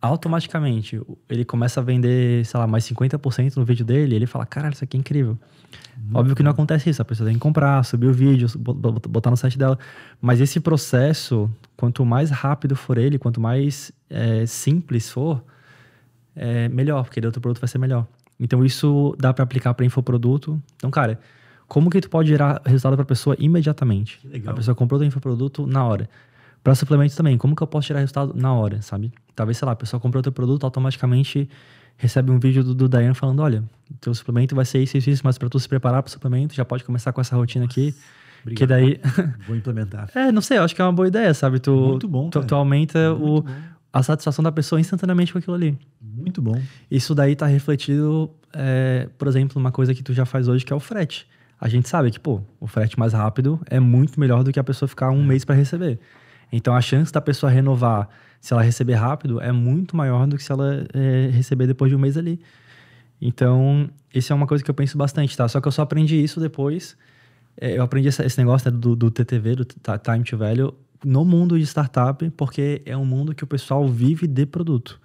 automaticamente ele começa a vender, sei lá, mais 50% no vídeo dele, ele fala, caralho, isso aqui é incrível. Uhum. Óbvio que não acontece isso, a pessoa tem que comprar, subir o vídeo, botar no site dela. Mas esse processo, quanto mais rápido for ele, quanto mais é, simples for, é melhor, porque o outro produto vai ser melhor. Então isso dá para aplicar para infoproduto. Então, cara, como que tu pode gerar resultado para pessoa imediatamente? A pessoa comprou o infoproduto na hora. Para suplementos também, como que eu posso tirar resultado na hora, sabe? Talvez, sei lá, a pessoa comprou outro produto, automaticamente recebe um vídeo do, do Dayan falando: olha, teu suplemento vai ser isso, isso, isso, mas para tu se preparar para o suplemento, já pode começar com essa rotina aqui. Obrigado. Que daí. Tá? [LAUGHS] Vou implementar. é, não sei, eu acho que é uma boa ideia, sabe? Tu, Muito bom. Tu, tu aumenta Muito o, bom. a satisfação da pessoa instantaneamente com aquilo ali. Muito bom. Isso daí tá refletido, é, por exemplo, uma coisa que tu já faz hoje, que é o frete. A gente sabe que, pô, o frete mais rápido é muito melhor do que a pessoa ficar um é. mês para receber. Então a chance da pessoa renovar, se ela receber rápido, é muito maior do que se ela é, receber depois de um mês ali. Então, isso é uma coisa que eu penso bastante, tá? Só que eu só aprendi isso depois. É, eu aprendi essa, esse negócio né, do, do, TTV, do Time to Value, no mundo de startup, porque é um mundo que o pessoal vive de produto.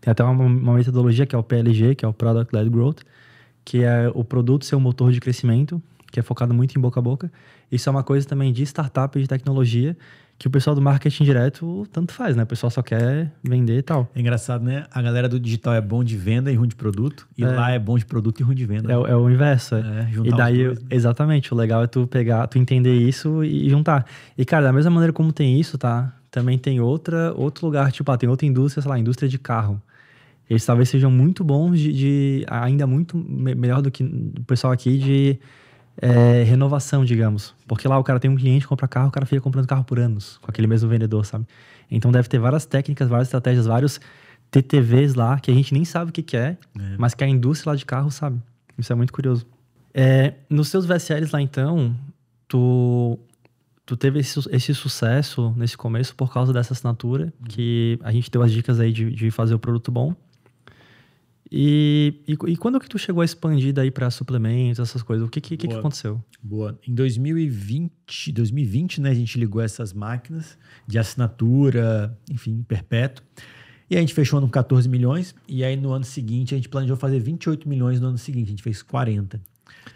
Tem até uma, uma metodologia que é o PLG, que é o Product Led Growth, que é o produto ser o motor de crescimento, que é focado muito em boca a boca. Isso é uma coisa também de startup de tecnologia, que o pessoal do marketing direto tanto faz, né? O pessoal só quer vender e tal. É engraçado, né? A galera do digital é bom de venda e ruim de produto, e é. lá é bom de produto e ruim de venda. É, né? é o inverso, é. é juntar e daí, dois, né? exatamente, o legal é tu pegar, tu entender isso e juntar. E, cara, da mesma maneira como tem isso, tá? Também tem outra, outro lugar, tipo, ah, tem outra indústria, sei lá, indústria de carro. Eles talvez sejam muito bons de, de ainda muito melhor do que o pessoal aqui de é, renovação, digamos. Porque lá o cara tem um cliente, compra carro, o cara fica comprando carro por anos com aquele mesmo vendedor, sabe? Então deve ter várias técnicas, várias estratégias, vários TTVs lá que a gente nem sabe o que, que é, é. mas que a indústria lá de carro sabe. Isso é muito curioso. É, nos seus VSLs lá então, tu, tu teve esse, esse sucesso nesse começo por causa dessa assinatura, uhum. que a gente deu as dicas aí de, de fazer o produto bom. E, e, e, quando que tu chegou a expandir daí para suplementos, essas coisas? O que que, que, que, aconteceu? Boa. Em 2020, 2020, né, a gente ligou essas máquinas de assinatura, enfim, perpétuo. E a gente fechou no 14 milhões. E aí no ano seguinte a gente planejou fazer 28 milhões no ano seguinte. A gente fez 40.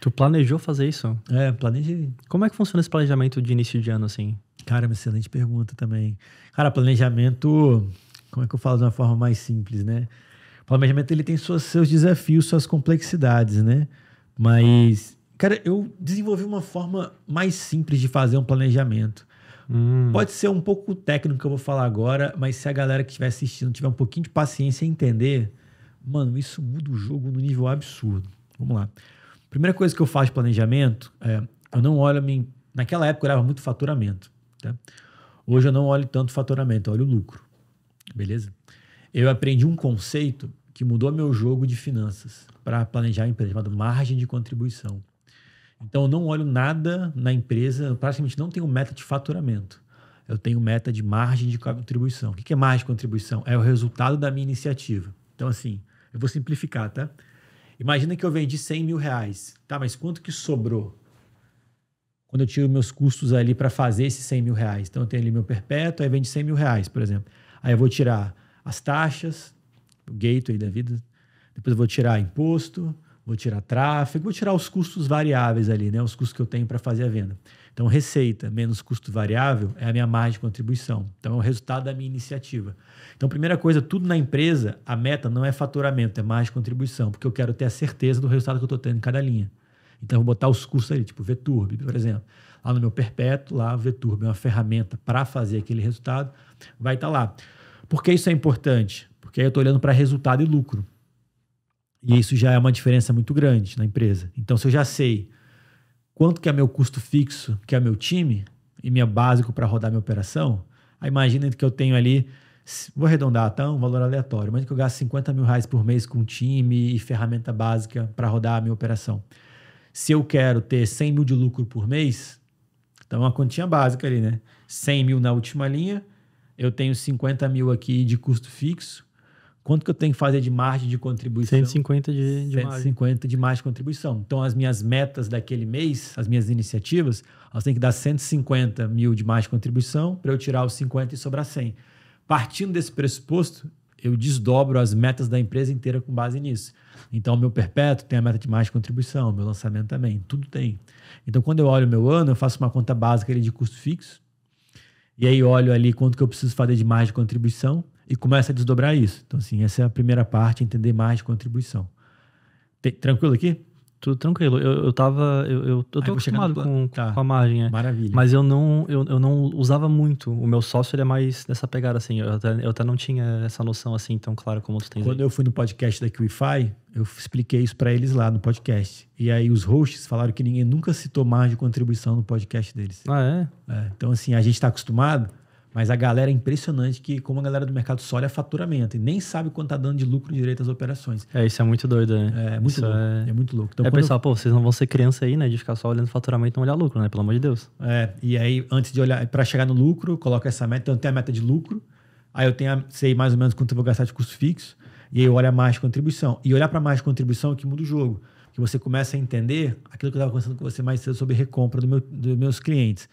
Tu planejou fazer isso? É, planejei. Como é que funciona esse planejamento de início de ano assim? Cara, é uma excelente pergunta também. Cara, planejamento. Como é que eu falo de uma forma mais simples, né? planejamento ele tem suas, seus desafios, suas complexidades, né? Mas, cara, eu desenvolvi uma forma mais simples de fazer um planejamento. Hum. Pode ser um pouco técnico que eu vou falar agora, mas se a galera que estiver assistindo tiver um pouquinho de paciência e entender, mano, isso muda o jogo no nível absurdo. Vamos lá. Primeira coisa que eu faço de planejamento é, eu não olho minha... Naquela época eu olhava muito faturamento. Tá? Hoje eu não olho tanto faturamento, eu olho lucro. Beleza? Eu aprendi um conceito que mudou meu jogo de finanças para planejar a empresa, chamado margem de contribuição. Então, eu não olho nada na empresa, praticamente não tenho meta de faturamento. Eu tenho meta de margem de contribuição. O que é margem de contribuição? É o resultado da minha iniciativa. Então, assim, eu vou simplificar, tá? Imagina que eu vendi 100 mil reais, tá? Mas quanto que sobrou? Quando eu tiro meus custos ali para fazer esses 100 mil reais. Então, eu tenho ali meu perpétuo, aí vende 100 mil reais, por exemplo. Aí eu vou tirar as taxas, gateway da vida. Depois eu vou tirar imposto, vou tirar tráfego, vou tirar os custos variáveis ali, né? Os custos que eu tenho para fazer a venda. Então, receita menos custo variável é a minha margem de contribuição. Então, é o resultado da minha iniciativa. Então, primeira coisa, tudo na empresa, a meta não é faturamento, é margem de contribuição, porque eu quero ter a certeza do resultado que eu estou tendo em cada linha. Então, eu vou botar os custos ali, tipo Veturb, por exemplo. Lá no meu perpétuo, lá o Veturb é uma ferramenta para fazer aquele resultado, vai estar tá lá. Por que isso é importante? Porque aí eu estou olhando para resultado e lucro. E isso já é uma diferença muito grande na empresa. Então, se eu já sei quanto que é meu custo fixo, que é meu time, e minha básico para rodar minha operação, aí imagina que eu tenho ali, vou arredondar, tá? Um valor aleatório. Imagina que eu gasto 50 mil reais por mês com time e ferramenta básica para rodar a minha operação. Se eu quero ter 100 mil de lucro por mês, então é uma continha básica ali, né? 100 mil na última linha, eu tenho 50 mil aqui de custo fixo, quanto que eu tenho que fazer de margem de contribuição? 150 de, de 150 margem. de margem de contribuição. Então, as minhas metas daquele mês, as minhas iniciativas, elas têm que dar 150 mil de margem de contribuição para eu tirar os 50 e sobrar 100. Partindo desse pressuposto, eu desdobro as metas da empresa inteira com base nisso. Então, o meu perpétuo tem a meta de mais de contribuição, meu lançamento também, tudo tem. Então, quando eu olho o meu ano, eu faço uma conta básica ali de custo fixo, e aí olho ali quanto que eu preciso fazer de mais de contribuição, e começa a desdobrar isso. Então, assim, essa é a primeira parte, entender mais de contribuição. Tem, tranquilo aqui? Tudo tranquilo. Eu, eu tava. Eu, eu, eu tô Ai, acostumado com, tá. com, a margem. É. Maravilha. Mas eu não, eu, eu não usava muito. O meu sócio ele é mais dessa pegada, assim. Eu até, eu até não tinha essa noção assim tão clara como tu tens. Quando eu fui no podcast da QIFI, eu expliquei isso para eles lá no podcast. E aí os hosts falaram que ninguém nunca citou margem de contribuição no podcast deles. Ah, é? é então, assim, a gente está acostumado mas a galera é impressionante que, como a galera do mercado só olha faturamento e nem sabe quanto tá dando de lucro direito às operações. É, isso é muito doido, né? É, é muito isso louco. É... é... muito louco. Então, é pensar, eu... pô, vocês não vão ser criança aí, né? De ficar só olhando faturamento e não olhar lucro, né? Pelo amor de Deus. É, e aí, antes de olhar, para chegar no lucro, coloca essa meta. Então, eu tenho a meta de lucro, aí eu tenho a, sei mais ou menos quanto eu vou gastar de custo fixo, e aí eu olho a margem de contribuição. E olhar para a margem de contribuição é que muda o jogo. Que você começa a entender aquilo que eu estava conversando com você mais cedo sobre recompra do meu, dos meus clientes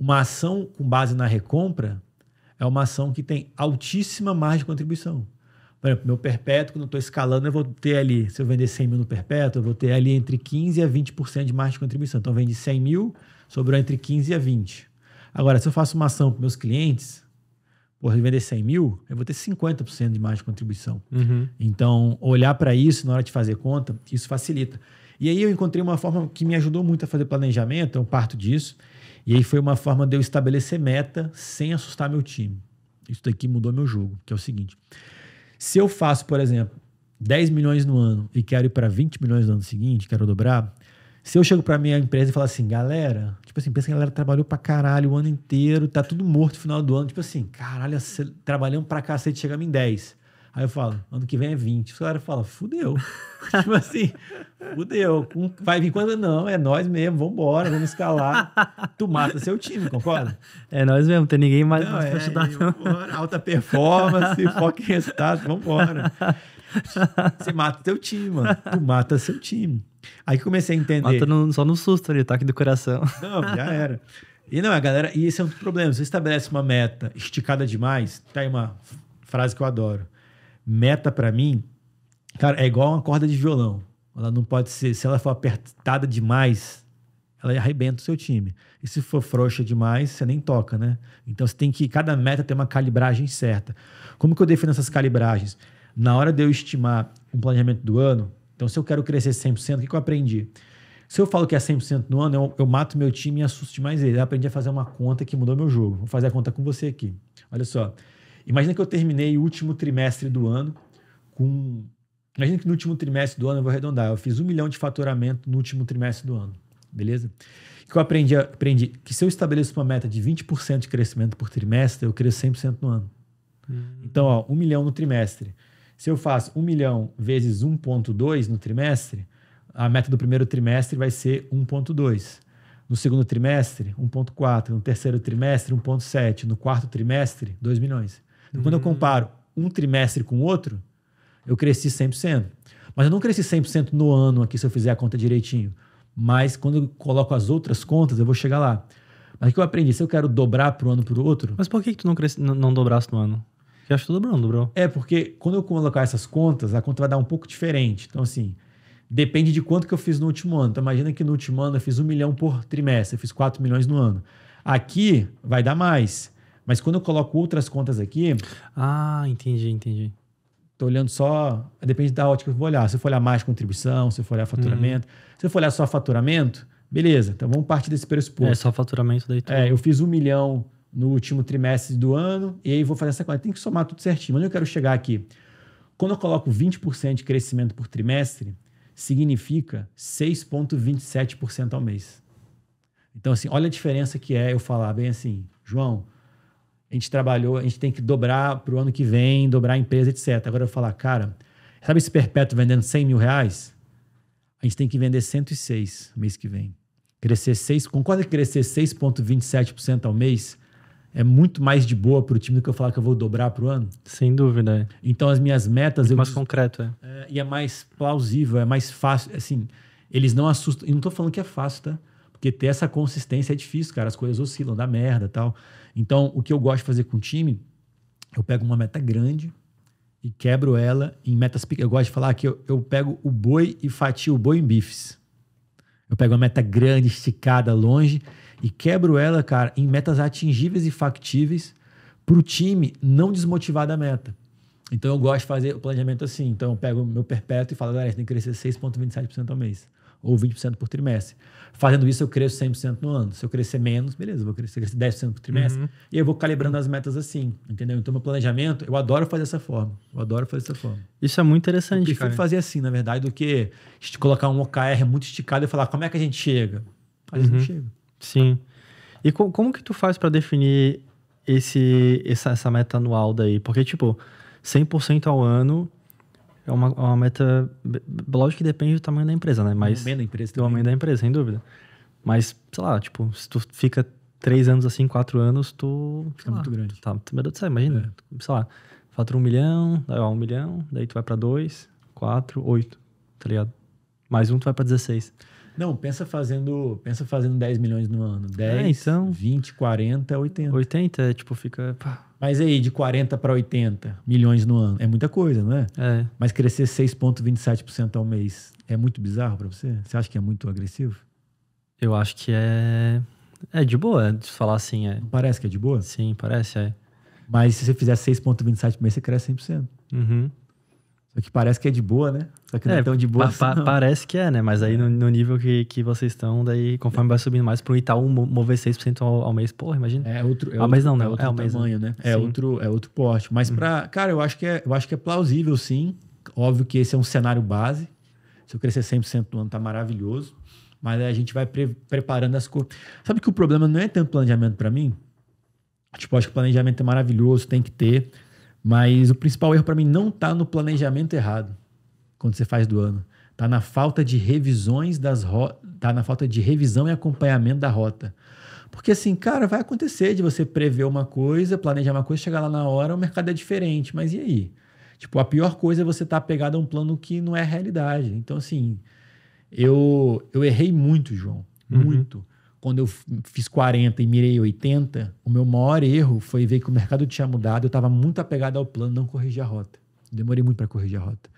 uma ação com base na recompra é uma ação que tem altíssima margem de contribuição. Por exemplo, meu perpétuo, quando eu estou escalando, eu vou ter ali, se eu vender 100 mil no perpétuo, eu vou ter ali entre 15% a 20% de margem de contribuição. Então, vendi 100 mil, sobrou entre 15% a 20%. Agora, se eu faço uma ação para meus clientes, por vender 100 mil, eu vou ter 50% de margem de contribuição. Uhum. Então, olhar para isso na hora de fazer conta, isso facilita. E aí eu encontrei uma forma que me ajudou muito a fazer planejamento, eu é parto disso, e aí foi uma forma de eu estabelecer meta sem assustar meu time. Isso daqui mudou meu jogo, que é o seguinte: se eu faço, por exemplo, 10 milhões no ano e quero ir para 20 milhões no ano seguinte, quero dobrar, se eu chego para minha empresa e falar assim, galera, tipo assim, pensa que a galera trabalhou para caralho o ano inteiro, tá tudo morto no final do ano, tipo assim, caralho, trabalhamos para cacete, chegamos em 10. Aí eu falo, ano que vem é 20. Os caras falam, fudeu. [LAUGHS] tipo assim, fudeu. Vai vir quando? Não, é nós mesmo, vamos embora, vamos escalar. tu mata seu time, concorda? [LAUGHS] É nós mesmo, tem ninguém mais não, é, ajudar. Vambora, alta performance, [LAUGHS] foco em resultado, vamos embora. Você mata teu time, mano. Tu mata seu time. Aí comecei a entender. Mata no, só no susto ali, ataque do coração. Não, já era. E não, a galera, e esse é um problema. Você estabelece uma meta esticada demais, tá aí uma frase que eu adoro. Meta para mim, cara, é igual uma corda de violão. Ela não pode ser, se ela for apertada demais, ela arrebenta o seu time. E se for frouxa demais, você nem toca, né? Então você tem que, cada meta tem uma calibragem certa. Como que eu defino essas calibragens? Na hora de eu estimar um planejamento do ano, então se eu quero crescer 100%, o que, que eu aprendi? Se eu falo que é 100% no ano, eu, eu, mato meu time e assusto mais ele. Eu aprendi a fazer uma conta que mudou meu jogo. Vou fazer a conta com você aqui. Olha só. Imagina que eu terminei o último trimestre do ano com. Imagina que no último trimestre do ano, eu vou arredondar, eu fiz um milhão de faturamento no último trimestre do ano, beleza? O que eu aprendi, aprendi que se eu estabeleço uma meta de 20% de crescimento por trimestre, eu cresço 100% no ano. Hum. Então, ó, um milhão no trimestre. Se eu faço um milhão vezes 1,2 no trimestre, a meta do primeiro trimestre vai ser 1,2. No segundo trimestre, 1,4. No terceiro trimestre, 1,7. No quarto trimestre, 2 milhões. Quando eu comparo um trimestre com o outro, eu cresci 100%. Mas eu não cresci 100% no ano aqui, se eu fizer a conta direitinho. Mas quando eu coloco as outras contas, eu vou chegar lá. Mas o que eu aprendi? Se eu quero dobrar para um ano para o outro. Mas por que, que tu não, cresce, não, não dobrasse no ano? Eu acho que tu dobrou, não dobrou? É, porque quando eu colocar essas contas, a conta vai dar um pouco diferente. Então, assim, depende de quanto que eu fiz no último ano. Então, imagina que no último ano eu fiz um milhão por trimestre, eu fiz 4 milhões no ano. Aqui vai dar mais. Mas quando eu coloco outras contas aqui. Ah, entendi, entendi. Tô olhando só. Depende da ótica que eu vou olhar. Se eu for olhar mais contribuição, se eu for olhar uhum. faturamento. Uhum. Se eu for olhar só faturamento, beleza. Então vamos partir desse é, pressuposto. É só faturamento daí tudo. É, eu fiz um milhão no último trimestre do ano e aí vou fazer essa conta. Tem que somar tudo certinho. Mas eu quero chegar aqui. Quando eu coloco 20% de crescimento por trimestre, significa 6,27% ao mês. Então, assim, olha a diferença que é eu falar bem assim, João, a gente trabalhou, a gente tem que dobrar para o ano que vem, dobrar a empresa, etc. Agora eu falar, cara, sabe esse perpétuo vendendo 100 mil reais? A gente tem que vender 106 mês que vem. Crescer 6, concorda que crescer 6,27% ao mês é muito mais de boa para o time do que eu falar que eu vou dobrar para o ano? Sem dúvida. É. Então as minhas metas... Muito mais concreto, é. é. E é mais plausível, é mais fácil, assim... Eles não assustam. E não estou falando que é fácil, tá? Porque ter essa consistência é difícil, cara. As coisas oscilam, dá merda tal. Então, o que eu gosto de fazer com o time, eu pego uma meta grande e quebro ela em metas pequenas. Eu gosto de falar que eu, eu pego o boi e fatio o boi em bifes. Eu pego uma meta grande, esticada, longe e quebro ela, cara, em metas atingíveis e factíveis para o time não desmotivar da meta. Então eu gosto de fazer o planejamento assim. Então eu pego meu perpétuo e falo, galera, tem que crescer 6,27% ao mês ou 20% por trimestre. Fazendo isso, eu cresço 100% no ano. Se eu crescer menos, beleza, vou crescer, crescer 10% por trimestre. Uhum. E eu vou calibrando as metas assim, entendeu? Então, meu planejamento, eu adoro fazer dessa forma. Eu adoro fazer dessa forma. Isso é muito interessante, eu prefiro cara. fazer assim, na verdade, do que colocar um OKR muito esticado e falar como é que a gente chega. A gente uhum. não chega. Sim. E co como que tu faz para definir esse, essa, essa meta anual daí? Porque, tipo, 100% ao ano é uma, é uma meta. Lógico que depende do tamanho da empresa, né? Mas, do tamanho da empresa. Do tamanho da empresa, sem dúvida. Mas, sei lá, tipo, se tu fica três anos assim, quatro anos, tu. Fica lá, muito grande. Tá, meu Deus do céu, imagina. É. Sei lá, fatura um milhão, daí ó, um milhão, daí tu vai pra dois, quatro, oito, tá ligado? Mais um, tu vai pra 16. Não, pensa fazendo, pensa fazendo 10 milhões no ano. 10, ah, então. é, então, 20, 40, 80. 80, tipo, fica. Pá. Mas aí, de 40 para 80 milhões no ano, é muita coisa, não é? É. Mas crescer 6,27% ao mês é muito bizarro para você? Você acha que é muito agressivo? Eu acho que é. É de boa, é de falar assim. É... parece que é de boa? Sim, parece, é. Mas se você fizer 6,27 por mês, você cresce 100%. Uhum. Só que parece que é de boa, né? Só que não é, é tão de boa pa, assim, pa, Parece que é, né? Mas aí é. no, no, nível que, que vocês estão, daí conforme vai subindo mais pro Itaú mover 6% ao, ao mês, porra, imagina. É outro, é ah, mês não, né? É outro é tamanho, né? É outro, é outro porte. Mas uhum. para, cara, eu acho que é, eu acho que é plausível sim. Óbvio que esse é um cenário base. Se eu crescer 100% no ano tá maravilhoso, mas aí a gente vai pre preparando as coisas. Sabe que o problema não é tanto planejamento para mim? Tipo, acho que planejamento é maravilhoso, tem que ter. Mas o principal erro para mim não está no planejamento errado quando você faz do ano. Está na falta de revisões das tá na falta de revisão e acompanhamento da rota. Porque assim, cara, vai acontecer de você prever uma coisa, planejar uma coisa, chegar lá na hora, o mercado é diferente, mas e aí? Tipo, a pior coisa é você estar tá pegado a um plano que não é realidade. Então, assim, eu, eu errei muito, João. Uhum. Muito quando eu fiz 40 e mirei 80, o meu maior erro foi ver que o mercado tinha mudado, eu estava muito apegado ao plano, não corrigir a rota. Demorei muito para corrigir a rota.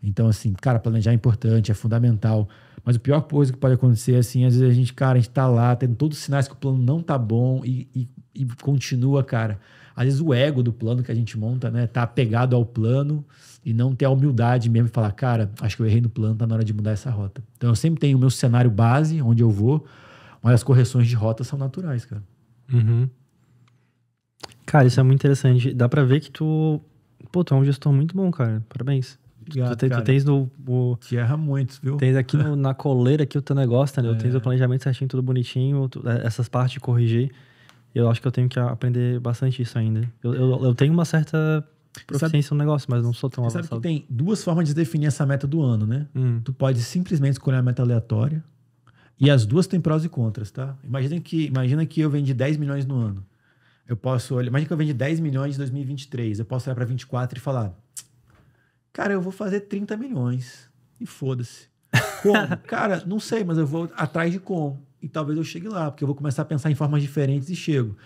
Então, assim, cara, planejar é importante, é fundamental. Mas a pior coisa que pode acontecer, é, assim, às vezes a gente, cara, a gente tá lá, tendo todos os sinais que o plano não tá bom e, e, e continua, cara. Às vezes o ego do plano que a gente monta, né, tá apegado ao plano e não ter a humildade mesmo e falar, cara, acho que eu errei no plano, tá na hora de mudar essa rota. Então, eu sempre tenho o meu cenário base, onde eu vou, mas as correções de rota são naturais, cara. Uhum. Cara, isso é muito interessante. Dá pra ver que tu. Pô, tu é um gestor muito bom, cara. Parabéns. Obrigado, tu, te, tu tens no, o. Te erra muito, viu? Tens aqui no, na coleira aqui o teu negócio, né? É. Tens o planejamento certinho, tudo bonitinho, tu, é, essas partes de corrigir. Eu acho que eu tenho que aprender bastante isso ainda. Eu, eu, eu tenho uma certa proficiência sabe, no negócio, mas não sou tão avançado. Sabe que tem duas formas de definir essa meta do ano, né? Hum. Tu pode simplesmente escolher a meta aleatória, e as duas têm prós e contras, tá? Imagina que, imagina que eu vendi 10 milhões no ano. Eu posso olhar, imagina que eu vendi 10 milhões em 2023, eu posso olhar para 24 e falar: "Cara, eu vou fazer 30 milhões". E foda-se. [LAUGHS] Como? Cara, não sei, mas eu vou atrás de como. E talvez eu chegue lá, porque eu vou começar a pensar em formas diferentes e chego.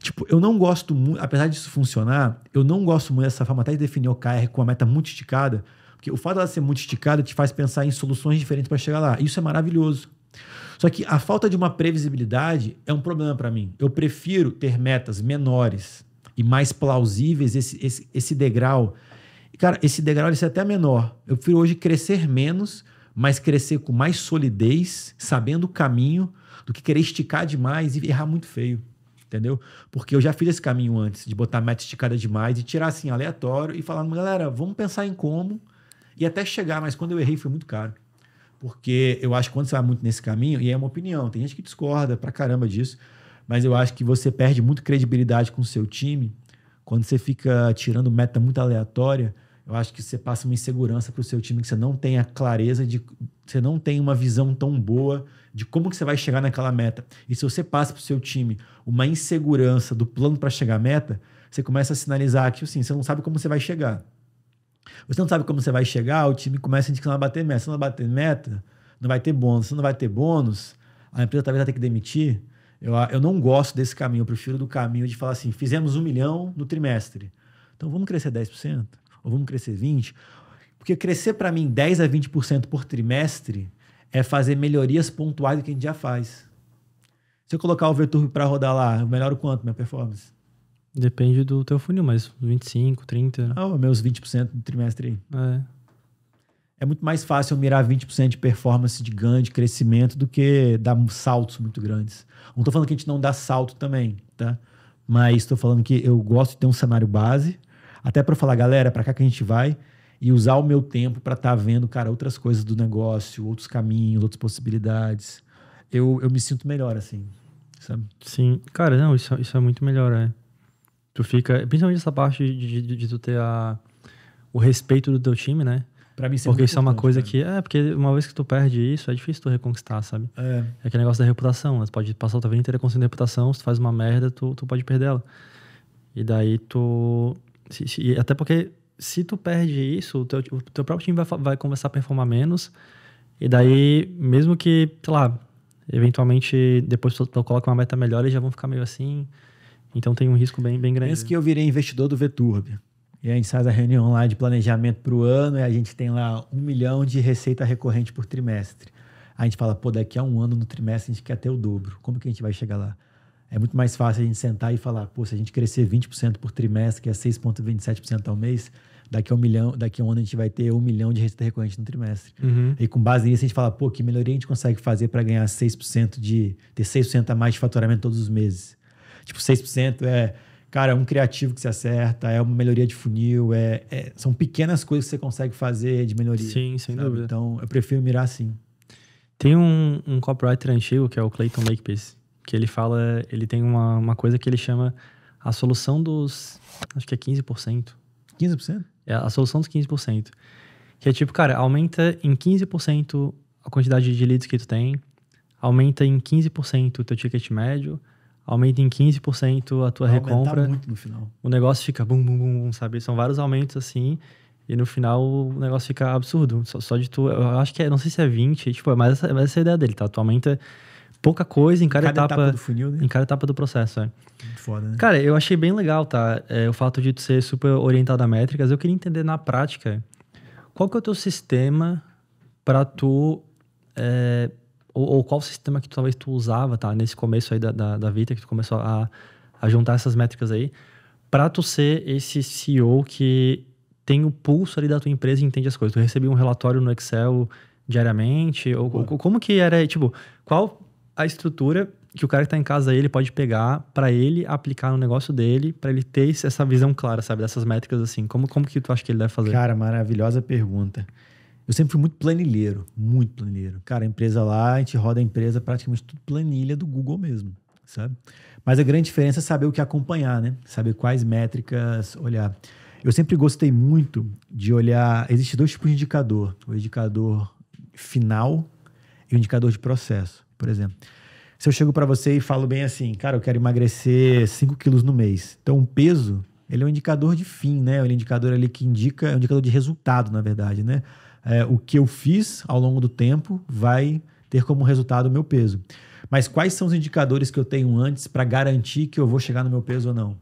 Tipo, eu não gosto muito, apesar disso funcionar, eu não gosto muito dessa forma até de definir o KR com uma meta muito esticada, porque o fato dela ser muito esticada te faz pensar em soluções diferentes para chegar lá. Isso é maravilhoso. Só que a falta de uma previsibilidade é um problema para mim. Eu prefiro ter metas menores e mais plausíveis, esse, esse, esse degrau. cara, esse degrau ele é até menor. Eu prefiro hoje crescer menos, mas crescer com mais solidez, sabendo o caminho, do que querer esticar demais e errar muito feio entendeu? Porque eu já fiz esse caminho antes, de botar meta esticada demais e tirar assim, aleatório e falar, galera, vamos pensar em como e até chegar, mas quando eu errei foi muito caro porque eu acho que quando você vai muito nesse caminho, e é uma opinião, tem gente que discorda pra caramba disso, mas eu acho que você perde muito credibilidade com o seu time quando você fica tirando meta muito aleatória. Eu acho que você passa uma insegurança para o seu time que você não tem a clareza de, você não tem uma visão tão boa de como que você vai chegar naquela meta. E se você passa para o seu time uma insegurança do plano para chegar à meta, você começa a sinalizar que assim, você não sabe como você vai chegar. Você não sabe como você vai chegar, o time começa a indicar bater meta. Se não bater meta, não vai ter bônus. Se não vai ter bônus, a empresa talvez vai ter que demitir. Eu, eu não gosto desse caminho, eu prefiro do caminho de falar assim: fizemos um milhão no trimestre. Então vamos crescer 10%? Ou vamos crescer 20%? Porque crescer para mim 10 a 20% por trimestre é fazer melhorias pontuais do que a gente já faz. Se eu colocar o Verturbo para rodar lá, eu melhoro quanto minha performance? Depende do teu funil, mas 25, 30. Ah, meus 20% do trimestre aí. É. É muito mais fácil eu mirar 20% de performance de ganho, de crescimento, do que dar saltos muito grandes. Não estou falando que a gente não dá salto também, tá? Mas estou falando que eu gosto de ter um cenário base, até para falar, galera, para cá que a gente vai, e usar o meu tempo para estar tá vendo, cara, outras coisas do negócio, outros caminhos, outras possibilidades. Eu, eu me sinto melhor assim, sabe? Sim, cara, não, isso, é, isso é muito melhor, é. Tu fica. Principalmente essa parte de, de, de tu ter a, o respeito do teu time, né? Pra mim, é porque isso é uma coisa cara. que. É, porque uma vez que tu perde isso, é difícil tu reconquistar, sabe? É. é aquele negócio da reputação. Né? Tu pode passar a tua vida inteira construindo reputação, se tu faz uma merda, tu, tu pode perder ela. E daí tu. Se, se, até porque se tu perde isso, o teu, o teu próprio time vai, vai começar a performar menos. E daí, mesmo que, sei lá, eventualmente depois tu, tu coloca uma meta melhor, eles já vão ficar meio assim. Então tem um risco bem, bem grande. Penso né? que eu virei investidor do Veturb. E a gente faz a reunião lá de planejamento para o ano e a gente tem lá um milhão de receita recorrente por trimestre. A gente fala, pô, daqui a um ano no trimestre a gente quer ter o dobro. Como que a gente vai chegar lá? É muito mais fácil a gente sentar e falar, pô, se a gente crescer 20% por trimestre, que é 6,27% ao mês, daqui a um milhão, daqui a um ano a gente vai ter um milhão de receita recorrente no trimestre. Uhum. E com base nisso a gente fala, pô, que melhoria a gente consegue fazer para ganhar 6% de. ter 6% a mais de faturamento todos os meses. Tipo, 6% é, cara, é um criativo que se acerta, é uma melhoria de funil, é, é, são pequenas coisas que você consegue fazer de melhoria. Sim, sem sabe? dúvida. Então, eu prefiro mirar assim. Tem um, um copywriter antigo, que é o Clayton Makepeace, que ele fala, ele tem uma, uma coisa que ele chama a solução dos, acho que é 15%. 15%? É a solução dos 15%. Que é tipo, cara, aumenta em 15% a quantidade de leads que tu tem, aumenta em 15% o teu ticket médio, aumenta em 15% a tua Vai recompra. muito no final. O negócio fica bum, bum, bum, sabe? São vários aumentos assim. E no final o negócio fica absurdo. Só, só de tu. Eu acho que é, não sei se é 20, tipo, é mas essa, essa é a ideia dele, tá? Tu aumenta pouca coisa em cada, cada etapa, etapa, do funil, né? Em cada etapa do processo, é. Muito foda, né? Cara, eu achei bem legal, tá? É, o fato de tu ser super orientado a métricas. Eu queria entender na prática qual que é o teu sistema para tu é, ou, ou, qual sistema que tu, talvez tu usava, tá? Nesse começo aí da, da, da que tu começou a, a juntar essas métricas aí, para tu ser esse CEO que tem o pulso ali da tua empresa e entende as coisas. Tu recebia um relatório no Excel diariamente? Ou, ou, como que era, tipo, qual a estrutura que o cara que tá em casa aí, ele pode pegar para ele aplicar no negócio dele, para ele ter essa visão clara, sabe, dessas métricas assim. Como como que tu acha que ele deve fazer? Cara, maravilhosa pergunta. Eu sempre fui muito planilheiro, muito planilheiro. Cara, a empresa lá, a gente roda a empresa praticamente tudo planilha do Google mesmo, sabe? Mas a grande diferença é saber o que acompanhar, né? Saber quais métricas olhar. Eu sempre gostei muito de olhar. Existem dois tipos de indicador: o indicador final e o indicador de processo, por exemplo. Se eu chego para você e falo bem assim, cara, eu quero emagrecer 5 quilos no mês. Então, o peso, ele é um indicador de fim, né? Ele é um indicador ali que indica, é um indicador de resultado, na verdade, né? é, o que eu fiz ao longo do tempo vai ter como resultado o meu peso. Mas quais são os indicadores que eu tenho antes para garantir que eu vou chegar no meu peso ou não?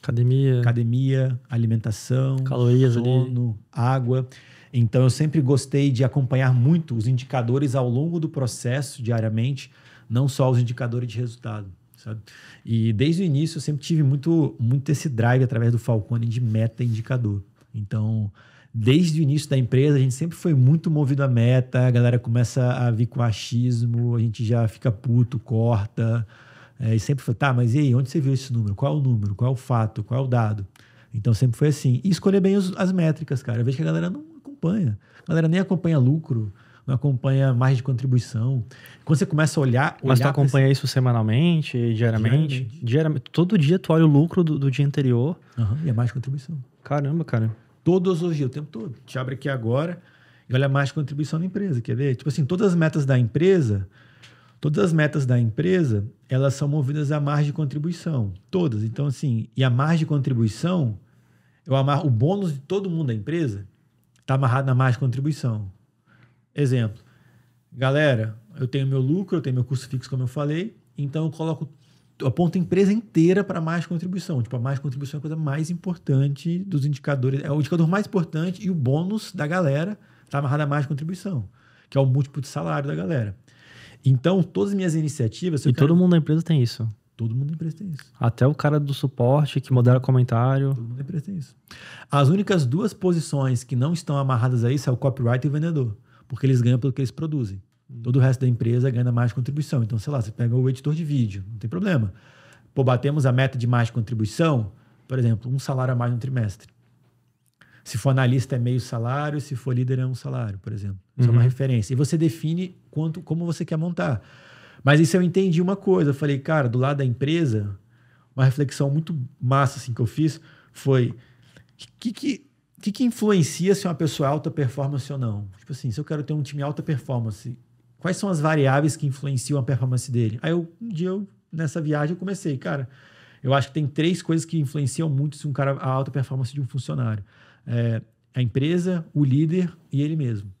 Academia. Academia, alimentação, calorias, sono, ali. água. Então eu sempre gostei de acompanhar muito os indicadores ao longo do processo diariamente, não só os indicadores de resultado. Sabe? E desde o início eu sempre tive muito, muito esse drive através do Falcone de meta indicador. Então, desde o início da empresa, a gente sempre foi muito movido a meta, a galera começa a vir com achismo, a gente já fica puto, corta. É, e sempre foi, tá, mas e aí, onde você viu esse número? Qual é o número? Qual é o fato? Qual é o dado? Então sempre foi assim. E escolher bem os, as métricas, cara. Eu vejo que a galera não acompanha. A galera nem acompanha lucro, não acompanha mais de contribuição. Quando você começa a olhar. Mas tu acompanha esse... isso semanalmente, diariamente? diariamente? diariamente? Todo dia tu olha o lucro do, do dia anterior. Uhum, e é mais contribuição. Caramba, cara. Todos os dias, o tempo todo. Te abre aqui agora e olha mais contribuição da empresa, quer ver? Tipo assim, todas as metas da empresa, todas as metas da empresa, elas são movidas à margem de contribuição, todas. Então assim, e a margem de contribuição, eu é amarro o bônus de todo mundo da empresa está amarrado na margem de contribuição. Exemplo, galera, eu tenho meu lucro, eu tenho meu custo fixo, como eu falei, então eu coloco aponta a empresa inteira para mais contribuição. Tipo, a mais contribuição é a coisa mais importante dos indicadores. É o indicador mais importante e o bônus da galera está amarrado a mais contribuição, que é o múltiplo de salário da galera. Então, todas as minhas iniciativas. E quero... todo mundo na empresa tem isso. Todo mundo na empresa tem isso. Até o cara do suporte que modera comentário. Todo mundo na empresa tem isso. As únicas duas posições que não estão amarradas a isso é o copyright e o vendedor. Porque eles ganham pelo que eles produzem. Todo o resto da empresa ganha mais contribuição. Então, sei lá, você pega o editor de vídeo, não tem problema. Pô, batemos a meta de mais contribuição, por exemplo, um salário a mais no trimestre. Se for analista é meio salário, se for líder é um salário, por exemplo. Isso uhum. é uma uhum. referência. E você define quanto, como você quer montar. Mas isso eu entendi uma coisa. Eu falei, cara, do lado da empresa, uma reflexão muito massa assim, que eu fiz foi: o que, que, que, que influencia se uma pessoa é alta performance ou não? Tipo assim, se eu quero ter um time alta performance, Quais são as variáveis que influenciam a performance dele? Aí eu, um dia, eu, nessa viagem, eu comecei, cara, eu acho que tem três coisas que influenciam muito se um cara, a alta performance de um funcionário. É, a empresa, o líder e ele mesmo.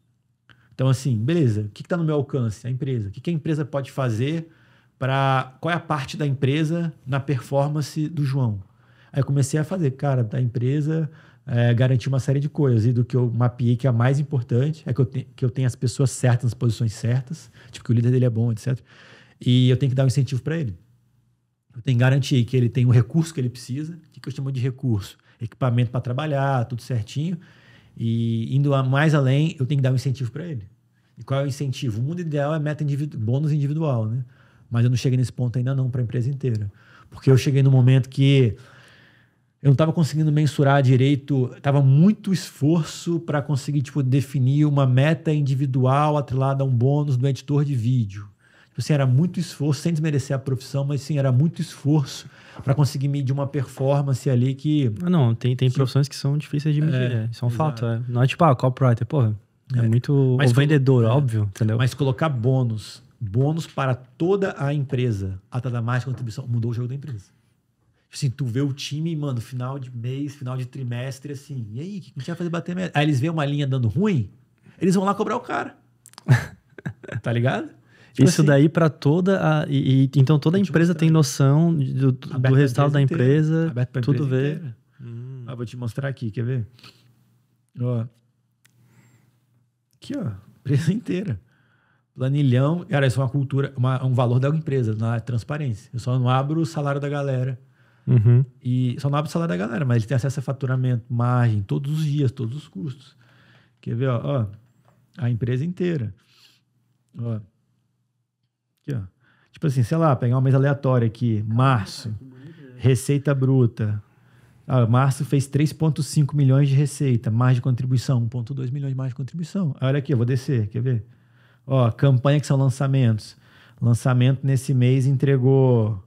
Então, assim, beleza, o que está no meu alcance? A empresa. O que, que a empresa pode fazer para. Qual é a parte da empresa na performance do João? Aí eu comecei a fazer, cara, da empresa é, garantir uma série de coisas. E do que eu mapeei, que é a mais importante, é que eu, te, que eu tenho as pessoas certas nas posições certas, tipo, que o líder dele é bom, etc. E eu tenho que dar um incentivo para ele. Eu tenho que garantir que ele tem o recurso que ele precisa. O que, que eu chamo de recurso? Equipamento para trabalhar, tudo certinho. E indo mais além, eu tenho que dar um incentivo para ele. E qual é o incentivo? O mundo ideal é meta individu bônus individual, né? Mas eu não cheguei nesse ponto ainda não para a empresa inteira. Porque eu cheguei no momento que eu não estava conseguindo mensurar direito, estava muito esforço para conseguir tipo, definir uma meta individual atrelada a um bônus do editor de vídeo. Tipo assim, era muito esforço, sem desmerecer a profissão, mas sim, era muito esforço para conseguir medir uma performance ali que. Ah, não, tem, tem que, profissões que são difíceis de medir, é, né? Isso é um exato. fato. É. Não é tipo, ah, copywriter, porra, é, é muito. Mas o vendedor, é, óbvio, entendeu? Mas colocar bônus, bônus para toda a empresa, atrelada mais contribuição, mudou o jogo da empresa. Tipo assim, tu vê o time, mano, final de mês, final de trimestre, assim, e aí, o que a gente vai fazer bater meta? Aí eles vêem uma linha dando ruim, eles vão lá cobrar o cara. [LAUGHS] tá ligado? Tipo Isso assim, daí para toda a. E, e, então toda a empresa tem noção do, do resultado da empresa, empresa tudo ver. Hum. Ah, vou te mostrar aqui, quer ver? Ó. Aqui, ó. Empresa inteira. Planilhão. Cara, isso é uma cultura, uma, um valor da empresa, na é transparência. Eu só não abro o salário da galera. Uhum. E só não abre o salário da galera, mas eles têm acesso a faturamento, margem, todos os dias, todos os custos. Quer ver, ó, ó a empresa inteira. Ó. Aqui, ó. Tipo assim, sei lá, pegar um mês aleatório aqui, março, receita bruta. Ah, março fez 3,5 milhões de receita, mais de contribuição, 1,2 milhões de mais de contribuição. Olha aqui, eu vou descer, quer ver? Ó, campanha que são lançamentos. Lançamento nesse mês entregou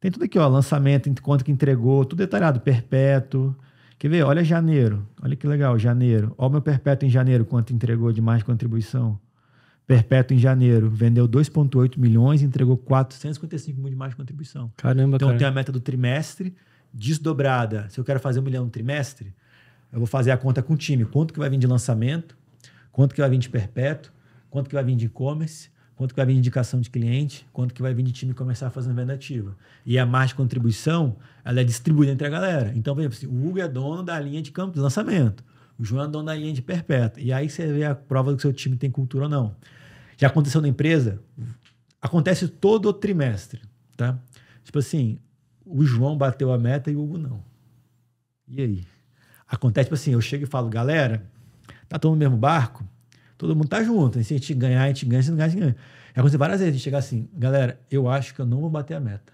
tem tudo aqui, ó, lançamento, quanto que entregou, tudo detalhado, perpétuo. Quer ver? Olha janeiro. Olha que legal, janeiro. Olha o meu perpétuo em janeiro, quanto entregou de mais contribuição. Perpétuo em janeiro, vendeu 2,8 milhões e entregou 455 mil de mais contribuição. Caramba, Então cara. tem a meta do trimestre desdobrada. Se eu quero fazer um milhão no trimestre, eu vou fazer a conta com o time. Quanto que vai vir de lançamento? Quanto que vai vir de perpétuo? Quanto que vai vir de e-commerce? quanto que vai vir de indicação de cliente, quanto que vai vir de time começar fazendo venda ativa. E a margem de contribuição, ela é distribuída entre a galera. Então, por exemplo, assim, o Hugo é dono da linha de campo de lançamento, o João é dono da linha de perpétua. E aí você vê a prova do que seu time tem cultura ou não. Já aconteceu na empresa? Acontece todo trimestre, tá? Tipo assim, o João bateu a meta e o Hugo não. E aí? Acontece, tipo assim, eu chego e falo, galera, tá todo no mesmo barco? todo mundo tá junto. Se a gente ganhar, a gente ganha, se não ganhar, a gente ganha. É acontecer várias vezes, a gente chegar assim, galera, eu acho que eu não vou bater a meta.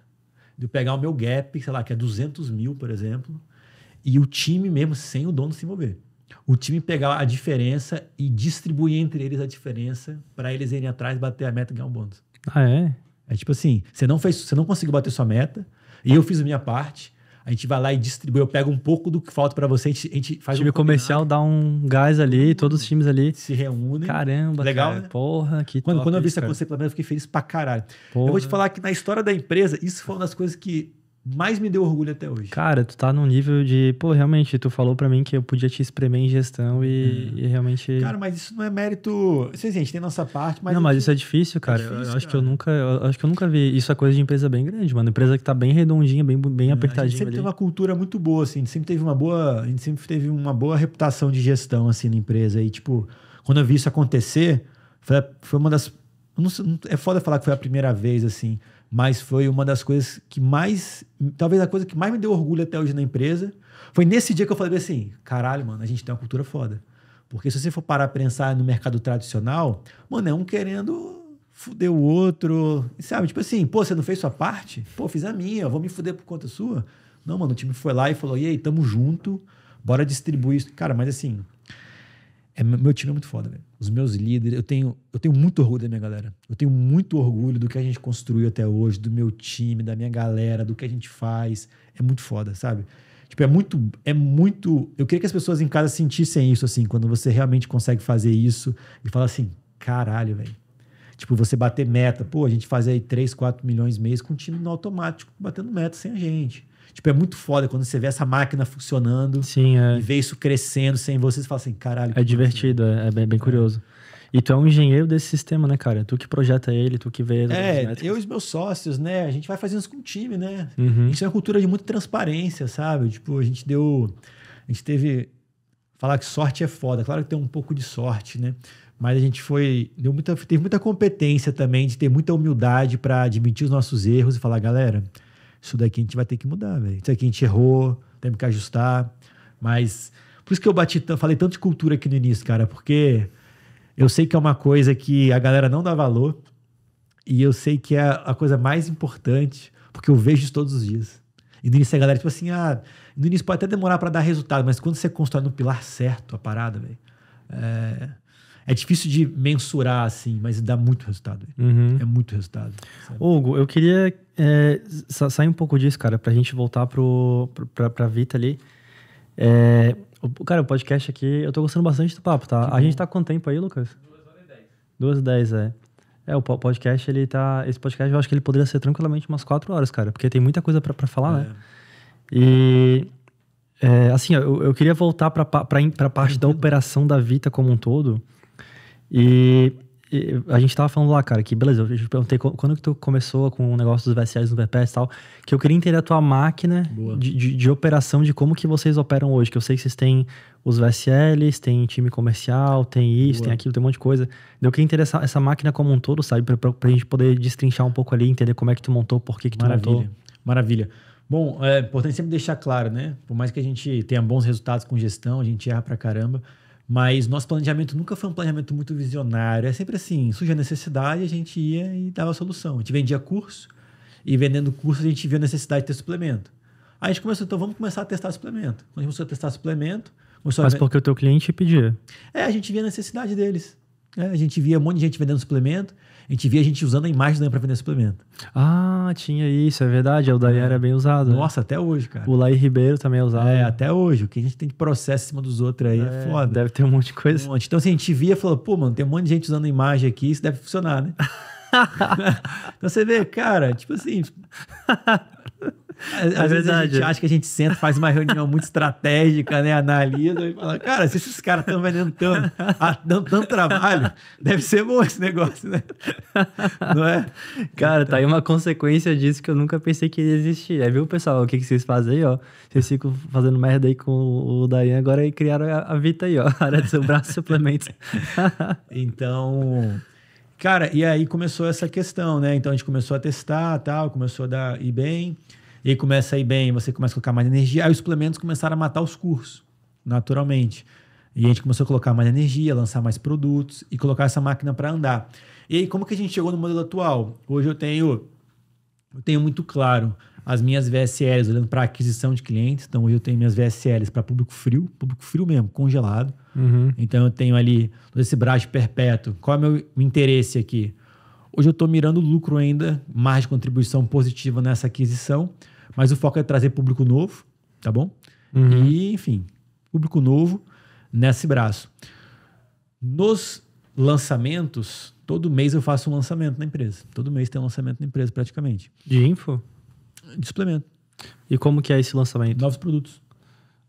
De eu pegar o meu gap, sei lá, que é 200 mil, por exemplo, e o time mesmo, sem o dono se mover. O time pegar a diferença e distribuir entre eles a diferença para eles irem atrás, bater a meta e ganhar um bônus. Ah, é? É tipo assim, você não fez, você não conseguiu bater sua meta, e eu fiz a minha parte, a gente vai lá e distribui. Eu pego um pouco do que falta para você, a gente, a gente faz o time um comercial dá um gás ali, uhum. todos os times ali se reúnem. Caramba, legal. Cara, né? Porra, que quando, top quando eu vi isso acontecer, pelo menos eu fiquei feliz pra caralho. Porra. Eu vou te falar que na história da empresa, isso foi uma das coisas que mais me deu orgulho até hoje. Cara, tu tá num nível de, pô, realmente, tu falou para mim que eu podia te espremer em gestão e, é. e, realmente. Cara, mas isso não é mérito. Sei, a é, gente tem nossa parte, mas. Não, mas isso é difícil, cara. É difícil, eu, eu acho que eu nunca. Eu, acho que eu nunca vi. Isso é coisa de empresa bem grande, mano. Empresa que tá bem redondinha, bem, bem apertadinha. É, a gente sempre ali. teve uma cultura muito boa, assim. A gente sempre teve uma boa. A gente sempre teve uma boa reputação de gestão, assim, na empresa. E, tipo, quando eu vi isso acontecer, foi, foi uma das. Não, é foda falar que foi a primeira vez, assim mas foi uma das coisas que mais, talvez a coisa que mais me deu orgulho até hoje na empresa. Foi nesse dia que eu falei assim: caralho, mano, a gente tem uma cultura foda. Porque se você for parar a pensar no mercado tradicional, mano, é um querendo fuder o outro, sabe? Tipo assim, pô, você não fez sua parte? Pô, fiz a minha, vou me fuder por conta sua. Não, mano, o time foi lá e falou: e aí, tamo junto, bora distribuir isso. Cara, mas assim, é, meu time é muito foda, velho. Os meus líderes, eu tenho, eu tenho muito orgulho da minha galera. Eu tenho muito orgulho do que a gente construiu até hoje, do meu time, da minha galera, do que a gente faz. É muito foda, sabe? Tipo, é muito, é muito. Eu queria que as pessoas em casa sentissem isso, assim, quando você realmente consegue fazer isso e fala assim, caralho, velho. Tipo, você bater meta. Pô, a gente faz aí 3, 4 milhões mês com o time no automático, batendo meta sem a gente. Tipo, é muito foda quando você vê essa máquina funcionando Sim, é. e vê isso crescendo sem você, você fala assim, caralho. É divertido, é, é, bem, bem é. curioso. E tu é um engenheiro desse sistema, né, cara? Tu que projeta ele, tu que vê. É, eu e os meus sócios, né? A gente vai fazendo isso com o time, né? Uhum. A gente tem uma cultura de muita transparência, sabe? Tipo, a gente deu. A gente teve. Falar que sorte é foda. Claro que tem um pouco de sorte, né? Mas a gente foi. Deu muita, teve muita competência também de ter muita humildade para admitir os nossos erros e falar, galera, isso daqui a gente vai ter que mudar, velho. Isso daqui a gente errou, temos que ajustar. Mas por isso que eu bati, falei tanto de cultura aqui no início, cara, porque eu sei que é uma coisa que a galera não dá valor e eu sei que é a coisa mais importante, porque eu vejo isso todos os dias. E no início a galera, tipo assim, ah, no início pode até demorar para dar resultado, mas quando você constrói no pilar certo a parada, velho, é, é difícil de mensurar, assim, mas dá muito resultado. Uhum. É muito resultado. Sabe? Hugo, eu queria é, sair um pouco disso, cara, pra gente voltar pro, pra, pra Vita ali. É, cara, o podcast aqui, eu tô gostando bastante do papo, tá? Que a bom. gente tá quanto tempo aí, Lucas? Duas horas e 10. dez, é. É, o podcast, ele tá. Esse podcast eu acho que ele poderia ser tranquilamente umas quatro horas, cara, porque tem muita coisa para falar, né? é. né? E. É, assim, eu, eu queria voltar para a parte uhum. da operação da Vita como um todo. E, e a gente tava falando lá, cara, que beleza, eu perguntei quando que tu começou com o negócio dos VSLs no VPS e tal, que eu queria entender a tua máquina de, de, de, operação, de como que vocês operam hoje, que eu sei que vocês têm os VSLs, tem time comercial, tem isso, Boa. tem aquilo, tem um monte de coisa. Eu queria entender essa, essa máquina como um todo, sabe, pra, pra, pra, gente poder destrinchar um pouco ali, entender como é que tu montou, por que que tu Maravilha. montou. Maravilha. Bom, é importante sempre deixar claro, né? Por mais que a gente tenha bons resultados com gestão, a gente erra pra caramba, mas nosso planejamento nunca foi um planejamento muito visionário. É sempre assim, surge a necessidade, a gente ia e dava a solução. A gente vendia curso e vendendo curso a gente via a necessidade de ter suplemento. Aí a gente começou, então vamos começar a testar suplemento. Quando a gente começou a testar suplemento... Começou Mas a... porque o teu cliente pedia. É, a gente via a necessidade deles. É, a gente via um monte de gente vendendo suplemento a gente via a gente usando a imagem do Daniel para vender suplemento. Ah, tinha isso, é verdade. O Daniel é. era bem usado. Né? Nossa, né? até hoje, cara. O Lai Ribeiro também é usado. É, até hoje. O que a gente tem de processo em cima dos outros aí é, é foda. Deve ter um monte de coisa. Um monte. Então, assim, a gente via e falou, pô, mano, tem um monte de gente usando a imagem aqui, isso deve funcionar, né? [LAUGHS] [LAUGHS] então você vê, cara, tipo assim, às, vezes a gente acha que a gente senta, faz uma reunião muito estratégica, né? Analisa e fala, cara, se esses caras estão vendendo tanto, dando tanto trabalho, deve ser bom esse negócio, né? Não é? Cara, então... tá aí então uma consequência disso que eu nunca pensei que existia. Viu, pessoal? O que, que vocês fazem aí, ó? Vocês ficam fazendo merda aí com o Darian agora e criaram a, a Vita aí, ó. A [LAUGHS] área de seu braço suplementos. [LAUGHS] então. Cara, e aí começou essa questão, né? Então a gente começou a testar tal, começou a dar ir bem. E aí começa a ir bem, você começa a colocar mais energia. Aí os suplementos começaram a matar os cursos, naturalmente. E a gente começou a colocar mais energia, lançar mais produtos e colocar essa máquina para andar. E aí, como que a gente chegou no modelo atual? Hoje eu tenho, eu tenho muito claro as minhas VSLs, olhando para aquisição de clientes. Então, hoje eu tenho minhas VSLs para público frio, público frio mesmo, congelado. Uhum. Então, eu tenho ali todo esse braço perpétuo. Qual é o meu interesse aqui? Hoje eu estou mirando lucro ainda, mais contribuição positiva nessa aquisição. Mas o foco é trazer público novo, tá bom? Uhum. E, enfim, público novo nesse braço. Nos lançamentos, todo mês eu faço um lançamento na empresa. Todo mês tem um lançamento na empresa, praticamente. De info? De suplemento. E como que é esse lançamento? Novos produtos.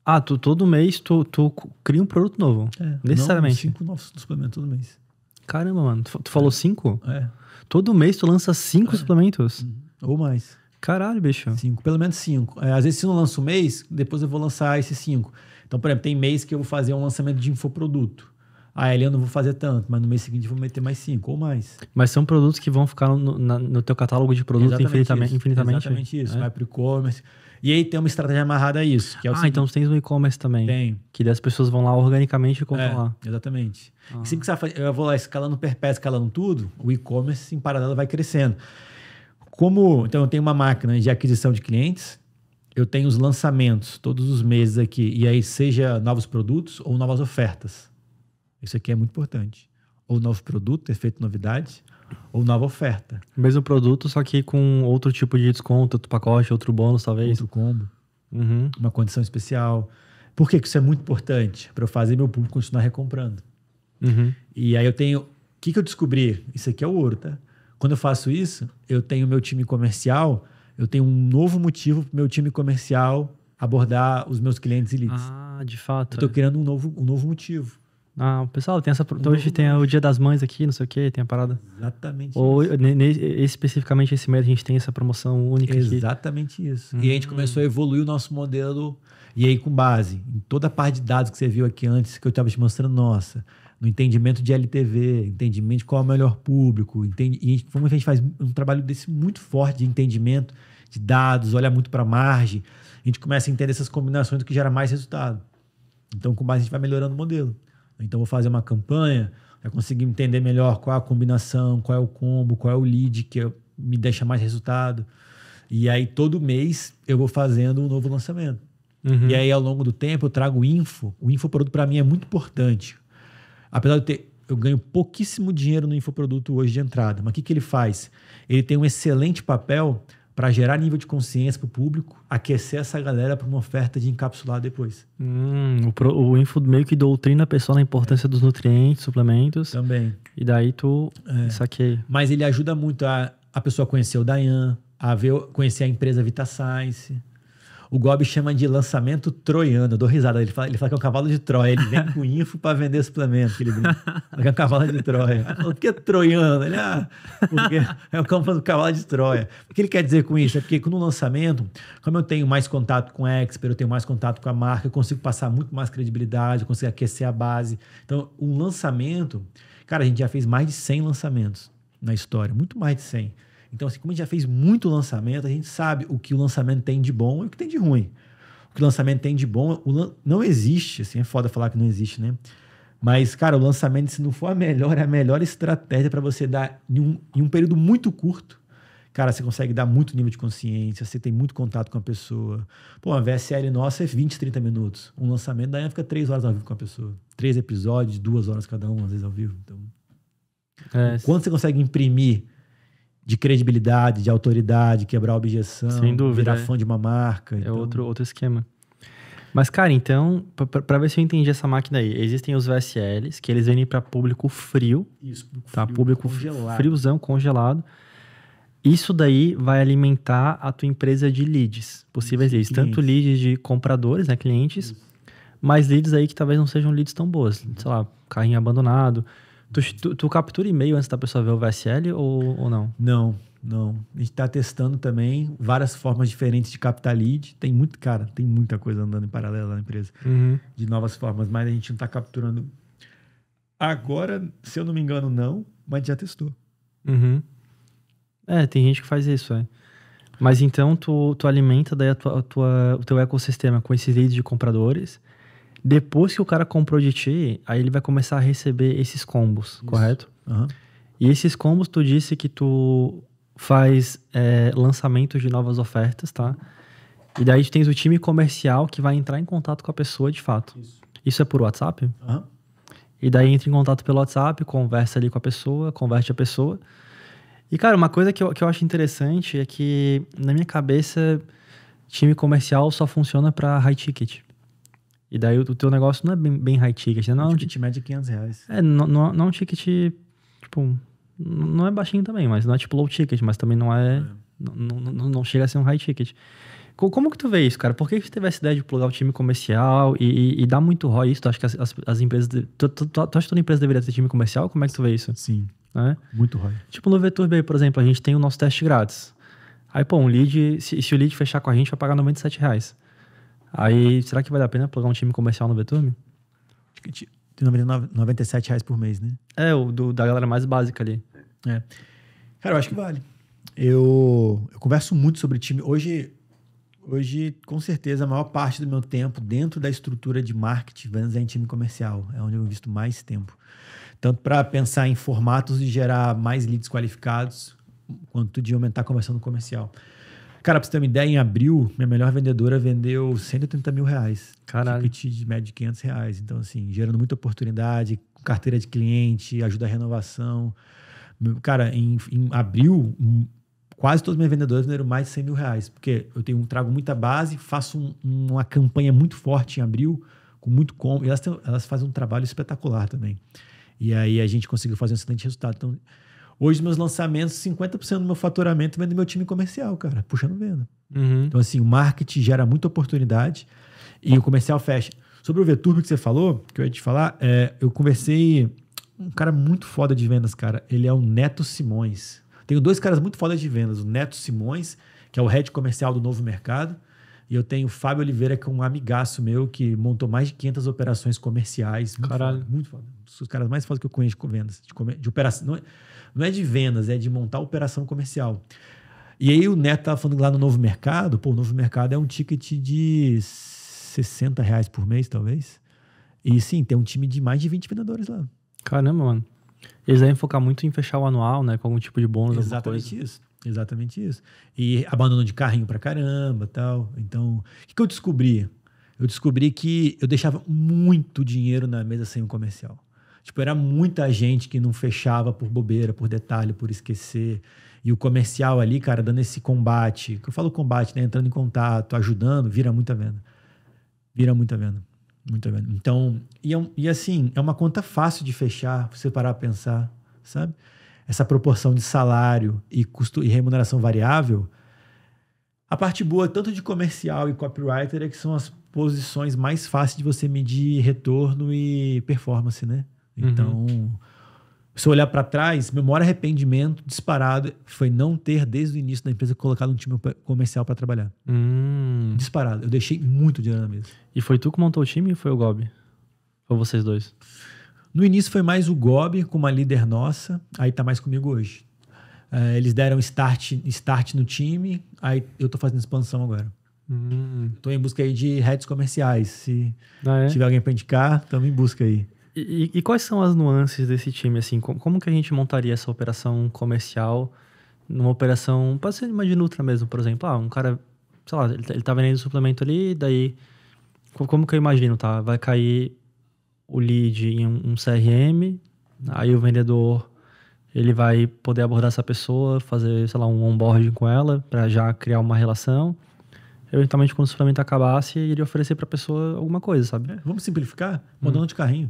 Ah, tu, todo mês tu, tu cria um produto novo. É, necessariamente. cinco novos suplementos todo mês. Caramba, mano. Tu, tu falou é. cinco? É. Todo mês tu lança cinco é. suplementos? Ou mais. Caralho, bicho. Cinco, pelo menos cinco. É, às vezes, se eu não lanço um mês, depois eu vou lançar esses cinco. Então, por exemplo, tem mês que eu vou fazer um lançamento de infoproduto. Ah, ele eu não vou fazer tanto, mas no mês seguinte eu vou meter mais cinco ou mais. Mas são produtos que vão ficar no, na, no teu catálogo de produtos infinitamente, infinitamente. Né? Exatamente isso. É? Vai pro e-commerce. E aí tem uma estratégia amarrada a isso. É ah, seguinte. então tu no e-commerce também. Tem. Que as pessoas vão lá organicamente e compram é, lá. Exatamente. Ah. E sempre que você vai, eu vou lá escalando perpétuo, escalando tudo, o e-commerce em paralelo vai crescendo. Como, então, eu tenho uma máquina de aquisição de clientes, eu tenho os lançamentos todos os meses aqui, e aí seja novos produtos ou novas ofertas. Isso aqui é muito importante. Ou novo produto, efeito novidade, ou nova oferta. Mesmo produto, só que com outro tipo de desconto, outro pacote, outro bônus, talvez. Outro combo. Uhum. Uma condição especial. Por que, isso é muito importante? Para eu fazer meu público continuar recomprando. Uhum. E aí eu tenho. O que, que eu descobri? Isso aqui é o ouro, tá? Quando eu faço isso, eu tenho meu time comercial, eu tenho um novo motivo para meu time comercial abordar os meus clientes e leads. Ah, de fato. Estou é. criando um novo, um novo motivo. Ah, pessoal, tem essa. Um então hoje tem o Dia das Mães aqui, não sei o que, tem a parada. Exatamente. Ou isso. especificamente esse mês a gente tem essa promoção única Exatamente aqui. isso. Hum. E a gente hum. começou a evoluir o nosso modelo. E aí, com base em toda a parte de dados que você viu aqui antes, que eu estava te mostrando, nossa, no entendimento de LTV, entendimento de qual é o melhor público, entende, e como a gente faz um trabalho desse muito forte de entendimento de dados, olha muito para margem, a gente começa a entender essas combinações do que gera mais resultado. Então, com mais a gente vai melhorando o modelo. Então, vou fazer uma campanha, vai conseguir entender melhor qual é a combinação, qual é o combo, qual é o lead que é, me deixa mais resultado. E aí, todo mês, eu vou fazendo um novo lançamento. Uhum. E aí, ao longo do tempo, eu trago info. O infoproduto, para mim, é muito importante apesar de ter, eu ganho pouquíssimo dinheiro no infoproduto hoje de entrada, mas o que, que ele faz? Ele tem um excelente papel para gerar nível de consciência para o público, aquecer essa galera para uma oferta de encapsular depois. Hum, o, pro, o info meio que doutrina a pessoa na importância é. dos nutrientes, suplementos. Também. E daí tu é. saquei. Mas ele ajuda muito a, a pessoa conhecer o Dayan, a ver, conhecer a empresa Vita Science. O Gob chama de lançamento troiano. Eu dou risada. Ele fala, ele fala que é um cavalo de Troia. Ele vem com info para vender suplemento. ele brinca. que é um cavalo de Troia. o que é troiano? Ele, ah, porque é um cavalo de Troia. O que ele quer dizer com isso? É porque no lançamento, como eu tenho mais contato com o expert, eu tenho mais contato com a marca, eu consigo passar muito mais credibilidade, eu consigo aquecer a base. Então, um lançamento... Cara, a gente já fez mais de 100 lançamentos na história. Muito mais de 100 então, assim, como a gente já fez muito lançamento, a gente sabe o que o lançamento tem de bom e o que tem de ruim. O que o lançamento tem de bom lan... não existe, assim, é foda falar que não existe, né? Mas, cara, o lançamento, se não for a melhor, é a melhor estratégia para você dar em um, em um período muito curto. Cara, você consegue dar muito nível de consciência, você tem muito contato com a pessoa. Pô, uma VSL nossa é 20, 30 minutos. Um lançamento da fica 3 horas ao vivo com a pessoa. Três episódios, duas horas cada um, às vezes ao vivo. Então, é. Quanto você consegue imprimir de credibilidade, de autoridade, quebrar objeção, Sem dúvida, virar é. fã de uma marca. É então... outro, outro esquema. Mas, cara, então, para ver se eu entendi essa máquina aí, existem os VSLs, que eles vêm para público frio. Isso, público tá? Frio, público congelado. friozão, congelado. Isso daí vai alimentar a tua empresa de leads, possíveis Isso, leads. Tanto leads de compradores, né, clientes, Isso. mas leads aí que talvez não sejam leads tão boas. Sei lá, carrinho abandonado, Tu, tu, tu captura e-mail antes da pessoa ver o VSL ou, ou não? Não, não. A gente está testando também várias formas diferentes de captar lead. Tem muito, cara, tem muita coisa andando em paralelo na empresa. Uhum. De novas formas, mas a gente não está capturando. Agora, se eu não me engano, não, mas já testou. Uhum. É, tem gente que faz isso, é. Mas então tu, tu alimenta daí a tua, a tua, o teu ecossistema com esses leads de compradores depois que o cara comprou de ti, aí ele vai começar a receber esses combos, Isso. correto? Uhum. E esses combos, tu disse que tu faz é, lançamento de novas ofertas, tá? E daí tu tens o time comercial que vai entrar em contato com a pessoa de fato. Isso, Isso é por WhatsApp? Uhum. E daí entra em contato pelo WhatsApp, conversa ali com a pessoa, converte a pessoa. E, cara, uma coisa que eu, que eu acho interessante é que, na minha cabeça, time comercial só funciona para high ticket. E daí o, teu negócio não é bem, bem high ticket, né? Não, o é ticket médio é 500 reais. É, não, não, não é um ticket, tipo, não é baixinho também, mas não é tipo low ticket, mas também não é... é. Não, não, não chega a ser um high ticket. Como que tu vê isso, cara? Por que, que tu teve essa ideia de plugar o time comercial e, e, e dar muito ROI isso? Tu acha que as, as, as empresas. De, tu, tu, tu, tu, acha que toda empresa deveria ter time comercial? Como é que tu vê isso? Sim. É? Muito ROI. Tipo, no VTurb, por exemplo, a gente tem o nosso teste grátis. Aí, pô, um lead, se, se, o lead fechar com a gente, vai pagar 97 reais. Aí, será que vale a pena plugar um time comercial no Veturme? Acho que tinha. Tem 97 reais por mês, né? É, o do, da galera mais básica ali. É. Cara, eu acho que vale. Eu, eu converso muito sobre time. Hoje, hoje, com certeza, a maior parte do meu tempo dentro da estrutura de marketing vendas é em time comercial. É onde eu visto mais tempo. Tanto para pensar em formatos de gerar mais leads qualificados, quanto de aumentar a conversão no comercial. Cara, pra você ter uma ideia, em abril, minha melhor vendedora vendeu 180 mil reais. Caralho. Ticket de média de 500 reais. Então, assim, gerando muita oportunidade, carteira de cliente, ajuda a renovação. Cara, em, em abril, quase todos os meus vendedores venderam mais de 100 mil reais. Porque eu tenho, trago muita base, faço um, uma campanha muito forte em abril, com muito combo. E elas, têm, elas fazem um trabalho espetacular também. E aí a gente conseguiu fazer um excelente resultado. Então, Hoje, meus lançamentos, 50% do meu faturamento vem do meu time comercial, cara, puxando venda. Uhum. Então, assim, o marketing gera muita oportunidade e o comercial fecha. Sobre o Veturbo que você falou, que eu ia te falar, é, eu conversei um cara muito foda de vendas, cara. Ele é o Neto Simões. Tenho dois caras muito fodas de vendas. O Neto Simões, que é o head comercial do Novo Mercado, e eu tenho o Fábio Oliveira, que é um amigaço meu, que montou mais de 500 operações comerciais. Caralho. muito foda. Um dos caras mais fodas que eu conheço com vendas. De, de operação. Não, é, não é de vendas, é de montar operação comercial. E aí o Neto estava falando lá no Novo Mercado, pô, o Novo Mercado é um ticket de 60 reais por mês, talvez. E sim, tem um time de mais de 20 vendedores lá. Caramba, mano. Eles devem focar muito em fechar o anual, né? Com algum tipo de bônus, Exatamente isso. Exatamente isso. E abandono de carrinho pra caramba tal. Então, o que, que eu descobri? Eu descobri que eu deixava muito dinheiro na mesa sem o comercial. Tipo, era muita gente que não fechava por bobeira, por detalhe, por esquecer. E o comercial ali, cara, dando esse combate. Que eu falo combate, né? Entrando em contato, ajudando, vira muita venda. Vira muita venda. Muita venda. Então, e, é um, e assim, é uma conta fácil de fechar, você parar a pensar, sabe? Essa proporção de salário e custo e remuneração variável. A parte boa, tanto de comercial e copywriter, é que são as posições mais fáceis de você medir retorno e performance, né? Uhum. Então, uhum. se eu olhar para trás, meu maior arrependimento disparado foi não ter, desde o início da empresa, colocado um time comercial para trabalhar. Hum. Disparado. Eu deixei muito dinheiro na mesa. E foi tu que montou o time ou foi o Gob? Ou vocês dois? No início foi mais o Gob com uma líder nossa, aí tá mais comigo hoje. Eh, eles deram start, start no time, aí eu tô fazendo expansão agora. Hum. Tô em busca aí de redes comerciais. Se ah, é? tiver alguém para indicar, estamos em busca aí. E, e, quais são as nuances desse time, assim? Como, como que a gente montaria essa operação comercial numa operação, pode ser uma de Nutra mesmo, por exemplo. Ah, um cara, sei lá, ele, ele tá vendendo suplemento ali, daí, como que eu imagino, tá? Vai cair o lead em um, um CRM, aí o vendedor, ele vai poder abordar essa pessoa, fazer, sei lá, um onboarding com ela, para já criar uma relação eventualmente quando o suplemento acabasse, ele oferecer para a pessoa alguma coisa, sabe? É, vamos simplificar? Mandando hum. de carrinho.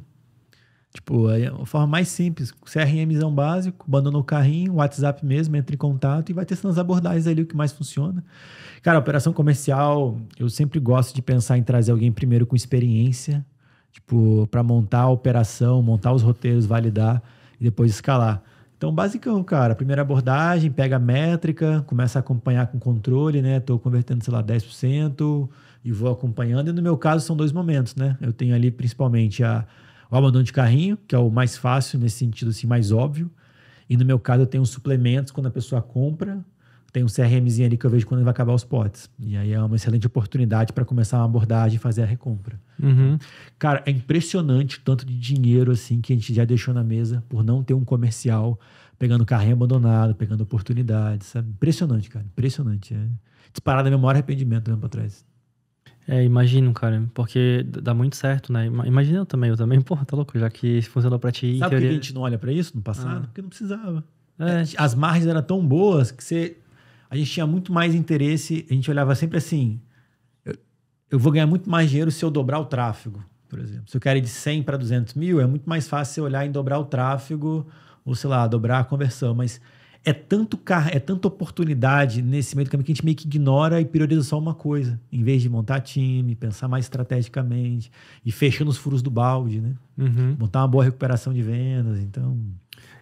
Tipo, é a forma mais simples, CRMzão básico, abandona o carrinho, WhatsApp mesmo, entra em contato e vai testando as abordagens ali, o que mais funciona. Cara, operação comercial, eu sempre gosto de pensar em trazer alguém primeiro com experiência, tipo, para montar a operação, montar os roteiros, validar e depois escalar. Então, basicão, cara, primeira abordagem, pega a métrica, começa a acompanhar com controle, né? Estou convertendo, sei lá, 10% e vou acompanhando. E no meu caso, são dois momentos, né? Eu tenho ali principalmente a o abandono de carrinho, que é o mais fácil nesse sentido, assim, mais óbvio. E no meu caso, eu tenho os suplementos quando a pessoa compra, tem um CRMzinho ali que eu vejo quando vai acabar os potes. E aí é uma excelente oportunidade para começar uma abordagem e fazer a recompra. Uhum. Cara, é impressionante o tanto de dinheiro assim que a gente já deixou na mesa por não ter um comercial pegando carrinho abandonado, pegando oportunidades. Impressionante, cara. Impressionante. É. Disparar da memória arrependimento olhando para trás. É, imagino, cara, porque dá muito certo, né? Imagina eu também, eu também, [LAUGHS] porra, tá louco, já que funcionou pra ti. Sabe teoria... que a gente não olha pra isso no passado? Ah. Porque não precisava. É. é. As margens eram tão boas que você. A gente tinha muito mais interesse, a gente olhava sempre assim: eu, eu vou ganhar muito mais dinheiro se eu dobrar o tráfego, por exemplo. Se eu quero ir de 100 para 200 mil, é muito mais fácil você olhar em dobrar o tráfego, ou sei lá, dobrar a conversão, mas é tanto car é tanta oportunidade nesse meio do caminho que a gente meio que ignora e prioriza só uma coisa, em vez de montar time, pensar mais estrategicamente e fechando os furos do balde, né? Uhum. Montar uma boa recuperação de vendas, então.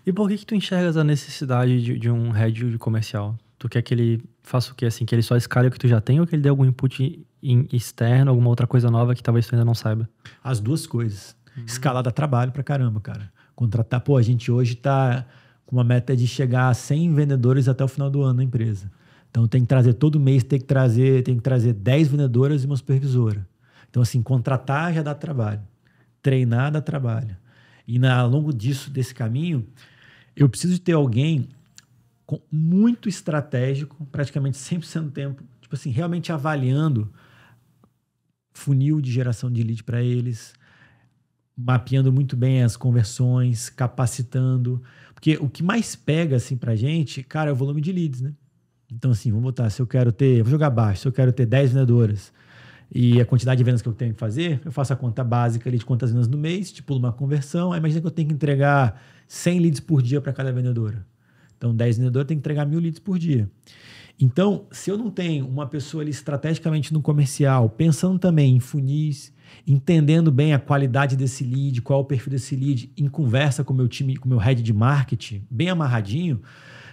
E por que que tu enxergas a necessidade de, de um head comercial? Tu quer que ele faça o quê assim? Que ele só escale o que tu já tem ou que ele dê algum input in, externo, alguma outra coisa nova que talvez tu ainda não saiba? As duas coisas. Uhum. Escalar dá trabalho pra caramba, cara. Contratar, pô, a gente hoje tá com uma meta de chegar a 100 vendedores até o final do ano na empresa. Então tem que trazer todo mês, tem que trazer, tem que trazer 10 vendedoras e uma supervisora. Então assim, contratar já dá trabalho, treinar dá trabalho. E na, ao longo disso desse caminho, eu preciso ter alguém com, muito estratégico, praticamente 100% do tempo, tipo assim, realmente avaliando funil de geração de lead para eles, mapeando muito bem as conversões, capacitando porque o que mais pega, assim, pra gente, cara, é o volume de leads, né? Então, assim, vamos botar, se eu quero ter, vou jogar baixo, se eu quero ter 10 vendedoras e a quantidade de vendas que eu tenho que fazer, eu faço a conta básica ali de quantas vendas no mês, tipo uma conversão, aí imagina que eu tenho que entregar 100 leads por dia para cada vendedora. Então, 10 vendedoras tem que entregar mil leads por dia. Então, se eu não tenho uma pessoa ali estrategicamente no comercial, pensando também em funis, entendendo bem a qualidade desse lead, qual é o perfil desse lead, em conversa com o meu time, com o meu head de marketing, bem amarradinho,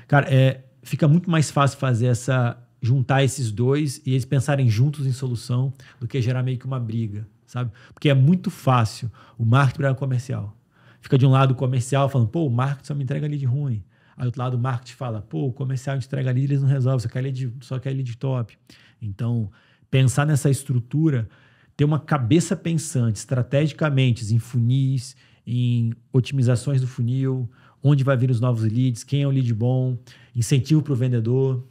cara, é, fica muito mais fácil fazer essa. juntar esses dois e eles pensarem juntos em solução do que gerar meio que uma briga, sabe? Porque é muito fácil o marketing para o comercial. Fica de um lado o comercial falando, pô, o marketing só me entrega lead ruim. Aí do outro lado o marketing fala, pô, o comercial entrega lead, eles não resolvem, só quer lead, só quer lead top. Então, pensar nessa estrutura ter uma cabeça pensante estrategicamente em funis, em otimizações do funil, onde vai vir os novos leads, quem é o lead bom, incentivo para o vendedor,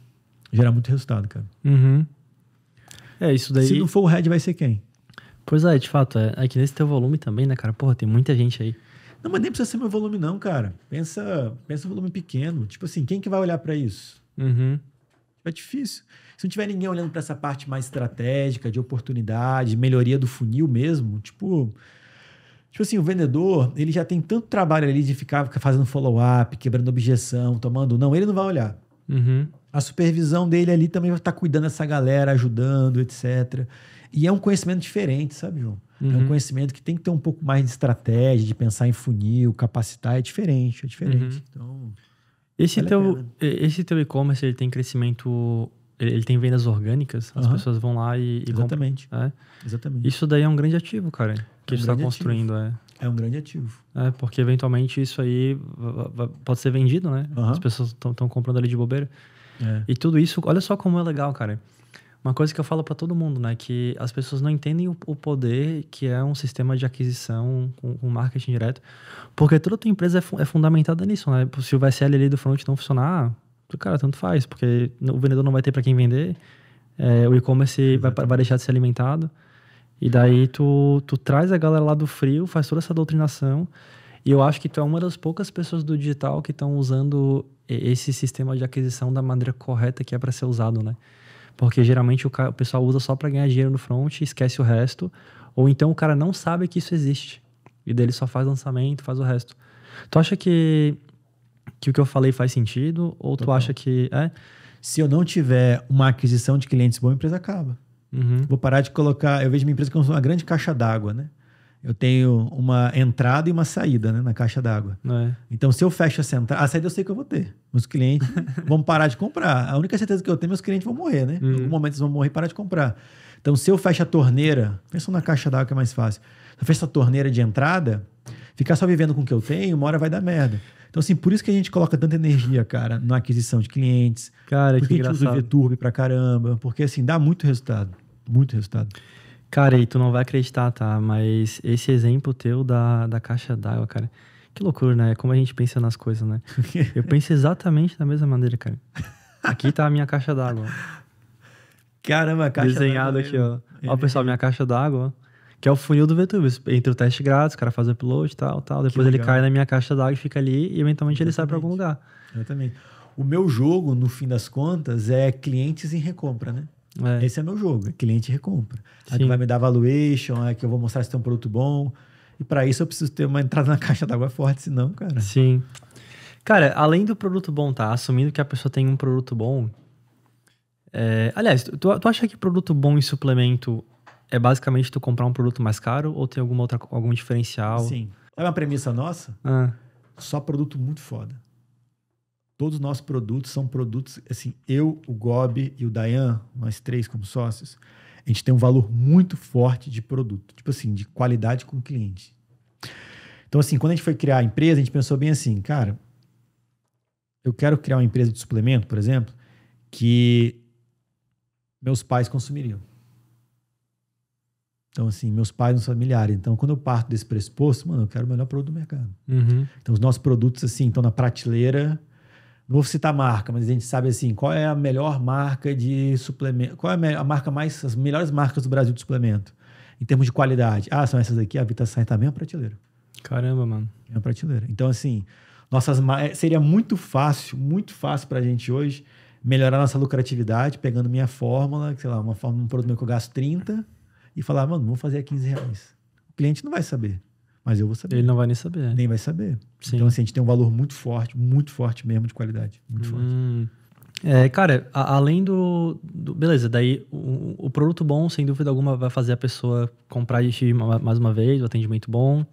gera muito resultado, cara. Uhum. É isso daí. Se não for o head, vai ser quem? Pois é, de fato, é, é que nesse teu volume também, né, cara? Porra, tem muita gente aí. Não, mas nem precisa ser meu volume, não, cara. Pensa, pensa um volume pequeno. Tipo assim, quem que vai olhar para isso? Uhum. É difícil. Se não tiver ninguém olhando para essa parte mais estratégica, de oportunidade, melhoria do funil mesmo, tipo. Tipo assim, o vendedor, ele já tem tanto trabalho ali de ficar fazendo follow-up, quebrando objeção, tomando. Não, ele não vai olhar. Uhum. A supervisão dele ali também vai estar tá cuidando dessa galera, ajudando, etc. E é um conhecimento diferente, sabe, João? Uhum. É um uhum. conhecimento que tem que ter um pouco mais de estratégia, de pensar em funil, capacitar. É diferente, é diferente. Uhum. Então. Esse vale teu, esse teu e-commerce ele tem crescimento, ele tem vendas orgânicas, as pessoas vão lá e, e exatamente, compram, é? exatamente. Isso daí é um grande ativo, cara, que é um a gente está construindo, é. É um grande ativo. É porque eventualmente isso aí pode ser vendido, né? Uhum. As pessoas estão comprando ali de bobeira. É. E tudo isso, olha só como é legal, cara. Uma coisa que eu falo para todo mundo, né? Que as pessoas não entendem o, o poder que é um sistema de aquisição com, um, um marketing direto, porque toda tua empresa é, fu é, fundamentada nisso, né? Se o VSL ali do front não funcionar, ah, cara, tanto faz, porque o vendedor não vai ter para quem vender, é, o e-commerce vai, vai deixar de ser alimentado, e daí tu, tu traz a galera lá do frio, faz toda essa doutrinação, e eu acho que tu é uma das poucas pessoas do digital que estão usando esse sistema de aquisição da maneira correta que é para ser usado, né? Porque geralmente o, o pessoal usa só para ganhar dinheiro no front, e esquece o resto. Ou então o cara não sabe que isso existe. E dele só faz lançamento, faz o resto. Tu acha que, que o que eu falei faz sentido? Ou Total. tu acha que. É? Se eu não tiver uma aquisição de clientes boa, a empresa acaba. Uhum. Vou parar de colocar. Eu vejo minha empresa como uma grande caixa d'água, né? eu tenho uma entrada e uma saída né, na caixa d'água. É. Então, se eu fecho essa entrada, a saída eu sei que eu vou ter. Meus clientes [LAUGHS] vão parar de comprar. A única certeza que eu tenho é que meus clientes vão morrer, né? Uhum. Em algum uhum. momento eles vão morrer e parar de comprar. Então, se eu fecho a torneira, pensa na caixa d'água que é mais fácil. Se eu fecho a torneira de entrada, ficar só vivendo com o que eu tenho, uma hora vai dar merda. Então, assim, por isso que a gente coloca tanta energia, cara, na aquisição de clientes. Cara, porque que a gente engraçado. usa o VTurb pra caramba. Porque, assim, dá muito resultado. Muito resultado. Cara, e tu não vai acreditar, tá? Mas esse exemplo teu da, da caixa d'água, cara. Que loucura, né? É como a gente pensa nas coisas, né? [LAUGHS] Eu penso exatamente da mesma maneira, cara. Aqui tá a minha caixa d'água. Caramba, a caixa Desenhado aqui, ó. Ó, pessoal, minha caixa d'água, Que é o funil do VTubers. Entre o teste grátis, o cara faz o upload e tal, tal. Depois ele cai na minha caixa d'água e fica ali e eventualmente exatamente. ele sai para algum lugar. Exatamente. O meu jogo, no fim das contas, é clientes em recompra, né? É. Esse é meu jogo, é cliente recompra. É Sim. A que vai me dar valuation, é que eu vou mostrar se tem um produto bom. E para isso eu preciso ter uma entrada na [LAUGHS] caixa d'água forte, senão, cara. Sim. Cara, além do produto bom, tá? Assumindo que a pessoa tem um produto bom. É... Aliás, tu, tu acha que produto bom e suplemento é basicamente tu comprar um produto mais caro ou tem alguma outra, algum diferencial? Sim. É uma premissa nossa? Ah. Só produto muito foda. Todos os nossos produtos são produtos, assim, eu, o Gob e o Dayan, nós três como sócios, a gente tem um valor muito forte de produto, tipo assim, de qualidade com o cliente. Então, assim, quando a gente foi criar a empresa, a gente pensou bem assim, cara, eu quero criar uma empresa de suplemento, por exemplo, que meus pais consumiriam. Então, assim, meus pais não são familiares. Então, quando eu parto desse pressuposto, mano, eu quero o melhor produto do mercado. Uhum. Então, os nossos produtos, assim, estão na prateleira não vou citar marca, mas a gente sabe assim, qual é a melhor marca de suplemento, qual é a marca mais, as melhores marcas do Brasil de suplemento, em termos de qualidade. Ah, são essas aqui, a Vita também tá bem prateleira. Caramba, mano. É uma prateleira. Então, assim, nossas é, seria muito fácil, muito fácil pra gente hoje melhorar nossa lucratividade, pegando minha fórmula, sei lá, uma fórmula, um produto meu que eu gasto 30 e falar, mano, vamos fazer a 15 reais. O cliente não vai saber. Mas eu vou saber. Ele não vai nem saber. Né? Nem vai saber. Sim. Então, assim, a gente tem um valor muito forte, muito forte mesmo de qualidade. Muito hum. forte. É, cara, a, além do, do, Beleza, daí o, o, produto bom, sem dúvida alguma, vai fazer a pessoa comprar de mais uma vez, o atendimento bom.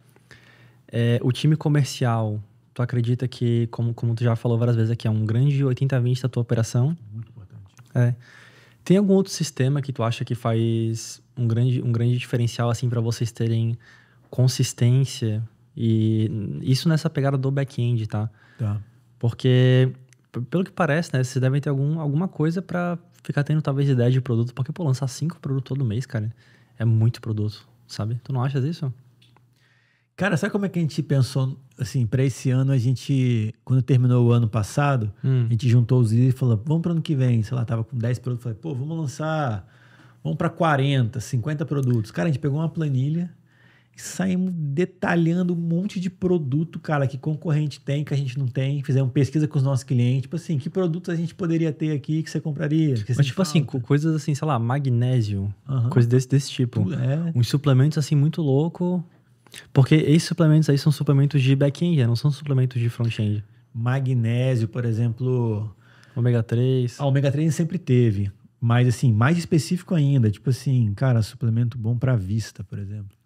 É, o time comercial, tu acredita que, como, como tu já falou várias vezes aqui, é um grande 80-20 da tua operação? Muito importante. É. Tem algum outro sistema que tu acha que faz um grande, um grande diferencial, assim, para vocês terem consistência e isso nessa pegada do back-end, tá? Tá. Porque, pelo que parece, né, vocês devem ter algum, alguma coisa para ficar tendo talvez ideia de produto, porque, pô, lançar cinco produtos todo mês, cara, é muito produto, sabe? Tu não achas isso? Cara, sabe como é que a gente pensou, assim, para esse ano, a gente, quando terminou o ano passado, hum. a gente juntou os livros e falou, vamos para ano que vem, sei lá, tava com 10 produtos, falei, pô, vamos lançar, vamos para 40, 50 produtos. Cara, a gente pegou uma planilha, saímos detalhando um monte de produto, cara, que concorrente tem, que a gente não tem. Fizemos pesquisa com os nossos clientes, tipo assim, que produtos a gente poderia ter aqui que você compraria? Que Mas, tipo assim, falta? assim, coisas assim, sei lá, magnésio, uhum. coisas desse, desse tipo. É. Uns suplementos, assim, muito louco. Porque esses suplementos aí são suplementos de back-end, né? não são suplementos de front-end. Magnésio, por exemplo. Ômega 3. A ômega 3 sempre teve. Mas, assim, mais específico ainda. Tipo assim, cara, suplemento bom para vista, por exemplo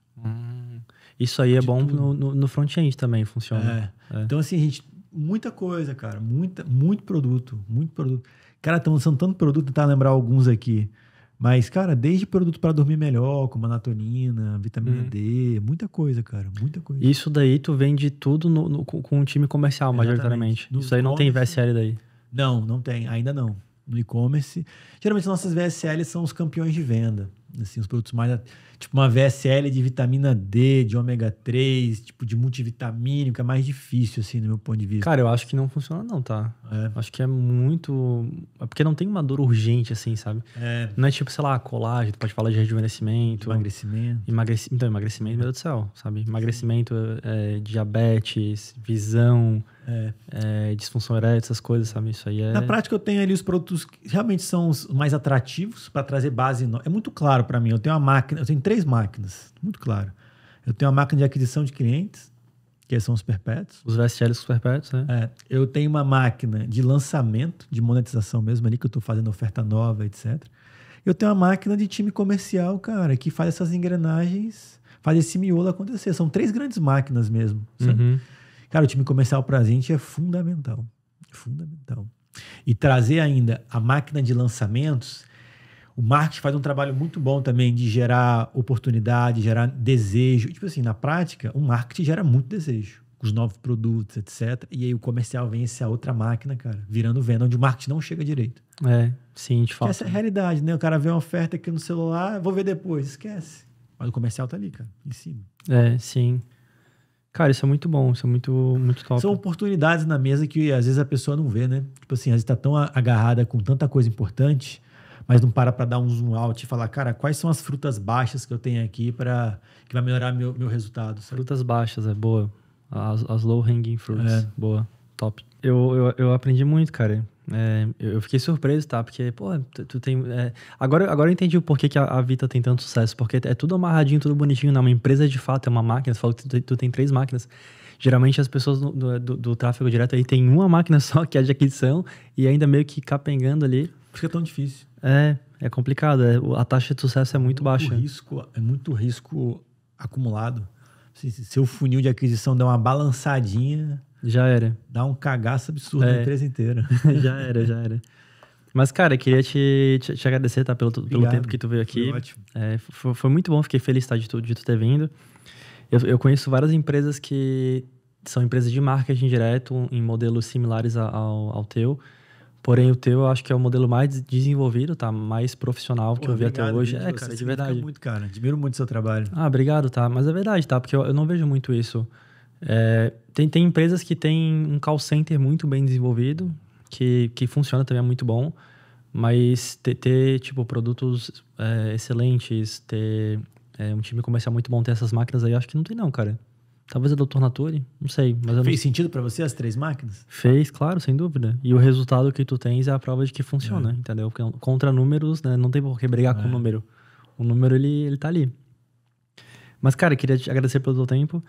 isso aí é bom no, no, front-end também, funciona. É. É. Então, assim, gente, muita coisa, cara. Muita, muito produto, muito produto. Cara, estão lançando tanto produto, tentar lembrar alguns aqui. Mas, cara, desde produto para dormir melhor, como melatonina, vitamina hum. D, muita coisa, cara, muita coisa. Isso daí tu vende tudo no, no, com um time comercial, majoritariamente. No Isso aí não tem VSL daí? Não, não tem, ainda não. No e-commerce, geralmente nossas VSLs são os campeões de venda, assim, os produtos mais tipo uma VSL de vitamina D, de ômega 3, tipo de multivitamínico, é mais difícil, assim, no meu ponto de vista. Cara, eu acho que não funciona não, tá? É. Acho que é muito... É porque não tem uma dor urgente, assim, sabe? É. Não é tipo, sei lá, colágeno, pode falar de rejuvenescimento. Emagrecimento. Emagreci... Então, emagrecimento, meu Deus do céu, sabe? Emagrecimento, é, diabetes, visão... É. É, disfunção erétil, essas coisas, sabe? Isso aí é. Na prática, eu tenho ali os produtos que realmente são os mais atrativos para trazer base. No... É muito claro para mim. Eu tenho uma máquina, eu tenho três três máquinas, muito claro. Eu tenho uma máquina de aquisição de clientes, que são os perpétuos. Os vestiários perpétuos, né? É, eu tenho uma máquina de lançamento, de monetização mesmo ali, que eu estou fazendo oferta nova, etc. Eu tenho uma máquina de time comercial, cara, que faz essas engrenagens, faz esse miolo acontecer. São três grandes máquinas mesmo, uhum. Cara, o time comercial para a gente é fundamental. Fundamental. E trazer ainda a máquina de lançamentos o marketing faz um trabalho muito bom também de gerar oportunidade, gerar desejo. Tipo assim, na prática, o marketing gera muito desejo. Os novos produtos, etc. E aí o comercial vem essa outra máquina, cara, virando venda, onde o marketing não chega direito. É, sim, de fato. Essa é a realidade, né? O cara vê uma oferta aqui no celular, vou ver depois, esquece. Mas o comercial tá ali, cara, em cima. É, sim. Cara, isso é muito bom, isso é muito, muito top. São oportunidades na mesa que às vezes a pessoa não vê, né? Tipo assim, às vezes tá tão agarrada com tanta coisa importante mas não para para dar um zoom out e falar, cara, quais são as frutas baixas que eu tenho aqui para que vai melhorar meu, meu resultado? Sabe? Frutas baixas, é boa. As, as low hanging fruits. É. Boa, top. Eu, eu, eu aprendi muito, cara. É, eu fiquei surpreso, tá? Porque, pô, tu, tu tem. É... agora, agora eu entendi o porquê que a, a, Vita tem tanto sucesso. Porque é tudo amarradinho, tudo bonitinho. Não, né? uma empresa de fato é uma máquina. Tu falou que tu, tu tem três máquinas. Geralmente as pessoas do, do, do, tráfego direto aí tem uma máquina [LAUGHS] só que é de aquisição e ainda meio que capengando ali. Por que é tão difícil. É, é complicado. É, a taxa de sucesso é muito, muito baixa. Risco, é muito risco acumulado. Se, seu funil de aquisição der uma balançadinha. Já era. Dá um cagaço absurdo é. na empresa inteira. [LAUGHS] já era, já era. Mas, cara, queria te, te, te agradecer tá, pelo, pelo tempo que tu veio aqui. Foi ótimo. É, foi, foi, muito bom, fiquei feliz tá, de, tu, de tu ter vindo. Eu, eu conheço várias empresas que são empresas de marketing direto, em modelos similares ao, ao teu. Porém, o teu eu acho que é o modelo mais desenvolvido, tá? Mais profissional Pô, que eu vi obrigado, até hoje. é, cara, de verdade. muito, cara. Admiro muito o seu trabalho. Ah, obrigado, tá? Mas é verdade, tá? Porque eu, eu não vejo muito isso. É, tem, tem empresas que têm um call center muito bem desenvolvido, que, que funciona também é muito bom, mas ter, ter tipo, produtos é, excelentes, ter é, um time comercial muito bom, ter essas máquinas aí, acho que não tem não, cara. Talvez a Doutor Nature, não sei. Mas Fez não... sentido para você as três máquinas? Fez, claro, sem dúvida. E o resultado que tu tens é a prova de que funciona, é. entendeu? Porque contra números, né? Não tem por que brigar é. com o número. O número, ele, ele tá ali. Mas, cara, queria te agradecer pelo teu tempo.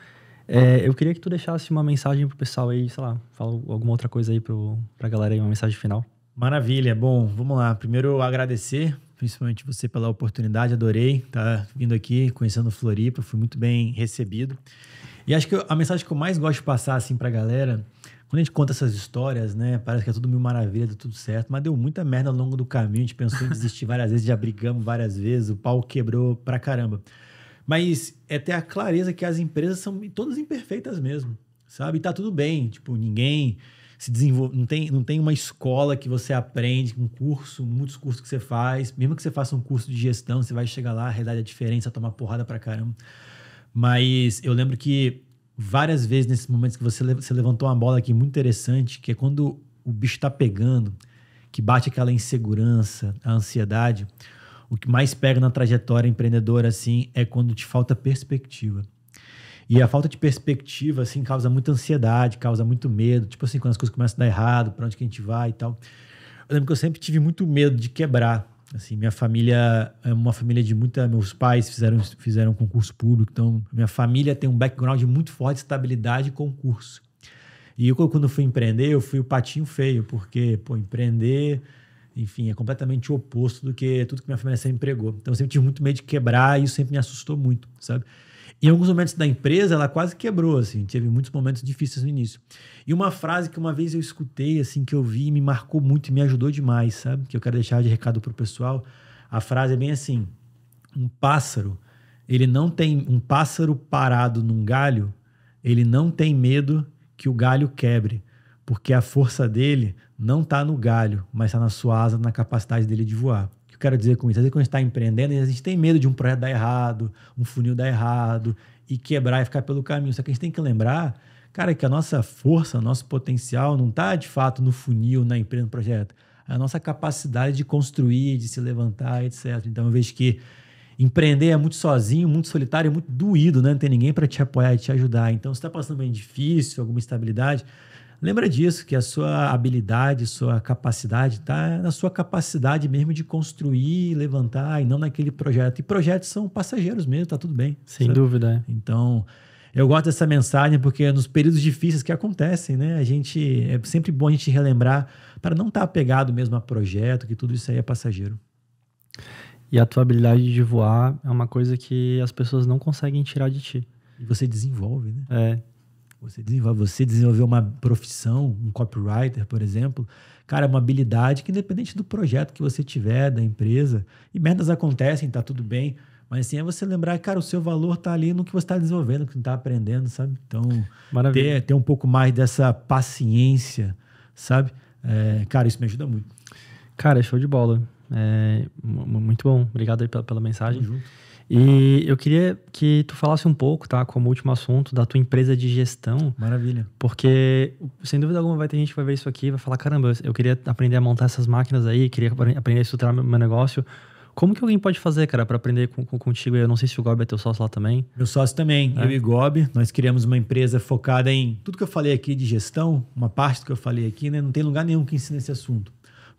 É, eu queria que tu deixasse uma mensagem pro pessoal aí, sei lá, fala alguma outra coisa aí pro, pra galera aí, uma mensagem final. Maravilha, bom, vamos lá. Primeiro eu agradecer, principalmente você pela oportunidade, adorei estar tá vindo aqui, conhecendo Floripa, fui muito bem recebido. E acho que a mensagem que eu mais gosto de passar assim pra galera, quando a gente conta essas histórias, né? Parece que é tudo mil maravilha, tudo certo, mas deu muita merda ao longo do caminho. A gente pensou em desistir [LAUGHS] várias vezes, já brigamos várias vezes, o pau quebrou pra caramba. Mas é ter a clareza que as empresas são todas imperfeitas mesmo, sabe? E tá tudo bem, tipo, ninguém se desenvolve, não tem, não tem uma escola que você aprende, um curso, muitos cursos que você faz, mesmo que você faça um curso de gestão, você vai chegar lá, a realidade é diferente, você vai tomar porrada pra caramba. Mas eu lembro que várias vezes nesses momentos que você, você levantou uma bola aqui muito interessante, que é quando o bicho está pegando, que bate aquela insegurança, a ansiedade. O que mais pega na trajetória empreendedora assim é quando te falta perspectiva. E a falta de perspectiva assim causa muita ansiedade, causa muito medo, tipo assim, quando as coisas começam a dar errado, para onde que a gente vai e tal. Eu lembro que eu sempre tive muito medo de quebrar. Assim, minha família é uma família de muita. Meus pais fizeram, fizeram concurso público, então minha família tem um background muito forte estabilidade e concurso. E eu, quando fui empreender, eu fui o patinho feio, porque, pô, empreender, enfim, é completamente o oposto do que tudo que minha família sempre empregou. Então eu sempre tive muito medo de quebrar e isso sempre me assustou muito, sabe? Em alguns momentos da empresa, ela quase quebrou, assim, teve muitos momentos difíceis no início. E uma frase que uma vez eu escutei, assim, que eu vi, me marcou muito e me ajudou demais, sabe? Que eu quero deixar de recado pro pessoal. A frase é bem assim: um pássaro, ele não tem um pássaro parado num galho, ele não tem medo que o galho quebre, porque a força dele não está no galho, mas está na sua asa, na capacidade dele de voar quero dizer com isso? Às vezes, quando a gente está empreendendo, a gente tem medo de um projeto dar errado, um funil dar errado, e quebrar e ficar pelo caminho. Só que a gente tem que lembrar, cara, que a nossa força, nosso potencial não está de fato no funil, na empresa, no projeto. A nossa capacidade de construir, de se levantar, etc. Então, eu vejo que empreender é muito sozinho, muito solitário, é muito doído, né? Não tem ninguém para te apoiar e te ajudar. Então, se está passando bem difícil, alguma instabilidade, Lembra disso, que a sua habilidade, sua capacidade está na sua capacidade mesmo de construir, levantar e não naquele projeto. E projetos são passageiros mesmo, tá tudo bem. Sem sabe? dúvida. É. Então, eu gosto dessa mensagem porque é nos períodos difíceis que acontecem, né, a gente é sempre bom a gente relembrar para não estar tá apegado mesmo a projeto, que tudo isso aí é passageiro. E a tua habilidade de voar é uma coisa que as pessoas não conseguem tirar de ti. E você desenvolve, né? É, você desenvolver, você uma profissão, um copywriter, por exemplo, cara, é uma habilidade que independente do projeto que você tiver, da empresa, e merdas acontecem, tá tudo bem, mas sim é você lembrar, cara, o seu valor tá ali no que você está desenvolvendo, que está aprendendo, sabe? Então, Maravilha. ter, ter um pouco mais dessa paciência, sabe? É, cara, isso me ajuda muito. Cara, show de bola. É, muito bom. Obrigado aí pela, pela mensagem. Tamo junto. E eu queria que tu falasse um pouco, tá, como último assunto, da tua empresa de gestão. Maravilha. Porque, sem dúvida alguma, vai ter gente que vai ver isso aqui e vai falar: caramba, eu queria aprender a montar essas máquinas aí, queria aprender a estruturar meu negócio. Como que alguém pode fazer, cara, para aprender com, com, contigo? Eu não sei se o Gob é teu sócio lá também. Meu sócio também, é. eu e Gob. Nós criamos uma empresa focada em tudo que eu falei aqui de gestão, uma parte do que eu falei aqui, né? Não tem lugar nenhum que ensine esse assunto.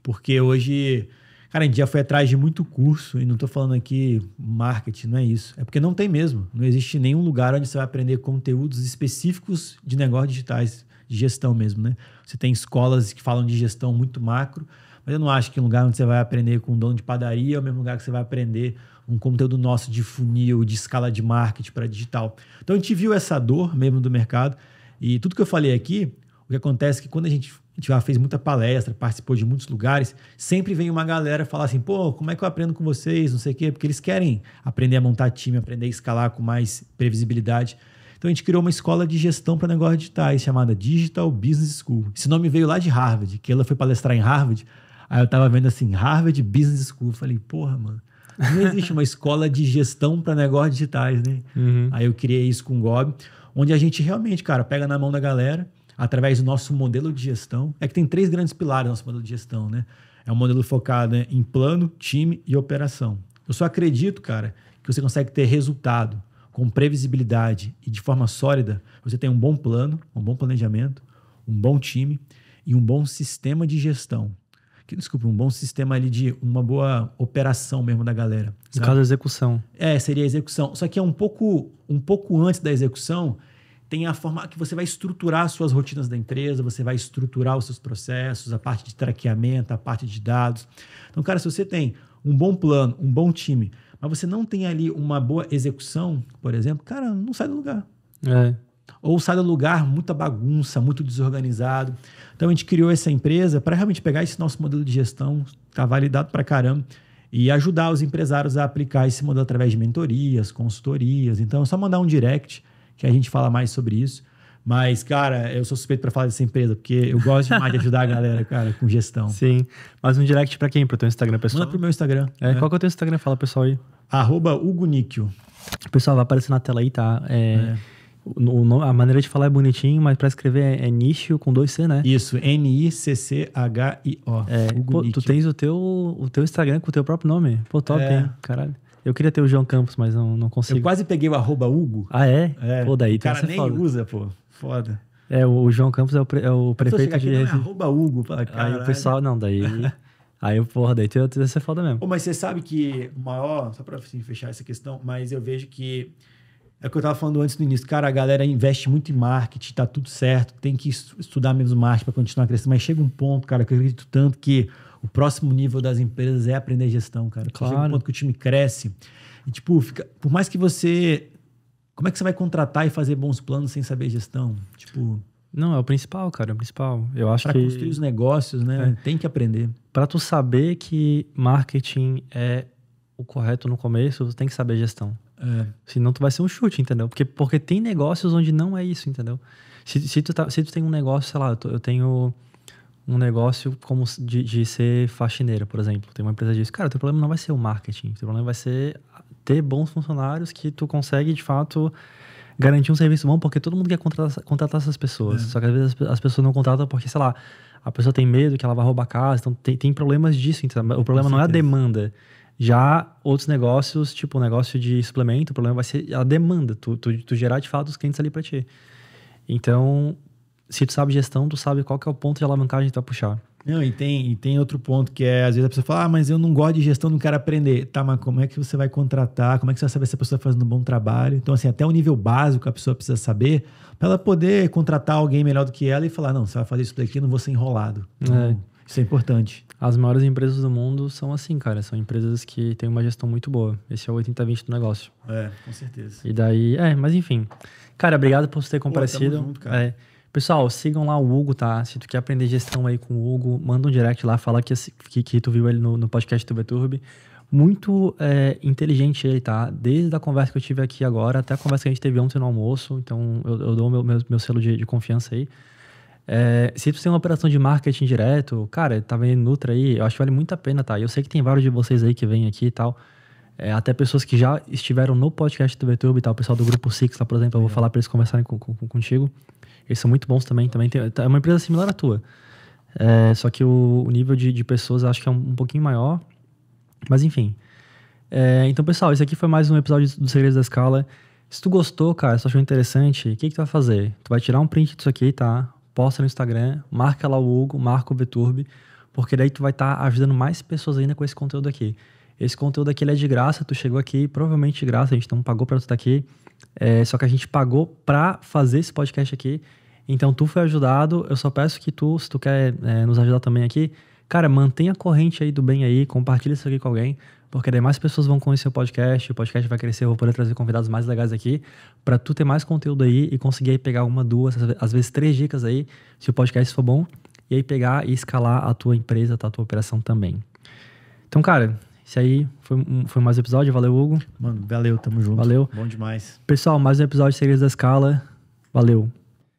Porque hoje Cara, a gente já foi atrás de muito curso, e não estou falando aqui marketing, não é isso. É porque não tem mesmo. Não existe nenhum lugar onde você vai aprender conteúdos específicos de negócios digitais, de gestão mesmo, né? Você tem escolas que falam de gestão muito macro, mas eu não acho que um lugar onde você vai aprender com um dono de padaria é o mesmo lugar que você vai aprender um conteúdo nosso de funil, de escala de marketing para digital. Então a gente viu essa dor mesmo do mercado, e tudo que eu falei aqui, o que acontece é que quando a gente a gente já fez muita palestra, participou de muitos lugares. Sempre vem uma galera falar assim: pô, como é que eu aprendo com vocês? Não sei o quê, porque eles querem aprender a montar time, aprender a escalar com mais previsibilidade. Então a gente criou uma escola de gestão para negócios digitais chamada Digital Business School. Esse nome veio lá de Harvard, que ela foi palestrar em Harvard. Aí eu tava vendo assim: Harvard Business School. Falei, porra, mano. Não existe uma escola de gestão para negócios digitais, né? Uhum. Aí eu criei isso com o Gob, onde a gente realmente, cara, pega na mão da galera, através do nosso modelo de gestão. É que tem três grandes pilares do nosso modelo de gestão, né? É um modelo focado em plano, time e operação. Eu só acredito, cara, que você consegue ter resultado com previsibilidade e de forma sólida. Você tem um bom plano, um bom planejamento, um bom time e um bom sistema de gestão. Que, desculpa, um bom sistema ali de uma boa operação mesmo da galera. Sabe? No caso, execução. É, seria a execução. Só que é um pouco, um pouco antes da execução, tem a forma que você vai estruturar as suas rotinas da empresa, você vai estruturar os seus processos, a parte de traqueamento, a parte de dados. Então, cara, se você tem um bom plano, um bom time, mas você não tem ali uma boa execução, por exemplo, cara, não sai do lugar. É. Ou sai do lugar muita bagunça, muito desorganizado. Então a gente criou essa empresa para realmente pegar esse nosso modelo de gestão, tá validado para caramba, e ajudar os empresários a aplicar esse modelo através de mentorias, consultorias. Então é só mandar um direct que a gente fala mais sobre isso. Mas, cara, eu sou suspeito para falar dessa empresa, porque eu gosto demais de ajudar a galera, cara, com gestão. [LAUGHS] Sim. Mas um direct para quem? o teu Instagram pessoal? Manda pro meu Instagram. É, é. Qual que é o teu Instagram? Fala, pessoal, aí. Arroba Hugo Pessoal, vai aparecer na tela aí, tá? É, é. O, o, a maneira de falar é bonitinho, mas para escrever é, é nicho com dois C, né? Isso, N-I-C-C-H-I-O. É, pô, tu tens o teu, o teu Instagram com o teu próprio nome. Pô, top, é. hein? Caralho. Eu queria ter o João Campos, mas não, não consigo. Eu quase peguei o arroba Hugo. Ah, é? é. Pô, daí o cara nem foda. usa, pô. Foda. É, o João Campos é o, pre, é o prefeito de... Aqui, não, é arroba Hugo. aí o pessoal, não, daí... [LAUGHS] aí, porra, daí tu ia ser foda mesmo. Pô, mas você sabe que o maior... Só pra assim, fechar essa questão, mas eu vejo que... É o que eu tava falando antes no início. Cara, a galera investe muito em marketing, tá tudo certo. Tem que estudar menos marketing para continuar crescendo. Mas chega um ponto, cara, que eu acredito tanto que o próximo nível das empresas é aprender gestão, cara. Claro. Chega um ponto que o time cresce e, tipo, fica, por mais que você... Como é que você vai contratar e fazer bons planos sem saber gestão? Tipo... Não, é o principal, cara, é o principal. Eu acho pra que... Para construir os negócios, né? É. Tem que aprender. Para tu saber que marketing é o correto no começo, tu tem que saber gestão. É. Senão tu vai ser um chute, entendeu? Porque, porque tem negócios onde não é isso, entendeu? Se, se, tu, tá, se tu tem um negócio, sei lá, eu tenho um negócio como de, de, ser faxineiro, por exemplo. Tem uma empresa que diz, cara, teu problema não vai ser o marketing, teu problema vai ser ter bons funcionários que tu consegue, de fato, garantir um serviço bom, porque todo mundo quer contratar, contratar essas pessoas. É. Só que às vezes as, as, pessoas não contratam porque, sei lá, a pessoa tem medo que ela vai roubar a casa, então tem, tem problemas disso. Então, o problema não é a demanda. Já outros negócios, tipo o negócio de suplemento, o problema vai ser a demanda, tu, tu, tu gerar de fato os clientes ali para ti. Então, se tu sabe gestão, tu sabe qual que é o ponto de alavancagem que tu vai puxar. Não, e tem, e tem outro ponto que é, às vezes a pessoa fala, ah, mas eu não gosto de gestão, não quero aprender. Tá, mas como é que você vai contratar? Como é que você vai saber se a pessoa está fazendo um bom trabalho? Então, assim, até o nível básico a pessoa precisa saber para ela poder contratar alguém melhor do que ela e falar, não, você vai fazer isso daqui, eu não vou ser enrolado. Então, é. Isso é importante. As maiores empresas do mundo são assim, cara. São empresas que têm uma gestão muito boa. Esse é o 80-20 do negócio. É, com certeza. E daí, é, mas enfim. Cara, obrigado por você ter comparecido. Pô, tamo junto, cara. É, Pessoal, sigam lá o Hugo, tá? Se tu quer aprender gestão aí com o Hugo, manda um direct lá, fala que, que, que tu viu ele no, no podcast do Beturbe. Muito é, inteligente ele, tá? Desde a conversa que eu tive aqui agora até a conversa que a gente teve ontem no almoço. Então, eu, eu dou meu, meu, meu selo de, de confiança aí. É, se tu tem uma operação de marketing direto, cara, tá vendo Nutra aí, eu acho que vale muito a pena, tá? Eu sei que tem vários de vocês aí que vêm aqui e tal. É, até pessoas que já estiveram no podcast do e tal. O pessoal do Grupo Six, Por exemplo, eu vou falar para eles conversarem com, com, contigo. Eles são muito bons também. também tem, tá, é uma empresa similar à tua. É, só que o, o nível de, de, pessoas acho que é um, um pouquinho maior. Mas enfim. É, então, pessoal, esse aqui foi mais um episódio do Segredos da Escala. Se tu gostou, cara, se tu achou interessante, o que, que tu vai fazer? Tu vai tirar um print disso aqui, tá? Posta no Instagram, marca lá o Hugo, marca o Beturbe, porque daí tu vai estar tá ajudando mais pessoas ainda com esse conteúdo aqui. Esse conteúdo aqui é de graça, tu chegou aqui, provavelmente de graça, a gente não pagou para tu estar tá aqui. É, só que a gente pagou para fazer esse podcast aqui. Então tu foi ajudado. Eu só peço que tu, se tu quer é, nos ajudar também aqui, cara, mantenha a corrente aí do bem aí, compartilha isso aqui com alguém, porque daí mais pessoas vão conhecer o podcast, o podcast vai crescer, eu vou poder trazer convidados mais legais aqui, para tu ter mais conteúdo aí e conseguir aí pegar uma, duas, às vezes três dicas aí, se o podcast for bom, e aí pegar e escalar a tua empresa, tá, a tua operação também. Então, cara, isso aí foi, foi mais um episódio. Valeu, Hugo. Mano, valeu, tamo junto. Valeu. Bom demais. Pessoal, mais um episódio de Segredos da Escala. Valeu.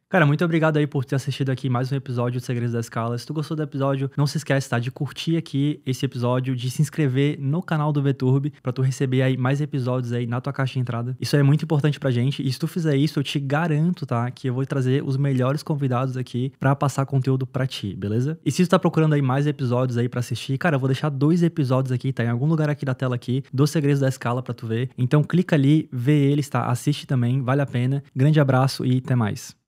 Cara, muito obrigado aí por ter assistido aqui mais um episódio do Segredos da Escala. Se tu gostou do episódio, não se esquece, tá, de curtir aqui esse episódio, de se inscrever no canal do VTurb para tu receber aí mais episódios aí na tua caixa de entrada. Isso é muito importante pra gente e se tu fizer isso, eu te garanto, tá, que eu vou trazer os melhores convidados aqui para passar conteúdo para ti, beleza? E se tu tá procurando aí mais episódios aí para assistir, cara, eu vou deixar dois episódios aqui, tá em algum lugar aqui da tela aqui, do Segredos da Escala para tu ver. Então clica ali, vê eles, tá? Assiste também, vale a pena. Grande abraço e até mais.